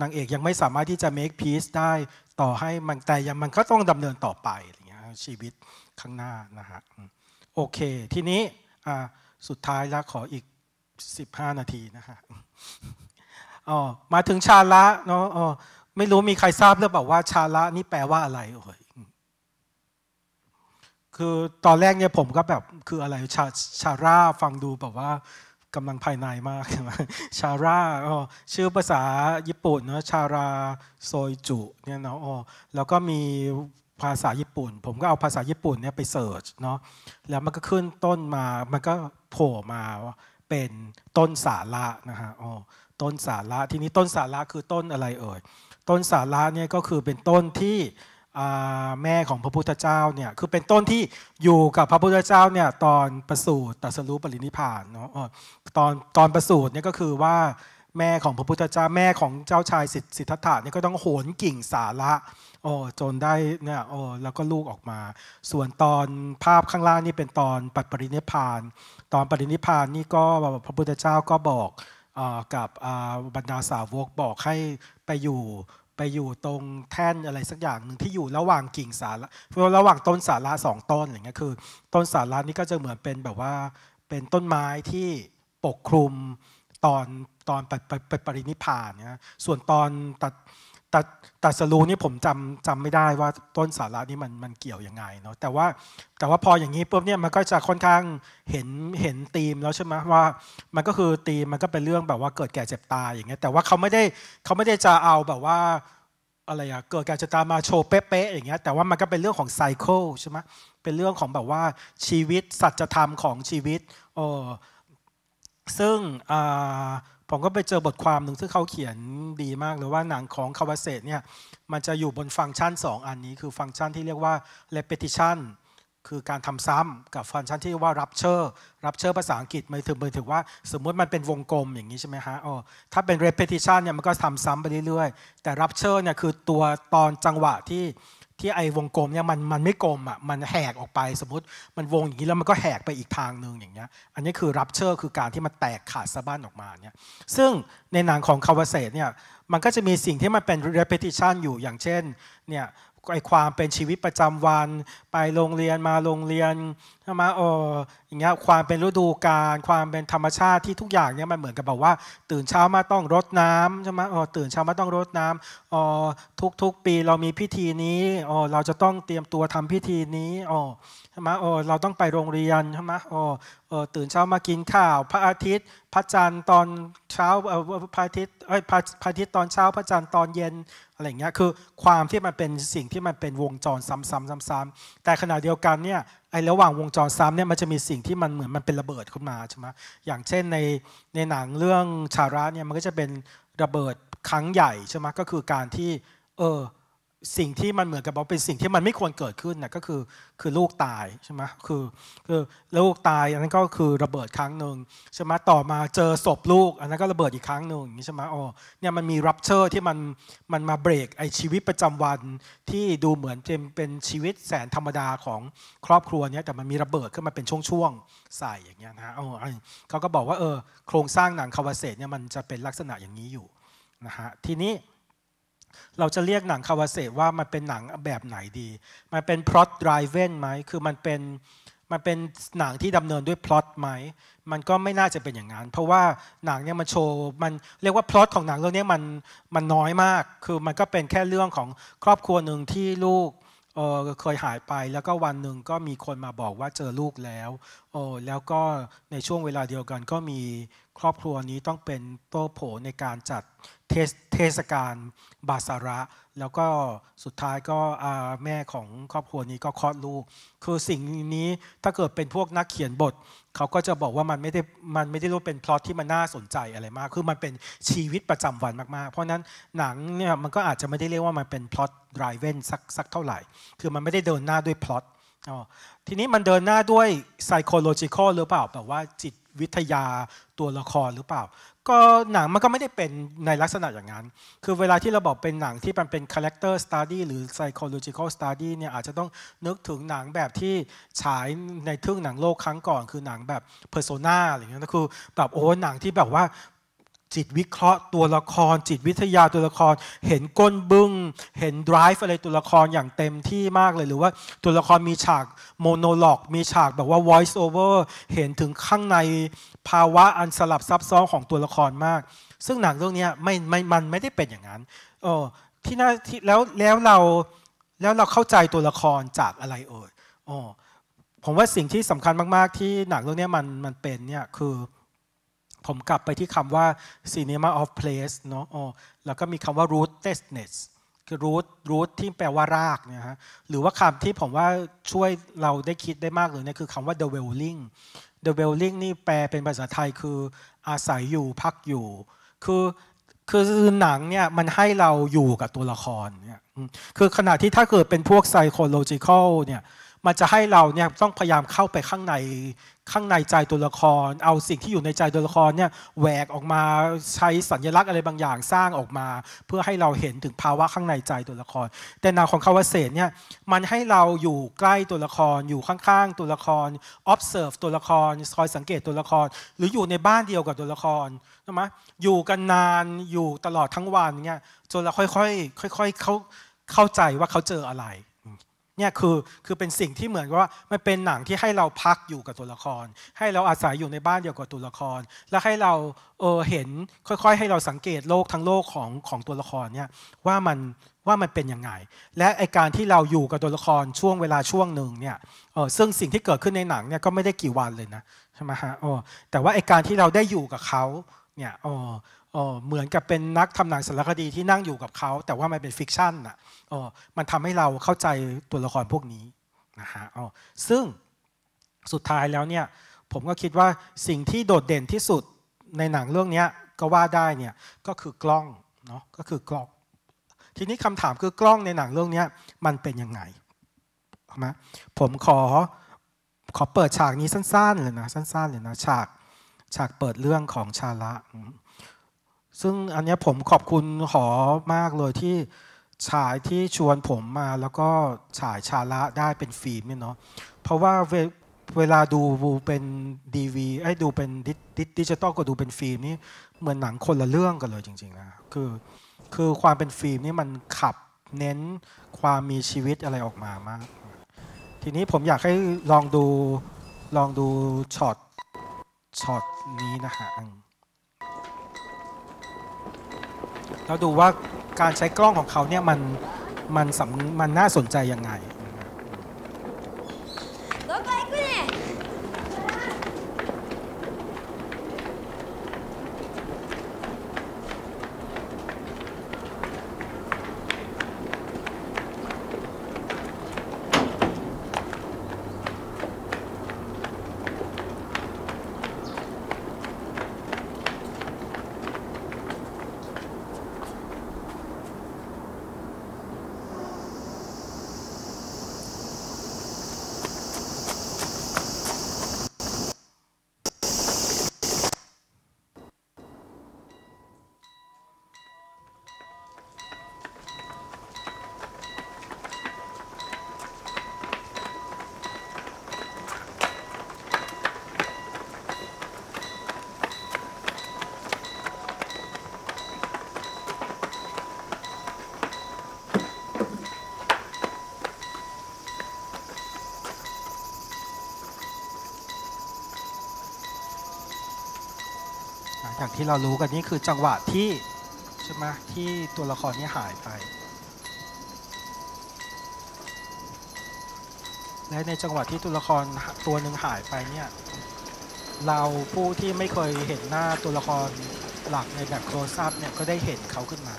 A: นางเอกยังไม่สามารถที่จะ make peace ได้ต่อให้มันแต่ยังมันก็ต้องดำเนินต่อไปชีวิตข้างหน้านะฮะ โอเค ทีนี้สุดท้ายแล้วขออีก 15 นาทีนะฮะอ๋อมาถึงชาละเนาะอ๋อไม่รู้มีใครทราบหรือเปล่าว่า ชาละนี่แปลว่าอะไรโอ้ยคือตอนแรกเนี่ยผมก็แบบคืออะไรชาชาราฟังดูแบบว่ากำลังภายในมาก ชาราชื่อภาษาญี่ปุ่นเนาะชาราโซยจุ เนี่ยเนาะแล้วก็มีภาษาญี่ปุ่น ผมก็เอาภาษาญี่ปุ่นเนี่ยไปเสิร์ชเนาะแล้วมันก็ขึ้นต้นมามันก็โผล่มาเป็นต้นสาระนะฮะอ๋อต้นสาระทีนี้ต้นสาระคือต้นอะไรเอ่ยต้นสาระเนี่ยก็คือเป็นต้นที่แม่ของพระพุทธเจ้าเนี่ยคือเป็นต้นที่อยู่กับพระพุทธเจ้าเนี่ยตอนประสูติตรัสรู้ปรินิพานเนาะตอนตอนประสูติเนี่ยก็คือว่าแม่ของพระพุทธเจ้าแม่ของเจ้าชายสิทธัตถะนี่ก็ต้องโหนกิ่งสาระโอ้จนได้เนี่ยโอ้แล้วก็ลูกออกมา ส่วนตอนภาพข้างล่างนี่เป็นตอนปัดปรินิพาน ตอนปรินิพานนี่ก็พระพุทธเจ้าก็บอกกับบรรดาสาวกบอกให้ไปอยู่ไปอยู่ตรงแท่นอะไรสักอย่างหนึ่งที่อยู่ระหว่างกิ่งสาระระหว่างต้นสาระสองต้นอย่างเงี้ยคือ ต้นสาระนี่ก็จะเหมือนเป็นแบบว่าเป็นต้นไม้ที่ปกคลุมตอนตอนไปไปปรินิพานเนี่ยส่วนตอนตัดตัดตัดสรูนี่ผมจำจำไม่ได้ว่าต้นสาระนี่มันมันเกี่ยวยังไงเนาะแต่ว่าแต่ว่าพออย่างนี้ปุ๊บเนี่ยมันก็จะค่อนข้างเห็นเห็นธีมแล้วใช่ไหมว่า มันก็คือธีมมันก็เป็นเรื่องแบบว่าเกิดแก่เจ็บตายอย่างเงี้ยแต่ว่าเขาไม่ได้เขาไม่ได้จะเอาแบบว่า อะไรอะเกิดแก่เจ็บตามมาโชว์เป๊ะๆอย่างเงี้ยแต่ว่ามันก็เป็นเรื่องของไซเคิลใช่ไหมเป็นเรื่องของแบบว่าชีวิตสัจธรรมของชีวิตเออซึ่งอผมก็ไปเจอบทความหนึ่งที่เขาเขียนดีมากเลยว่าหนังของคาวาเซตเนี่ยมันจะอยู่บนฟังก์ชัน2 อันนี้คือฟังก์ชันที่เรียกว่า repetition คือการทำซ้ำกับฟังก์ชันที่ว่า r u p t u r e r u p t u r e ภาษาอังกฤษหมายถึงหมายถึงว่าสมมติมันเป็นวงกลมอย่างนี้ใช่ไหมฮะอ๋อถ้าเป็น repetition เนี่ยมันก็ทำซ้ำไปเรื่อยๆแต่ r u p t u r e เนี่ยคือตัวตอนจังหวะที่ที่ไอ้วงกลมเนี่ยมันมันไม่กลมอ่ะมันแหกออกไปสมมติ มันวงอย่างนี้ แล้วมันก็แหกไปอีกทางหนึ่งอย่างเงี้ยอันนี้คือรับเชอร์คือการที่มันแตกขาดสะบั้นออกมาเนี่ยซึ่งในหนังของคาววเซตเนี่ยมันก็จะมีสิ่งที่มันเป็น repetition อยู่อย่างเช่นเนี่ยไอความเป็นชีวิตประจำวัน ไปโรงเรียนมาโรงเรียนมามเอออย่างเงี้ยความเป็นฤดูกาลความเป็นธรรมชาติที่ทุกอย่างเนี้ยมันเหมือนกับบอกว่าตื่นเช้ามาต้องรดน้ำใช่ไหมเออตื่นเช้ามาต้องรดน้ำเออทุกทุกปีเรามีพิธีนี้เออเราจะต้องเตรียมตัวทำพิธีนี้เออใช่ไหมเออเราต้องไปโรงเรียนใช่ไหมเออเออตื่นเช้ามากินข้าว พระอาทิตย์พระจันทร์ตอนเช้าเออพระอาทิตย์เอ้ยพระอาทิตย์ตอนเช้าพระจันทร์ตอนเย็นะไรเงี้ยคือความที่มันเป็นสิ่งที่มันเป็นวงจรซ้ำๆซ้ำๆแต่ขณะเดียวกันเนี่ยไอ้ระหว่างวงจรซ้ำเนี่ยมันจะมีสิ่งที่มันเหมือนมันเป็นระเบิดขึ้นมาใช่ไหมอย่างเช่นในในหนังเรื่องชาระเนี่ยมันก็จะเป็นระเบิดครั้งใหญ่ใช่ไหมก็คือการที่ เออสิ่งที่มันเหมือนกับเราเป็นสิ่งที่มันไม่ควรเกิดขึ้นนะก็คือคือลูกตายใช่ไหมคือคือลูกตาย อันนั้นก็คือระเบิดครั้งหนึ่งใช่ไหมต่อมาเจอศพลูก อันนั้นก็ระเบิดอีกครั้งหนึ่งอย่างนี้ใช่ไหมอ๋อเนี่ยมันมีรับเชอร์ที่มันมันมาเบรกไอชีวิตประจำวันที่ดูเหมือนเป็นเป็นชีวิตแสนธรรมดาของครอบครัวเนี่ยแต่มันมีระเบิดขึ้นมาเป็นช่วงๆใส่อย่างเงี้ยนะอ๋อเขาก็บอกว่าเออโครงสร้างหนังคาวาเซตเนี่ยมันจะเป็นลักษณะอย่างนี้อยู่นะฮะทีนี้เราจะเรียกหนังคาวาเซว่ามันเป็นหนังแบบไหนดี มันเป็นพล็อตไดรเวนไหม คือมันเป็นมันเป็นหนังที่ดำเนินด้วยพล็อตไหม มันก็ไม่น่าจะเป็นอย่างนั้น เพราะว่าหนังเนี่ยมันโชว์มันเรียกว่าพล็อตของหนังเรื่องนี้มันมันน้อยมาก คือมันก็เป็นแค่เรื่องของครอบครัวหนึ่งที่ลูกเออเคยหายไป แล้วก็วันหนึ่งก็มีคนมาบอกว่าเจอลูกแล้ว โอ้แล้วก็ในช่วงเวลาเดียวกันก็มีครอบครัวนี้ต้องเป็นโต้โผในการจัดเทศกาลบาสาระ แล้วก็สุดท้ายก็แม่ของครอบครัวนี้ก็คลอดลูก คือสิ่งนี้ถ้าเกิดเป็นพวกนักเขียนบท เขาก็จะบอกว่ามันไม่ได้มันไม่ได้รู้เป็นพล็อตที่มันน่าสนใจอะไรมาก คือมันเป็นชีวิตประจำวันมากๆเพราะนั้นหนังเนี่ยมันก็อาจจะไม่ได้เรียกว่ามันเป็นพล็อตรายเว้นสักสักเท่าไหร่ คือมันไม่ได้เดินหน้าด้วยพล็อตทีนี้มันเดินหน้าด้วยไซโคโลจิคอลหรือเปล่า แบบว่าจิตวิทยาตัวละครหรือเปล่า ก็หนังมันก็ไม่ได้เป็นในลักษณะอย่างนั้น คือเวลาที่เราบอกเป็นหนังที่มันเป็น character study หรือ psychological study เนี่ยอาจจะต้องนึกถึงหนังแบบที่ ฉายในทึ่งหนังโลกครั้งก่อนคือหนังแบบ persona อะไรเงี้ยนะคือแบบ โอ้หนังที่แบบว่าจิตวิเคราะห์ตัวละครจิตวิทยาตัวละคร เห็นก้นบึง้งเห็นดラฟ์อะไรตัวละครอย่างเต็มที่มากเลย หรือว่าตัวละครมีฉากโมโนโลกมีฉาก แบบว่า voice over เห็นถึงข้างในภาวะอันสลับซับซ้อนของตัวละครมาก ซึ่งหนังเรื่องนี้ไม่ไม่มันไม่ได้เป็นอย่างนั้นเออที่น่าที่แล้วแล้วเราแล้วเราเข้าใจตัวละครจากอะไรเอ่ยอ๋อผมว่าสิ่งที่สำคัญมากๆที่หนังเรื่องนี้มันมันเป็นเนี่ยคือผมกลับไปที่คำว่า cinema of place เนาะแล้วก็มีคำว่า rootedness คือ root root ที่แปลว่ารากนะฮะหรือว่าคำที่ผมว่าช่วยเราได้คิดได้มากเลยเนี่ยคือคำว่า dwelling dwelling นี่แปลเป็นภาษาไทยคืออาศัยอยู่พักอยู่ คือคือหนังเนี่ยมันให้เราอยู่กับตัวละครเนี่ยคือขณะที่ถ้าเกิดเป็นพวก psychological เนี่ยมันจะให้เราเนี่ยต้องพยายามเข้าไปข้างในข้างในใจตัวละคร เอาสิ่งที่อยู่ในใจตัวละครเนี่ยแหวกออกมาใช้สัญลักษณ์อะไรบางอย่างสร้างออกมา เพื่อให้เราเห็นถึงภาวะข้างในใจตัวละคร แต่นาของคาวาเซเนี่ยมันให้เราอยู่ใกล้ตัวละครอยู่ข้างๆตัวละคร observe ตัวละครคอยสังเกตตัวละคร หรืออยู่ในบ้านเดียวกับตัวละครใช่ไหมอยู่กันนานอยู่ตลอดทั้งวันเนี่ยจนเราค่อยๆค่อยๆเขาเข้าใจว่าเขาเจออะไรเนี่ยคือ คือเป็นสิ่งที่เหมือนว่ามันเป็นหนังที่ให้เราพักอยู่กับตัวละคร ให้เราอาศัยอยู่ในบ้านเดียวกับตัวละคร และให้เราเออเห็นค่อยๆ ให้เราสังเกตโลกทั้งโลกของของตัวละครเนี่ยว่ามันว่ามันเป็นยังไง และไอการที่เราอยู่กับตัวละครช่วงเวลาช่วงหนึ่งเนี่ยเออซึ่งสิ่งที่เกิดขึ้นในหนังเนี่ยก็ไม่ได้กี่วันเลยนะใช่ไหมฮะโอ้แต่ว่าไอการที่เราได้อยู่กับเขาเนี่ยโอ้เหมือนกับเป็นนักทำหนังสารคดีที่นั่งอยู่กับเขาแต่ว่ามันเป็นฟิกชันอ่ะมันทำให้เราเข้าใจตัวละครพวกนี้นะฮะซึ่งสุดท้ายแล้วเนี่ยผมก็คิดว่าสิ่งที่โดดเด่นที่สุดในหนังเรื่องนี้ก็ว่าได้เนี่ยก็คือกล้องเนาะก็คือกล้องทีนี้คำถามคือกล้องในหนังเรื่องนี้มันเป็นยังไงนผมขอขอเปิดฉากนี้สั้นๆเลยนะสั้นๆเลยนะฉากฉากเปิดเรื่องของชาละซึ่งอันนี้ผมขอบคุณหอมากเลยที่ฉายที่ชวนผมมาแล้วก็ฉายชาละได้เป็นฟิล์มเนี่ยเนาะเพราะว่าเวลาดูเป็นดีวีไอ้ดูเป็นดิจิตอลก็ดูเป็นฟิล์มนี่เหมือนหนังคนละเรื่องกันเลยจริงๆนะคือคือความเป็นฟิล์มนี่มันขับเน้นความมีชีวิตอะไรออกมามาก ทีนี้ผมอยากให้ลองดูลองดูช็อตช็อตนี้นะฮะแล้วดูว่าการใช้กล้องของเขาเนี่ย มันมันสำมันน่าสนใจยังไงางที่เรารู้กันนี่คือจังหวะที่ใช่ไหมที่ตัวละครนี้หายไปและในจังหวะที่ตัวละครตัวหนึ่งหายไปเนี่ย เราผู้ที่ไม่เคยเห็นหน้าตัวละครหลักในแบบโครซับเนี่ย ก็ได้เห็นเขาขึ้นมา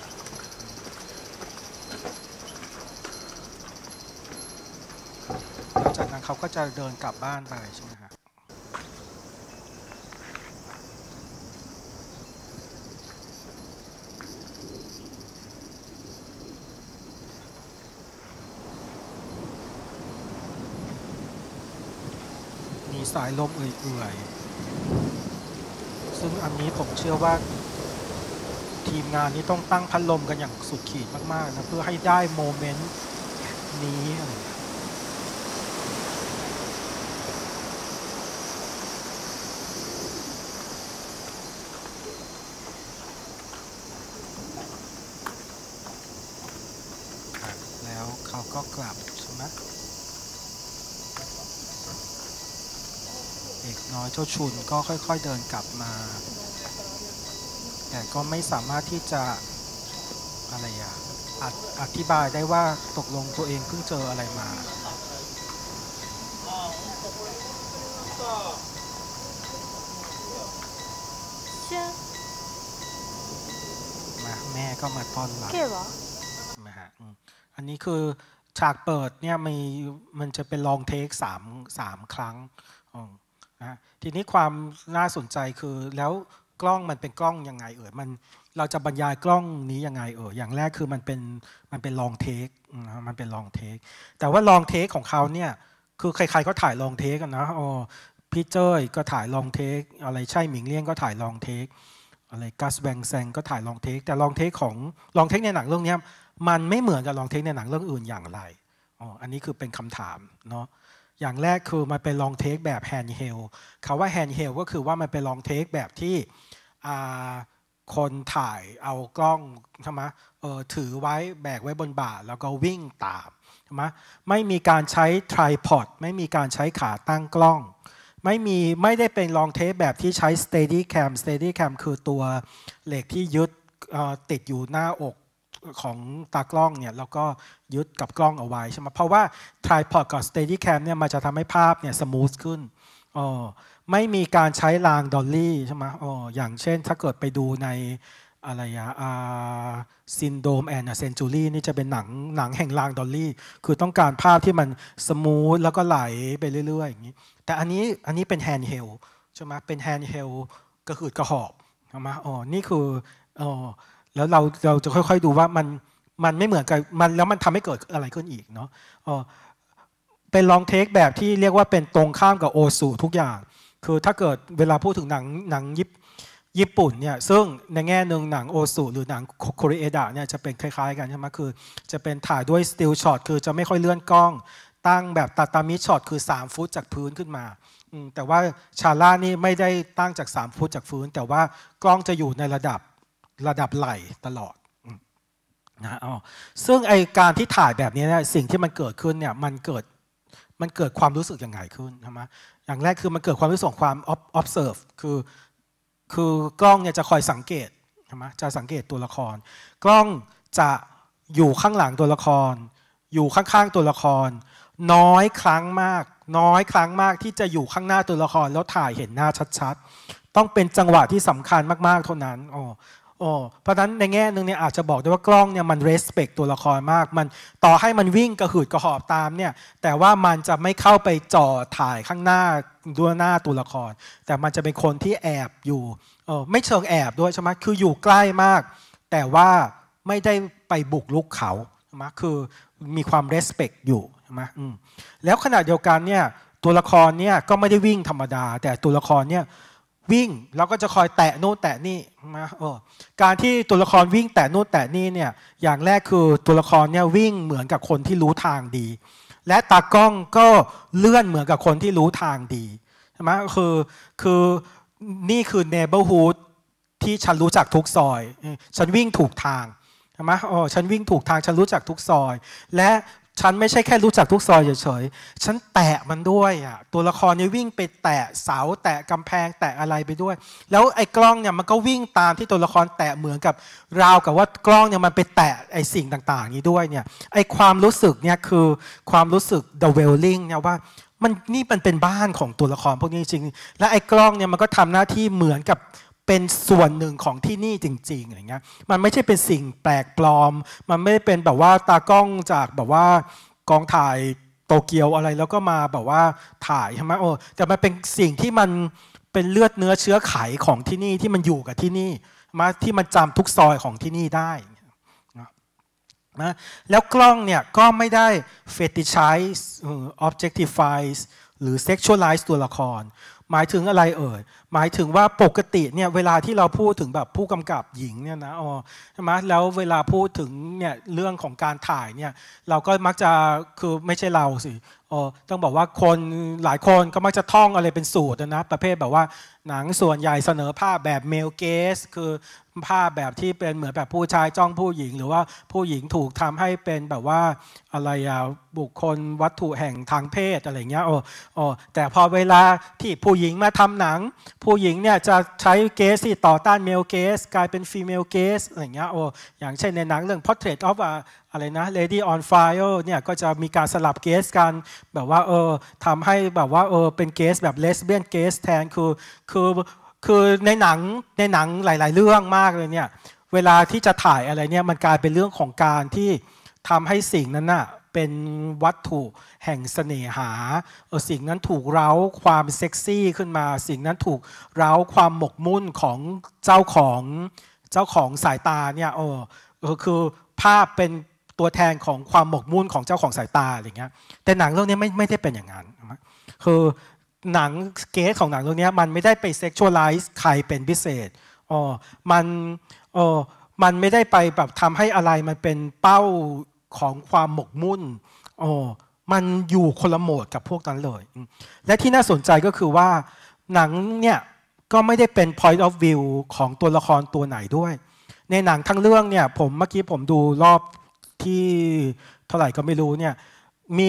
A: หลังจากนั้นเขาก็จะเดินกลับบ้านไปใช่ไหมสายลมเอื่อยๆ ซึ่งอันนี้ผมเชื่อว่าทีมงานนี้ต้องตั้งพัดลมกันอย่างสุดขีดมากๆนะเพื่อให้ได้โมเมนต์นี้เจ้าชุนก็ค่อยๆเดินกลับมาแต่ก็ไม่สามารถที่จะอะไรอะอธิบายได้ว่าตกลงตัวเองเพิ่งเจออะไรมามาแม่ก็มาตอนหลังหมฮะอันนี้คือฉากเปิดเนี่ยมีมันจะเป็นลองเทคสามสามครั้งนะทีนี้ความน่าสนใจคือแล้วกล้องมันเป็นกล้องยังไงเอ่ยมันเราจะบรรยายกล้องนี้ยังไงเอ่ยอย่างแรกคือมันเป็นมันเป็นลองเทคนะมันเป็นลองเทค แต่ว่าลองเทคของเขาเนี่ยคือใครๆก็ถ่ายลองเทคกันนะอ๋อพี่เจ้ยก็ถ่ายลองเทคอะไรใช่หมิงเลี้ยงก็ถ่ายลองเทค อะไรกัสแบงแซงก็ถ่ายลองเทคแต่ลองเทคของลองเทคในหนังเรื่องนี้มันไม่เหมือนกับลองเทคในหนังเรื่องอื่นอย่างไรอ๋ออันนี้คือเป็นคำถามเนาะอย่างแรกคือมันเป็นลองเทคแบบแฮนด์เฮลคำว่าแฮนด์เฮลก็คือว่ามันเป็นลองเทคแบบที่คนถ่ายเอากล้องใช่ไหมเออถือไว้แบกไว้บนบ่าแล้วก็วิ่งตามใช่ไหมไม่มีการใช้ทริปอดไม่มีการใช้ขาตั้งกล้อง ไม่มีไม่ได้เป็นลองเทคแบบที่ใช้สเตดี้แคมสเตดี้แคมคือตัวเหล็กที่ยึดติดอยู่หน้าอกของตากล้องเนี่ยเราก็ยึดกับกล้องเอาไว้ใช่ไหมเพราะว่าทริปอดกับสเตดี้แคมเนี่ยมันจะทำให้ภาพเนี่ย สมูทขึ้นอ๋อไม่มีการใช้รางดอลลี่ใช่ไหมอ๋ออย่างเช่นถ้าเกิดไปดูในอะไรอะซินโดมแอนเซนจูรี่นี่จะเป็นหนังหนังแห่งรางดอลลี่ คือต้องการภาพที่มันสมูทแล้วก็ไหลไปเรื่อย ๆ อย่างนี้แต่อันนี้อันนี้เป็นแฮนด์เฮลใช่ไหมเป็นแฮนด์เฮลกระหืดกระหอบใช่ไหมอ๋อนี่คืออ๋อแล้วเราเราจะค่อยๆดูว่ามันมันไม่เหมือนกันมันแล้วมันทำให้เกิดอะไรขึ้นอีกเนาะเป็นลองเทคแบบที่เรียกว่าเป็นตรงข้ามกับโอสูทุกอย่าง คือถ้าเกิดเวลาพูดถึงหนังหนังญี่ปุ่นญี่ปุ่นเนี่ยซึ่งในแง่หนึ่งหนังโอสุหรือหนังโคเรเอดะเนี่ยจะเป็นคล้ายๆกันใช่ไหมคือจะเป็นถ่ายด้วยสติลช็อตคือจะไม่ค่อยเลื่อนกล้อง ตั้งแบบตัตามิช็อตคือ 3 ฟุตจากพื้นขึ้นมาแต่ว่าชาล่านี่ไม่ได้ตั้งจาก 3ฟุตจากพื้น แต่ว่ากล้องจะอยู่ในระดับระดับไหลตลอดนะอ๋อซึ่งไอการที่ถ่ายแบบนี้เนี่ยสิ่งที่มันเกิดขึ้นเนี่ยมันเกิดมันเกิดความรู้สึกยังไงขึ้นใช่ไหมอย่างแรกคือมันเกิดความรู้สึกความ observe คือ คือกล้องเนี่ยจะคอยสังเกตใช่ไหมจะสังเกตตัวละคร กล้องจะอยู่ข้างหลังตัวละคร อยู่ข้างๆตัวละคร น้อยครั้งมาก น้อยครั้งมากที่จะอยู่ข้างหน้าตัวละครแล้วถ่ายเห็นหน้าชัดๆ ต้องเป็นจังหวะที่สำคัญมากๆเท่านั้นอ๋อโอ้เพราะฉะนั้นในแง่หนึ่งเนี่ย อาจจะบอกได้ว่ากล้องเนี่ยมันเรสเพคตัวละครมากมันต่อให้มันวิ่งกระหืด กระหอบตามเนี่ย แต่ว่ามันจะไม่เข้าไปจ่อถ่ายข้างหน้าดูหน้าตัวละคร แต่มันจะเป็นคนที่แอบอยู่เออไม่เชิงแอบด้วยใช่ไหมคืออยู่ใกล้มาก แต่ว่าไม่ได้ไปบุกลุกเขาใช่ไหมคือมีความเรสเพคอยู่ใช่ไหมแล้วขณะเดียวกันเนี่ยตัวละครเนี่ยก็ไม่ได้วิ่งธรรมดา แต่ตัวละครเนี่ยวิ่งเราก็จะคอยแตะนู่นแตะนี่นะการที่ตัวละครวิ่งแตะนู่นแตะนี่เนี่ยอย่างแรกคือตัวละครเนี่ยวิ่งเหมือนกับคนที่รู้ทางดี และตากล้องก็เลื่อนเหมือนกับคนที่รู้ทางดีใช่ไหมคือคือนี่คือเนเบิลฮูดที่ฉันรู้จักทุกซอยฉันวิ่งถูกทางใช่ไหมโอ้ฉันวิ่งถูกทางฉันรู้จักทุกซอย และฉันไม่ใช่แค่รู้จักทุกซอยเฉยๆ ฉันแตะมันด้วยอ่ะตัวละครเนี่ยวิ่งไปแตะเสาแตะกำแพงแตะอะไรไปด้วย แล้วไอ้กล้องเนี่ยมันก็วิ่งตามที่ตัวละครแตะเหมือนกับ ราวกับว่ากล้องเนี่ยมันไปแตะไอ้สิ่งต่าง ๆ นี้ด้วยเนี่ยไอ้ความรู้สึกเนี่ยคือความรู้สึก the w ลล l i n g เนี่ยว่ามันนี่มันเป็นบ้านของตัวละครพวกนี้จริงและไอ้กล้องเนี่ยมันก็ทำหน้าที่เหมือนกับเป็นส่วนหนึ่งของที่นี่จริงๆอะไรเงี้ย มันไม่ใช่เป็นสิ่งแปลกปลอม มันไม่ได้เป็นแบบว่าตากล้องจากแบบว่ากองถ่ายโตเกียวอะไรแล้วก็มาแบบว่าถ่ายใช่ไหมโอ้แต่มันเป็นสิ่งที่มัน เป็นเลือดเนื้อเชื้อไขของที่นี่ที่มันอยู่กับที่นี่ มาที่มันจำทุกซอยของที่นี่ได้นะ แล้วกล้องเนี่ยก็ไม่ได้เฟติช h i z ออเจกติฟ f i e s หรือเซ็กชวลไลซ์ตัวละคร หมายถึงอะไรเอ่ยหมายถึงว่าปกติเนี่ยเวลาที่เราพูดถึงแบบผู้กำกับหญิงเนี่ยนะอ๋อใช่ไหมแล้วเวลาพูดถึงเนี่ยเรื่องของการถ่ายเนี่ยเราก็มักจะคือไม่ใช่เราสิอ๋อต้องบอกว่าคนหลายคนก็มักจะท่องอะไรเป็นสูตรนะประเภทแบบว่าหนังส่วนใหญ่เสนอภาพแบบเมลเกส คือภาพแบบที่เป็นเหมือนแบบผู้ชายจ้องผู้หญิง หรือว่าผู้หญิงถูกทำให้เป็นแบบว่าอะไรอะบุคคลวัตถุแห่งทางเพศอะไรเงี้ยโอ้โอ้แต่พอเวลาที่ผู้หญิงมาทำหนังผู้หญิงเนี่ยจะใช้เกสที่ต่อต้านเมลเกส กลายเป็นฟีเมลเกสอะไรเงี้ยโอ้อย่างเช่นในหนังเรื่อง Portrait of อะไรนะ Lady on Fire เนี่ยก็จะมีการสลับเกสกันแบบว่าเออทำให้แบบว่าเออเป็นเกสแบบเลสเบี้ยนเกสแทนคือคือคือในหนังในหนังหลายๆเรื่องมากเลยเนี่ยเวลาที่จะถ่ายอะไรเนี่ยมันกลายเป็นเรื่องของการที่ทำให้สิ่งนั้นน่ะเป็นวัตถุแห่งเสน่หาเออสิ่งนั้นถูกเร้าความเซ็กซี่ขึ้นมา สิ่งนั้นถูกเร้าความหมกมุ่นของเจ้าของเจ้าของสายตาเนี่ยโอ้เออคือภาพเป็นตัวแทนของความหมกมุ่นของเจ้าของสายตาอะไรเงี้ยแต่หนังเรื่องนี้ไม่ไม่ได้เป็นอย่างนั้นคือหนังเกสของหนังเรื่องนี้ มันไม่ได้ไปเซ็กชวลไลซ์ใครเป็นพิเศษอ๋อมันอ๋อมันไม่ได้ไปแบบทำให้อะไรมันเป็นเป้าของความหมกมุ่นโอ้มันอยู่คนละโหมดกับพวกนั้นเลย และที่น่าสนใจก็คือว่าหนังเนี่ย ก็ไม่ได้เป็น point of view ของตัวละครตัวไหนด้วย ในหนังทั้งเรื่องเนี่ยผมเมื่อกี้ผมดูรอบที่ เท่าไหร่ก็ไม่รู้เนี่ยมี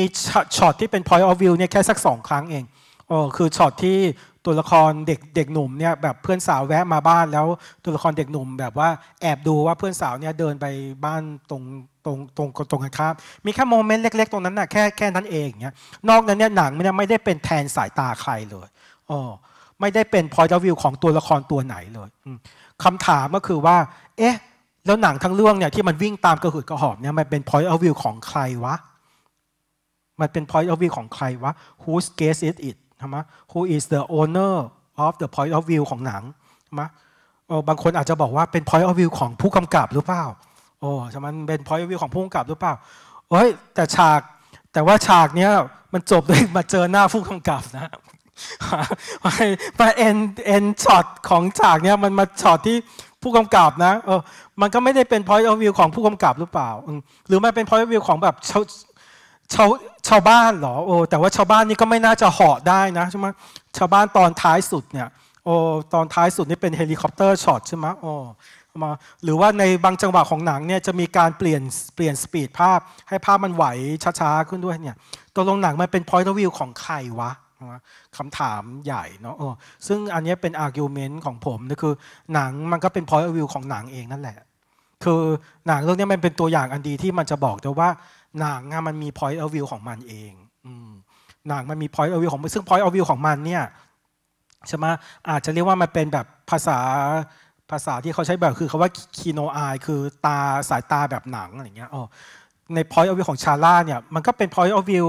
A: ช็อตที่เป็น point of view เนี่ยแค่สักสองครั้งเองโอ้คือช็อตที่ตัวละครเด็กเด็กหนุ่มเนี่ยแบบเพื่อนสาวแวะมาบ้านแล้วตัวละครเด็กหนุ่ม แบบว่าแอบดูว่าเพื่อนสาวเนี่ยเดินไปบ้านตรงตรงตรงตรงกันครับมีแค่โมเมนต์เล็ก ๆตรงนั้นนะ่ะแค่แค่นั้นเองเนี่ยนอกนั้นเนี่ยหนังเนี่ยไม่ได้เป็นแทนสายตาใครเลยอ๋อไม่ได้เป็น point of view ของตัวละครตัวไหนเลยคำถามก็คือว่าเอ๊ะแล้วหนังทั้งเรื่องเนี่ยที่มันวิ่งตามกระหืดกระหอบเนี่ยมันเป็น point of view ของใครวะมันเป็น point of view ของใครวะ whose g u e s e is it ใช่ไหม who is the owner of the point of view ของหนัง ใช่ไหมบางคนอาจจะบอกว่าเป็น point of view ของผู้กำกับหรือเปล่า โอ้ใช่ไหมเป็น point of view ของผู้กำกับหรือเปล่าเฮ้ยแต่ฉากแต่ว่าฉากเนี้ยมันจบด้วยมาเจอหน้าผู้กำกับนะมาเอ็นเอ็นช็อตของฉากเนี้ยมันมาช็อตที่ผู้กำกับนะเออมันก็ไม่ได้เป็น point of view ของผู้กำกับหรือเปล่า หรือม่เป็น point of view ของแบบชาวชาวบ้านเหรอโอ้แต่ว่าชาวบ้านนี่ก็ไม่น่าจะเหาะได้นะใช่ไหมชาวบ้านตอนท้ายสุดเนี่ยโอ้ตอนท้ายสุดนี่เป็นเฮลิคอปเตอร์ช็อตใช่ไหมโอ้มาหรือว่าในบางจังหวะของหนังเนี่ยจะมีการเปลี่ยนเปลี่ยนสปีดภาพ ให้ภาพมันไหวช้าๆขึ้นด้วยเนี่ยตัวลงหนังมันเป็นพอยต์วิวของใครวะคำถามใหญ่เนาะซึ่งอันนี้เป็นอาร์กิวเมนต์ของผมนะคือ หนังมันก็เป็นพอยต์วิวของหนังเองนั่นแหละคือหนังเรื่องนี้มันเป็นตัวอย่างอันดีที่มันจะบอกดต่ยว่าหนังมันมี point of view ของมันเองหนังมันมี point of view ของมัน ซึ่ง point of view ของมันเนี่ย ใช่ไหมอาจจะเรียกว่ามันเป็นแบบภาษา ภาษาที่เขาใช้แบบ คือคาว่าคีโนอายคือตาสายตาแบบหนังอะไรเงี้ย อ๋อ ใน point of view ของชาร่าเนี่ย มันก็เป็น point of view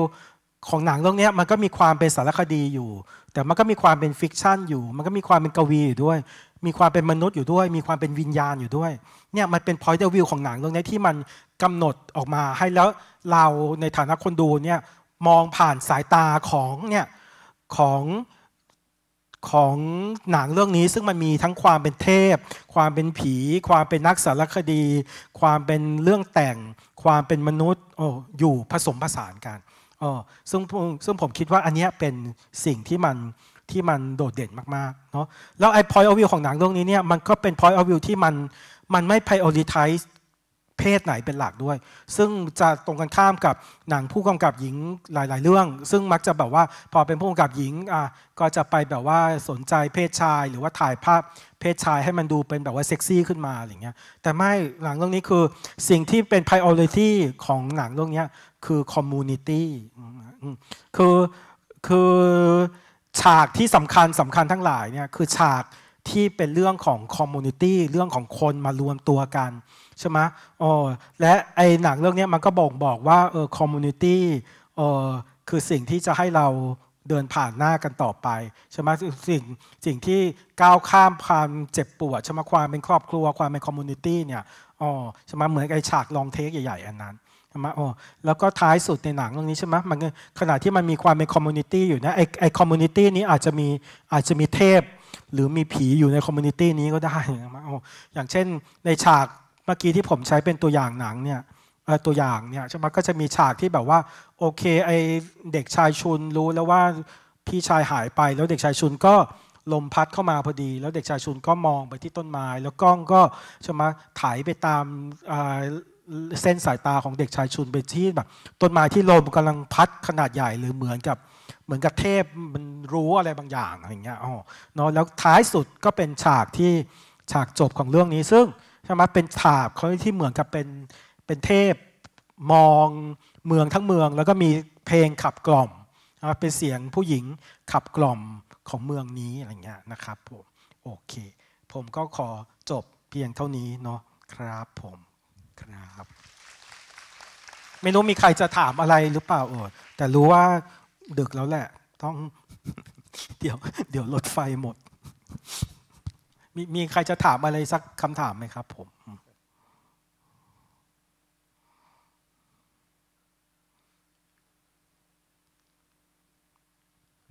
A: ของหนังเรื่องนี้ มันก็มีความเป็นสารคดีอยู่ แต่มันก็มีความเป็นฟิกชันอยู่ มันก็มีความเป็นกวีอยู่ด้วย มีความเป็นมนุษย์อยู่ด้วย มีความเป็นวิญญาณอยู่ด้วย เนี่ย มันเป็น point of view ของหนังเรื่องนี้ที่มันกำหนดออกมาให้แล้วเราในฐานะคนดูเนี่ยมองผ่านสายตาของเนี่ยของของหนังเรื่องนี้ ซึ่งมันมีทั้งความเป็นเทพ ความเป็นผี ความเป็นนักสารคดี ความเป็นเรื่องแต่ง ความเป็นมนุษย์โอ้อยู่ผสมผสานกันอ๋อซึ่งซึ่งผมคิดว่าอันนี้เป็นสิ่งที่มันที่มันโดดเด่นมากๆเนาะแล้วไอ้ point of view ของหนังเรื่องนี้เนี่ยมันก็เป็น point of view ที่มันมันไม่ prioritize เพศไหนเป็นหลักด้วย ซึ่งจะตรงกันข้ามกับหนังผู้กำกับหญิงหลายๆเรื่อง ซึ่งมักจะแบบว่าพอเป็นผู้กำกับหญิงอ่ะก็จะไปแบบว่าสนใจเพศชายหรือว่าถ่ายภาพเพศชายให้มันดูเป็นแบบว่าเซ็กซี่ขึ้นมาอะไรเงี้ยแต่ไม่หลังเรื่องนี้คือสิ่งที่เป็น priority ของหนังเรื่องนี้คือคอมมูนิตี้คือคือฉากที่สำคัญสำคัญทั้งหลายเนี่ยคือฉากที่เป็นเรื่องของคอมมูนิตี้เรื่องของคนมารวมตัวกันใช่ไหมโอ้และไอหนังเรื่องนี้มันก็บ่งบอกว่าเออคอมมูนิตี้เออคือสิ่งที่จะให้เราเดินผ่านหน้ากันต่อไปใช่ไหมสิ่งสิ่งที่ก้าวข้ามความเจ็บปวดใช่ไหมความเป็นครอบครัว ความเป็นคอมมูนิตี้เนี่ยอ๋อใช่ไหมเหมือนไอฉากลองเทคใหญ่ ๆ อันนั้นใช่ไหมอ๋อแล้วก็ท้ายสุดในหนังเรื่องนี้ใช่ไหมมันขณะที่มันมีความเป็นคอมมูนิตี้อยู่นะไอไอคอมมูนิตี้นี้อาจจะมีอาจจะมีเทพหรือมีผีอยู่ในคอมมูนิตี้นี้ก็ได้นะอย่างเช่นในฉากเมื่อกี้ที่ผมใช้เป็นตัวอย่างหนังเนี่ยตัวอย่างเนี่ยมชนมก็จะมีฉากที่แบบว่าโอเคไอเด็กชายชุนรู้แล้วว่าพี่ชายหายไปแล้วเด็กชายชุนก็ลมพัดเข้ามาพอดี แล้วเด็กชายชุนก็มองไปที่ต้นไม้ แล้วกล้องก็ใช่ไหมถ่ายไปตามเส้นสายตาของเด็กชายชุนไปที่แบบต้นไม้ที่ลมกำลังพัดขนาดใหญ่หรือเหมือนกับเหมือนกับเทพมันรู้อะไรบางอย่างอะไรเงี้ยอ๋อเนาะแล้วท้ายสุดก็เป็นฉากที่ฉากจบของเรื่องนี้ซึ่งใช่ไหมเป็นถาบเขาที่เหมือนกับเป็นเป็นเทพมองเมืองทั้งเมือง แล้วก็มีเพลงขับกล่อมเป็นเสียงผู้หญิงขับกล่อมของเมืองนี้อะไรเงี้ยนะครับผมโอเค ผมก็ขอจบเพียงเท่านี้เนาะครับผมครับ ไม่รู้มีใครจะถามอะไรหรือเปล่าโอดแต่รู้ว่าดึกแล้วแหละ ต้องเดี๋ยว เดี๋ยวรถไฟหมดมีมีใครจะถามอะไรสักคำถามไหมครับผม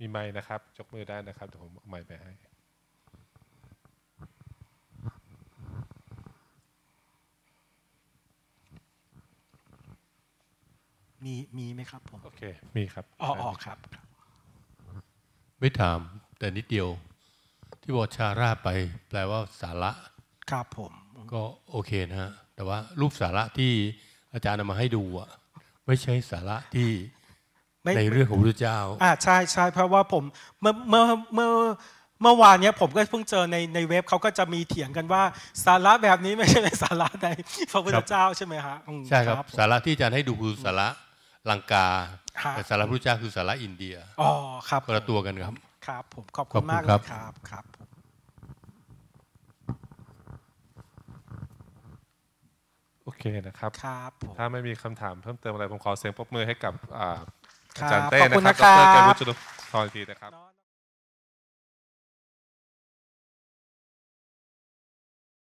A: มีไม้นะครับยกมือได้นะครับเดี๋ยวผมเอาไม้ไปให้ มีมีไหมครับผม โอเค มีครับ อ๋ออ๋อครับ ไม่ถาม แต่นิดเดียว
C: ที่บอกชาราไป แปลว่าสาระครับผม ก็โอเคนะฮะแต่ว่ารูปสาระที่อาจารย์นามาให้ดูอะไม่ใช่สาระที่
A: ในเรื่องของพระเจ้า อ่าใช่ใช่เพราะว่าผม เมื่อเมื่อเมื่อเมื่อวานเนี้ย ผมก็เพิ่งเจอในในเว็บเขาก็จะมีเถียงกันว่า สาระแบบนี้ไม่ใช่สาระใน พระพุทธเจ้าใช่ไหมฮะใช่ครับ สาระที่อาจารย์ให้ดูคือสาระลังกาแต่สาระพระเจ้าคือสาระอินเดียอ๋อครับกระตัวกันครับ ครับผมขอบคุณมากครับครับเคนะครับครับ ถ้าไม่มีคำถามเพิ่มเติมอะไรผมขอเสียงปรบมือให้กับอาจารย์เต้นะครับดรแกวุฒิจุลพรทีนะครับ